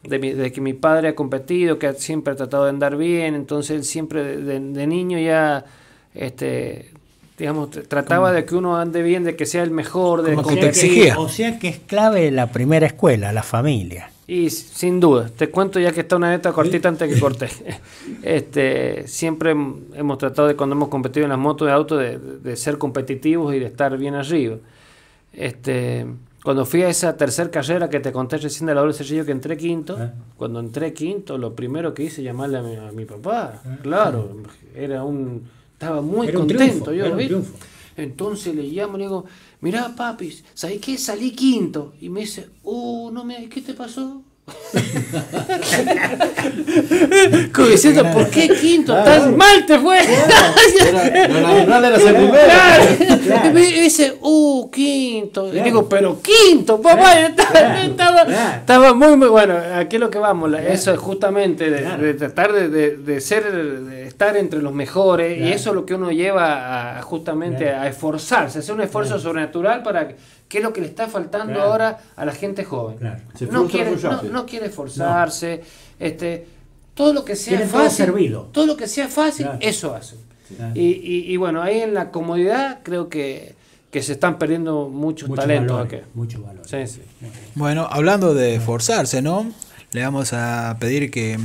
de, que mi padre ha competido, que siempre ha tratado de andar bien, entonces siempre de, de niño ya este, digamos, trataba de que uno ande bien, de que sea el mejor, de o sea que es clave la primera escuela, la familia. Y sin duda, te cuento ya que está una neta cortita antes que corté. Este, siempre hemos tratado de cuando hemos competido en las motos de auto de, ser competitivos y de estar bien arriba. Este, cuando fui a esa tercera carrera que te conté recién de la doble sello que entré quinto, ah. cuando entré quinto, lo primero que hice llamarle a mi, papá. Ah. Claro, ah. era un estaba muy contento yo, Entonces le llamo y le digo, mira papi, sabes qué? Salí quinto. Y me dice, oh, no me, ¿qué te pasó? Como ¿por qué quinto? Tan mal te fue. la verdad era ser primero. y dice, uh, quinto. Y digo, pero quinto, papá. Estaba, estaba, muy, muy bueno. Aquí es lo que vamos. Eso es justamente de, tratar de, de, ser, estar entre los mejores. Y eso es lo que uno lleva justamente a esforzarse, hacer un esfuerzo sobrenatural para que que es lo que le está faltando ahora a la gente joven. no, quiere, no, quiere esforzarse, este, todo lo que sea fácil, todo, lo que sea fácil, eso hace. Y, bueno, ahí en la comodidad creo que, que se están perdiendo muchos, mucho talentos valores, Bueno, hablando de forzarse, ¿no? Le vamos a pedir que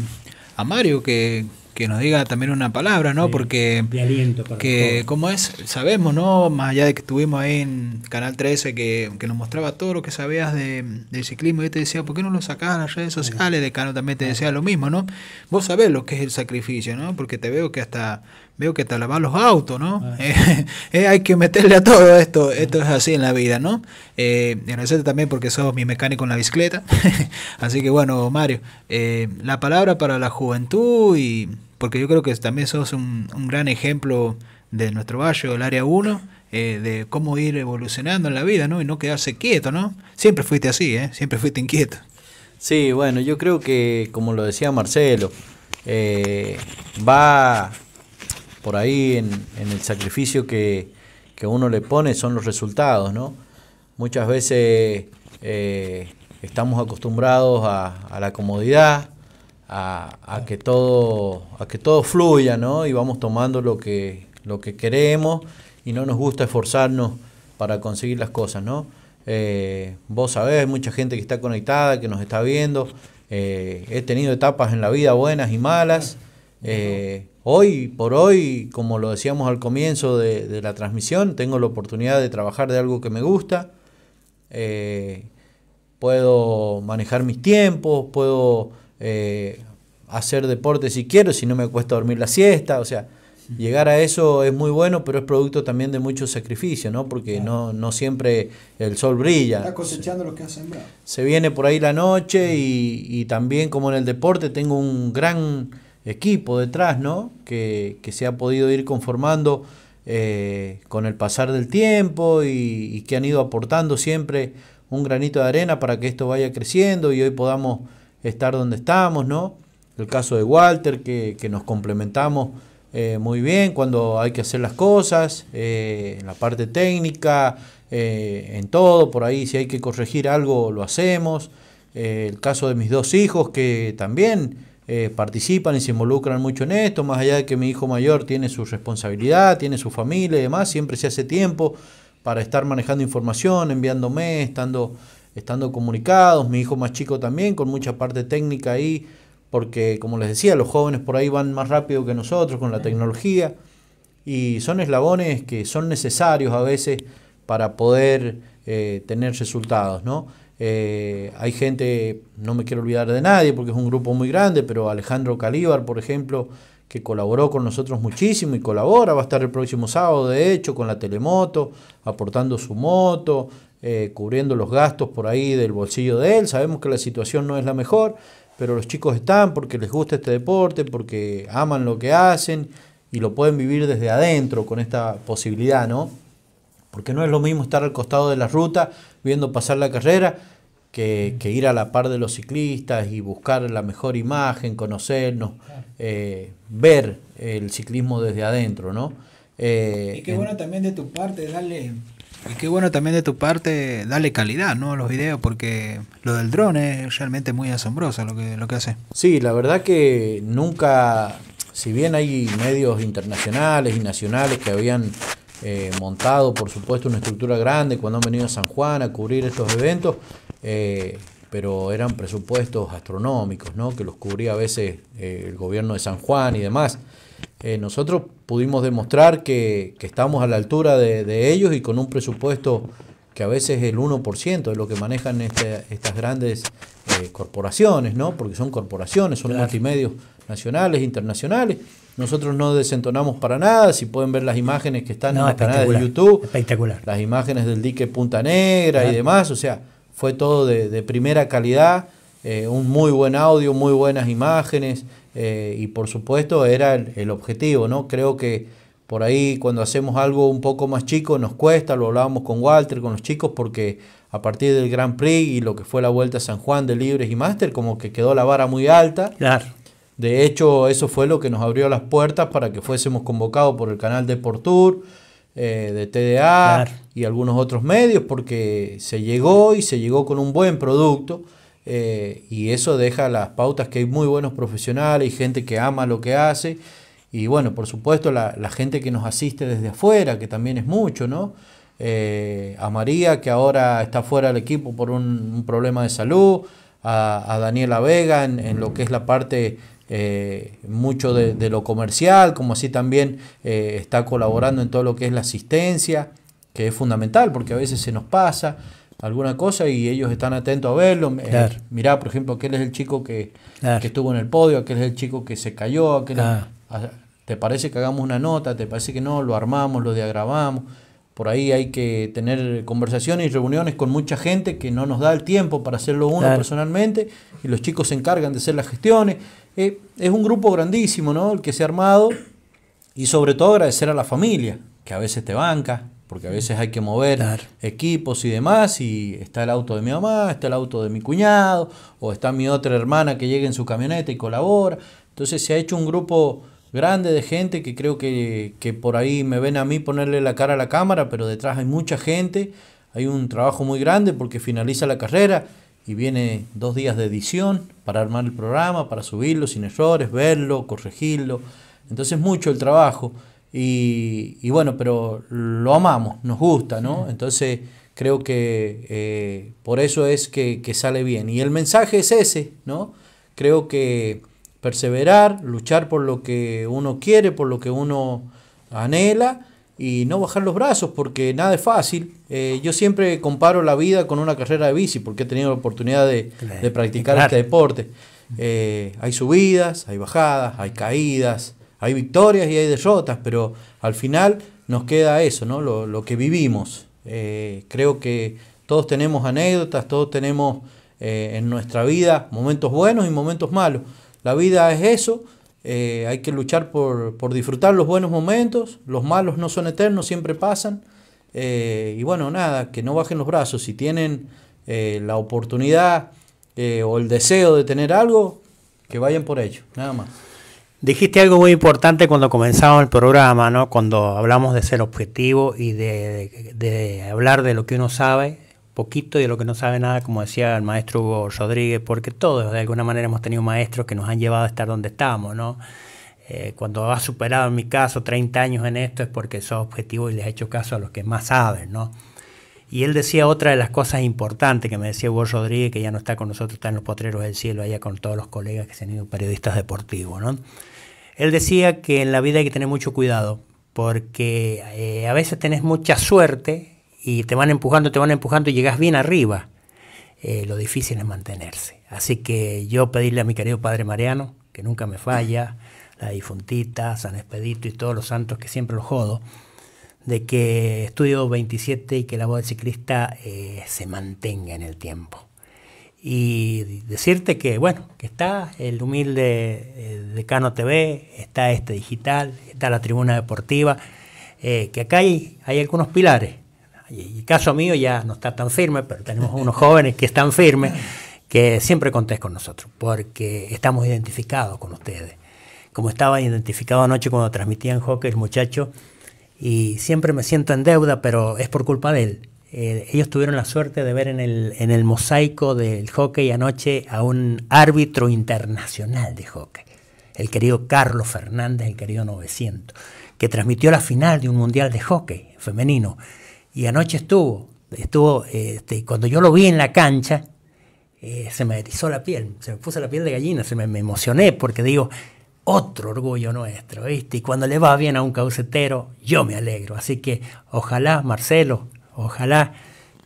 a Mario que que nos diga también una palabra, ¿no? Porque... aliento que, ¿Cómo es? Sabemos, ¿no? Más allá de que estuvimos ahí en Canal 13, que, nos mostraba todo lo que sabías del ciclismo, y te decía, ¿por qué no lo sacás en las redes sociales? De Cano también te decía lo mismo, ¿no? Vos sabés lo que es el sacrificio, ¿no? Porque te veo que hasta veo que te lavas los autos, ¿no? Ah, eh, hay que meterle a todo esto, esto es así en la vida, ¿no? Eh, y agradecerte también porque sos mi mecánico en la bicicleta, así que bueno, Mario, eh, la palabra para la juventud y porque yo creo que también sos un, gran ejemplo de nuestro barrio, del área 1, eh, de cómo ir evolucionando en la vida, ¿no? Y no quedarse quieto, ¿no? Siempre fuiste así, ¿eh? Siempre fuiste inquieto. Sí, bueno, yo creo que, como lo decía Marcelo, eh, va por ahí en, el sacrificio que, uno le pone, son los resultados, ¿no? Muchas veces eh, estamos acostumbrados a, a la comodidad, a, que todo, a que todo fluya, ¿no? Y vamos tomando lo que, lo que queremos y no nos gusta esforzarnos para conseguir las cosas, ¿no? Eh, vos sabés, mucha gente que está conectada, que nos está viendo. Eh, he tenido etapas en la vida buenas y malas. Eh, hoy por hoy, como lo decíamos al comienzo de, de, la transmisión, tengo la oportunidad de trabajar de algo que me gusta. puedo manejar mis tiempos, puedo eh, hacer deporte si quiero, si no me cuesta dormir la siesta, o sea, llegar a eso es muy bueno, pero es producto también de mucho sacrificio, ¿no? Porque no, siempre el sol brilla. Está cosechando lo que sembrado. Se viene por ahí la noche y, también como en el deporte tengo un gran equipo detrás, ¿no? Que, se ha podido ir conformando eh, con el pasar del tiempo y que han ido aportando siempre un granito de arena para que esto vaya creciendo y hoy podamos estar donde estamos, ¿no? El caso de Walter, que, nos complementamos eh, muy bien cuando hay que hacer las cosas, eh, en la parte técnica, eh, en todo, por ahí si hay que corregir algo lo hacemos. el caso de mis dos hijos que también participan y se involucran mucho en esto, más allá de que mi hijo mayor tiene su responsabilidad, tiene su familia y demás, siempre se hace tiempo para estar manejando información, enviándome, estando estando comunicados, mi hijo más chico también, con mucha parte técnica ahí, porque como les decía, los jóvenes por ahí van más rápido que nosotros con la tecnología y son eslabones que son necesarios a veces para poder eh, tener resultados, ¿no? Eh, hay gente, no me quiero olvidar de nadie porque es un grupo muy grande, pero Alejandro Calíbar, por ejemplo, que colaboró con nosotros muchísimo y colabora, va a estar el próximo sábado, de hecho, con la telemoto, aportando su moto, eh, cubriendo los gastos por ahí del bolsillo de él. Sabemos que la situación no es la mejor, pero los chicos están porque les gusta este deporte, porque aman lo que hacen y lo pueden vivir desde adentro con esta posibilidad, ¿no? Porque no es lo mismo estar al costado de la ruta viendo pasar la carrera que, ir a la par de los ciclistas y buscar la mejor imagen, conocernos, eh, ver el ciclismo desde adentro, ¿no? Eh, y qué bueno también de tu parte darle y qué bueno también de tu parte darle calidad ¿no? a los videos, porque lo del dron es realmente muy asombroso lo que, lo que hace. Sí, la verdad que nunca, si bien hay medios internacionales y nacionales que habían eh, montado, por supuesto, una estructura grande cuando han venido a San Juan a cubrir estos eventos, eh, pero eran presupuestos astronómicos, ¿no? que los cubría a veces eh, el gobierno de San Juan y demás. Eh, nosotros pudimos demostrar que, estamos a la altura de, ellos y con un presupuesto que a veces es el 1% de lo que manejan este, estas grandes eh, corporaciones, ¿no? Porque son corporaciones, son multimedios nacionales, internacionales. Nosotros no desentonamos para nada, si pueden ver las imágenes que están en el canal de YouTube. Espectacular. Las imágenes del dique Punta Negra y demás, o sea, fue todo de, primera calidad, eh, un muy buen audio, muy buenas imágenes, eh, y por supuesto era el, objetivo, ¿no? Creo que por ahí cuando hacemos algo un poco más chico nos cuesta, lo hablábamos con Walter, con los chicos, porque a partir del Grand Prix y lo que fue la Vuelta a San Juan de Libres y Master como que quedó la vara muy alta. Claro. De hecho, eso fue lo que nos abrió las puertas para que fuésemos convocados por el canal de Portour, eh, de TDA y algunos otros medios, porque se llegó y se llegó con un buen producto eh, y eso deja las pautas que hay muy buenos profesionales y gente que ama lo que hace. Y bueno, por supuesto, la, gente que nos asiste desde afuera, que también es mucho, ¿no? Eh, a María, que ahora está fuera del equipo por un, problema de salud, a, Daniela Vega en, lo que es la parte eh, mucho de, de, lo comercial, como así también está colaborando en todo lo que es la asistencia, que es fundamental porque a veces se nos pasa alguna cosa y ellos están atentos a verlo. Eh, mirá, por ejemplo, aquel es el chico que, estuvo en el podio, aquel es el chico que se cayó, aquel ah. ¿Te parece que hagamos una nota? ¿Te parece que no? Lo armamos, lo diagramamos. Por ahí hay que tener conversaciones y reuniones con mucha gente que no nos da el tiempo para hacerlo uno personalmente y los chicos se encargan de hacer las gestiones. Eh, es un grupo grandísimo, ¿no? El que se ha armado y sobre todo agradecer a la familia, que a veces te banca, porque a veces hay que mover equipos y demás, y está el auto de mi mamá, está el auto de mi cuñado, o está mi otra hermana que llega en su camioneta y colabora. Entonces se ha hecho un grupo grande de gente que creo que, que por ahí me ven a mí ponerle la cara a la cámara, pero detrás hay mucha gente, hay un trabajo muy grande porque finaliza la carrera y viene dos días de edición para armar el programa, para subirlo sin errores, verlo, corregirlo. Entonces mucho el trabajo. Y, bueno, pero lo amamos, nos gusta, ¿no? Entonces creo que eh, por eso es que, sale bien. Y el mensaje es ese, ¿no? Creo que perseverar, luchar por lo que uno quiere, por lo que uno anhela y no bajar los brazos porque nada es fácil. Eh, yo siempre comparo la vida con una carrera de bici porque he tenido la oportunidad de, practicar este deporte. Eh, hay subidas, hay bajadas, hay caídas hay victorias y hay derrotas, pero al final nos queda eso, ¿no? lo, que vivimos. Eh, creo que todos tenemos anécdotas, todos tenemos eh, en nuestra vida momentos buenos y momentos malos. La vida es eso, eh, hay que luchar por, por, disfrutar los buenos momentos, los malos no son eternos, siempre pasan. y bueno, nada, que no bajen los brazos, si tienen la oportunidad o el deseo de tener algo, que vayan por ello, nada más. Dijiste algo muy importante cuando comenzamos el programa, ¿no? Cuando hablamos de ser objetivo y de, hablar de lo que uno sabe poquito y de lo que no sabe nada, como decía el maestro Hugo Rodríguez, porque todos de alguna manera hemos tenido maestros que nos han llevado a estar donde estamos, ¿no? Eh, cuando has superado, en mi caso, 30 años en esto es porque sos objetivo y les ha hecho caso a los que más saben, ¿no? Y él decía otra de las cosas importantes que me decía Hugo Rodríguez, que ya no está con nosotros, está en los Potreros del Cielo, allá con todos los colegas que se han ido periodistas deportivos, ¿no? Él decía que en la vida hay que tener mucho cuidado, porque eh, a veces tenés mucha suerte y te van empujando, te van empujando y llegas bien arriba. Eh, lo difícil es mantenerse. Así que yo pedirle a mi querido Padre Mariano, que nunca me falla, la difuntita, San Expedito y todos los santos que siempre los jodo, de que estudio 27 y que la voz del ciclista eh, se mantenga en el tiempo y decirte que, bueno, que está el humilde eh, Decano TV, está este digital, está la tribuna deportiva, eh, que acá hay, hay algunos pilares. Y, caso mío ya no está tan firme, pero tenemos unos jóvenes que están firmes, que siempre contés con nosotros, porque estamos identificados con ustedes. Como estaba identificado anoche cuando transmitían hockey el muchacho, y siempre me siento en deuda, pero es por culpa de él eh, ellos tuvieron la suerte de ver en el, mosaico del hockey anoche a un árbitro internacional de hockey, el querido Carlos Fernández, el querido 900, que transmitió la final de un mundial de hockey femenino. Y anoche estuvo, estuvo este, cuando yo lo vi en la cancha, eh, se me erizó la piel, se me puso la piel de gallina, se me, emocioné porque digo, otro orgullo nuestro, ¿viste? Y cuando le va bien a un caucetero, yo me alegro. Así que ojalá, Marcelo, Ojalá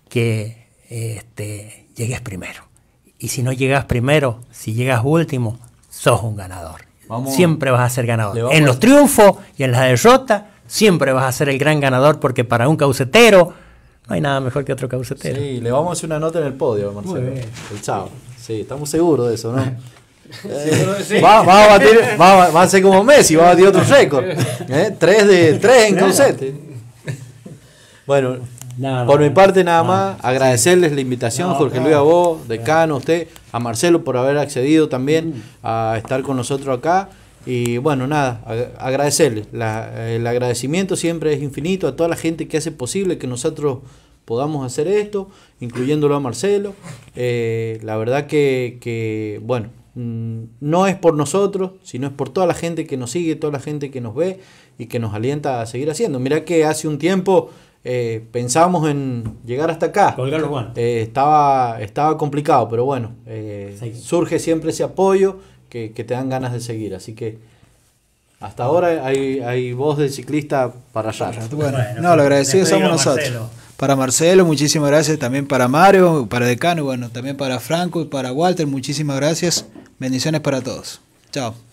que este, llegues primero. Y si no llegas primero, si llegas último, sos un ganador. siempre vas a ser ganador. En los triunfos y en las derrotas, siempre vas a ser el gran ganador porque para un caucetero no hay nada mejor que otro caucetero. Sí, le vamos a hacer una nota en el podio, Marcelo. El chao. Sí, estamos seguros de eso, ¿no? va, a a ser como Messi, va a batir otro récord. ¿eh? Tres de tres en Bueno, por mi parte, nada, más, agradecerles la invitación, Jorge Luis, a vos, decano, a usted, a Marcelo por haber accedido también mm. a estar con nosotros acá. Y bueno, nada, agradecerles. el agradecimiento siempre es infinito a toda la gente que hace posible que nosotros podamos hacer esto, incluyéndolo a Marcelo. Eh, la verdad que, que, bueno, mm, no es por nosotros, sino es por toda la gente que nos sigue, toda la gente que nos ve y que nos alienta a seguir haciendo. mira que hace un tiempo eh, pensamos pensábamos en llegar hasta acá. Eh, estaba, estaba complicado, pero bueno, eh, surge siempre ese apoyo que, te dan ganas de seguir. Así que hasta ahora hay, hay voz de ciclista para allá. Bueno, no, lo agradecido somos nosotros. Para Marcelo, muchísimas gracias. También para Mario, para Decano, bueno, también para Franco y para Walter, muchísimas gracias. Bendiciones para todos. Chao.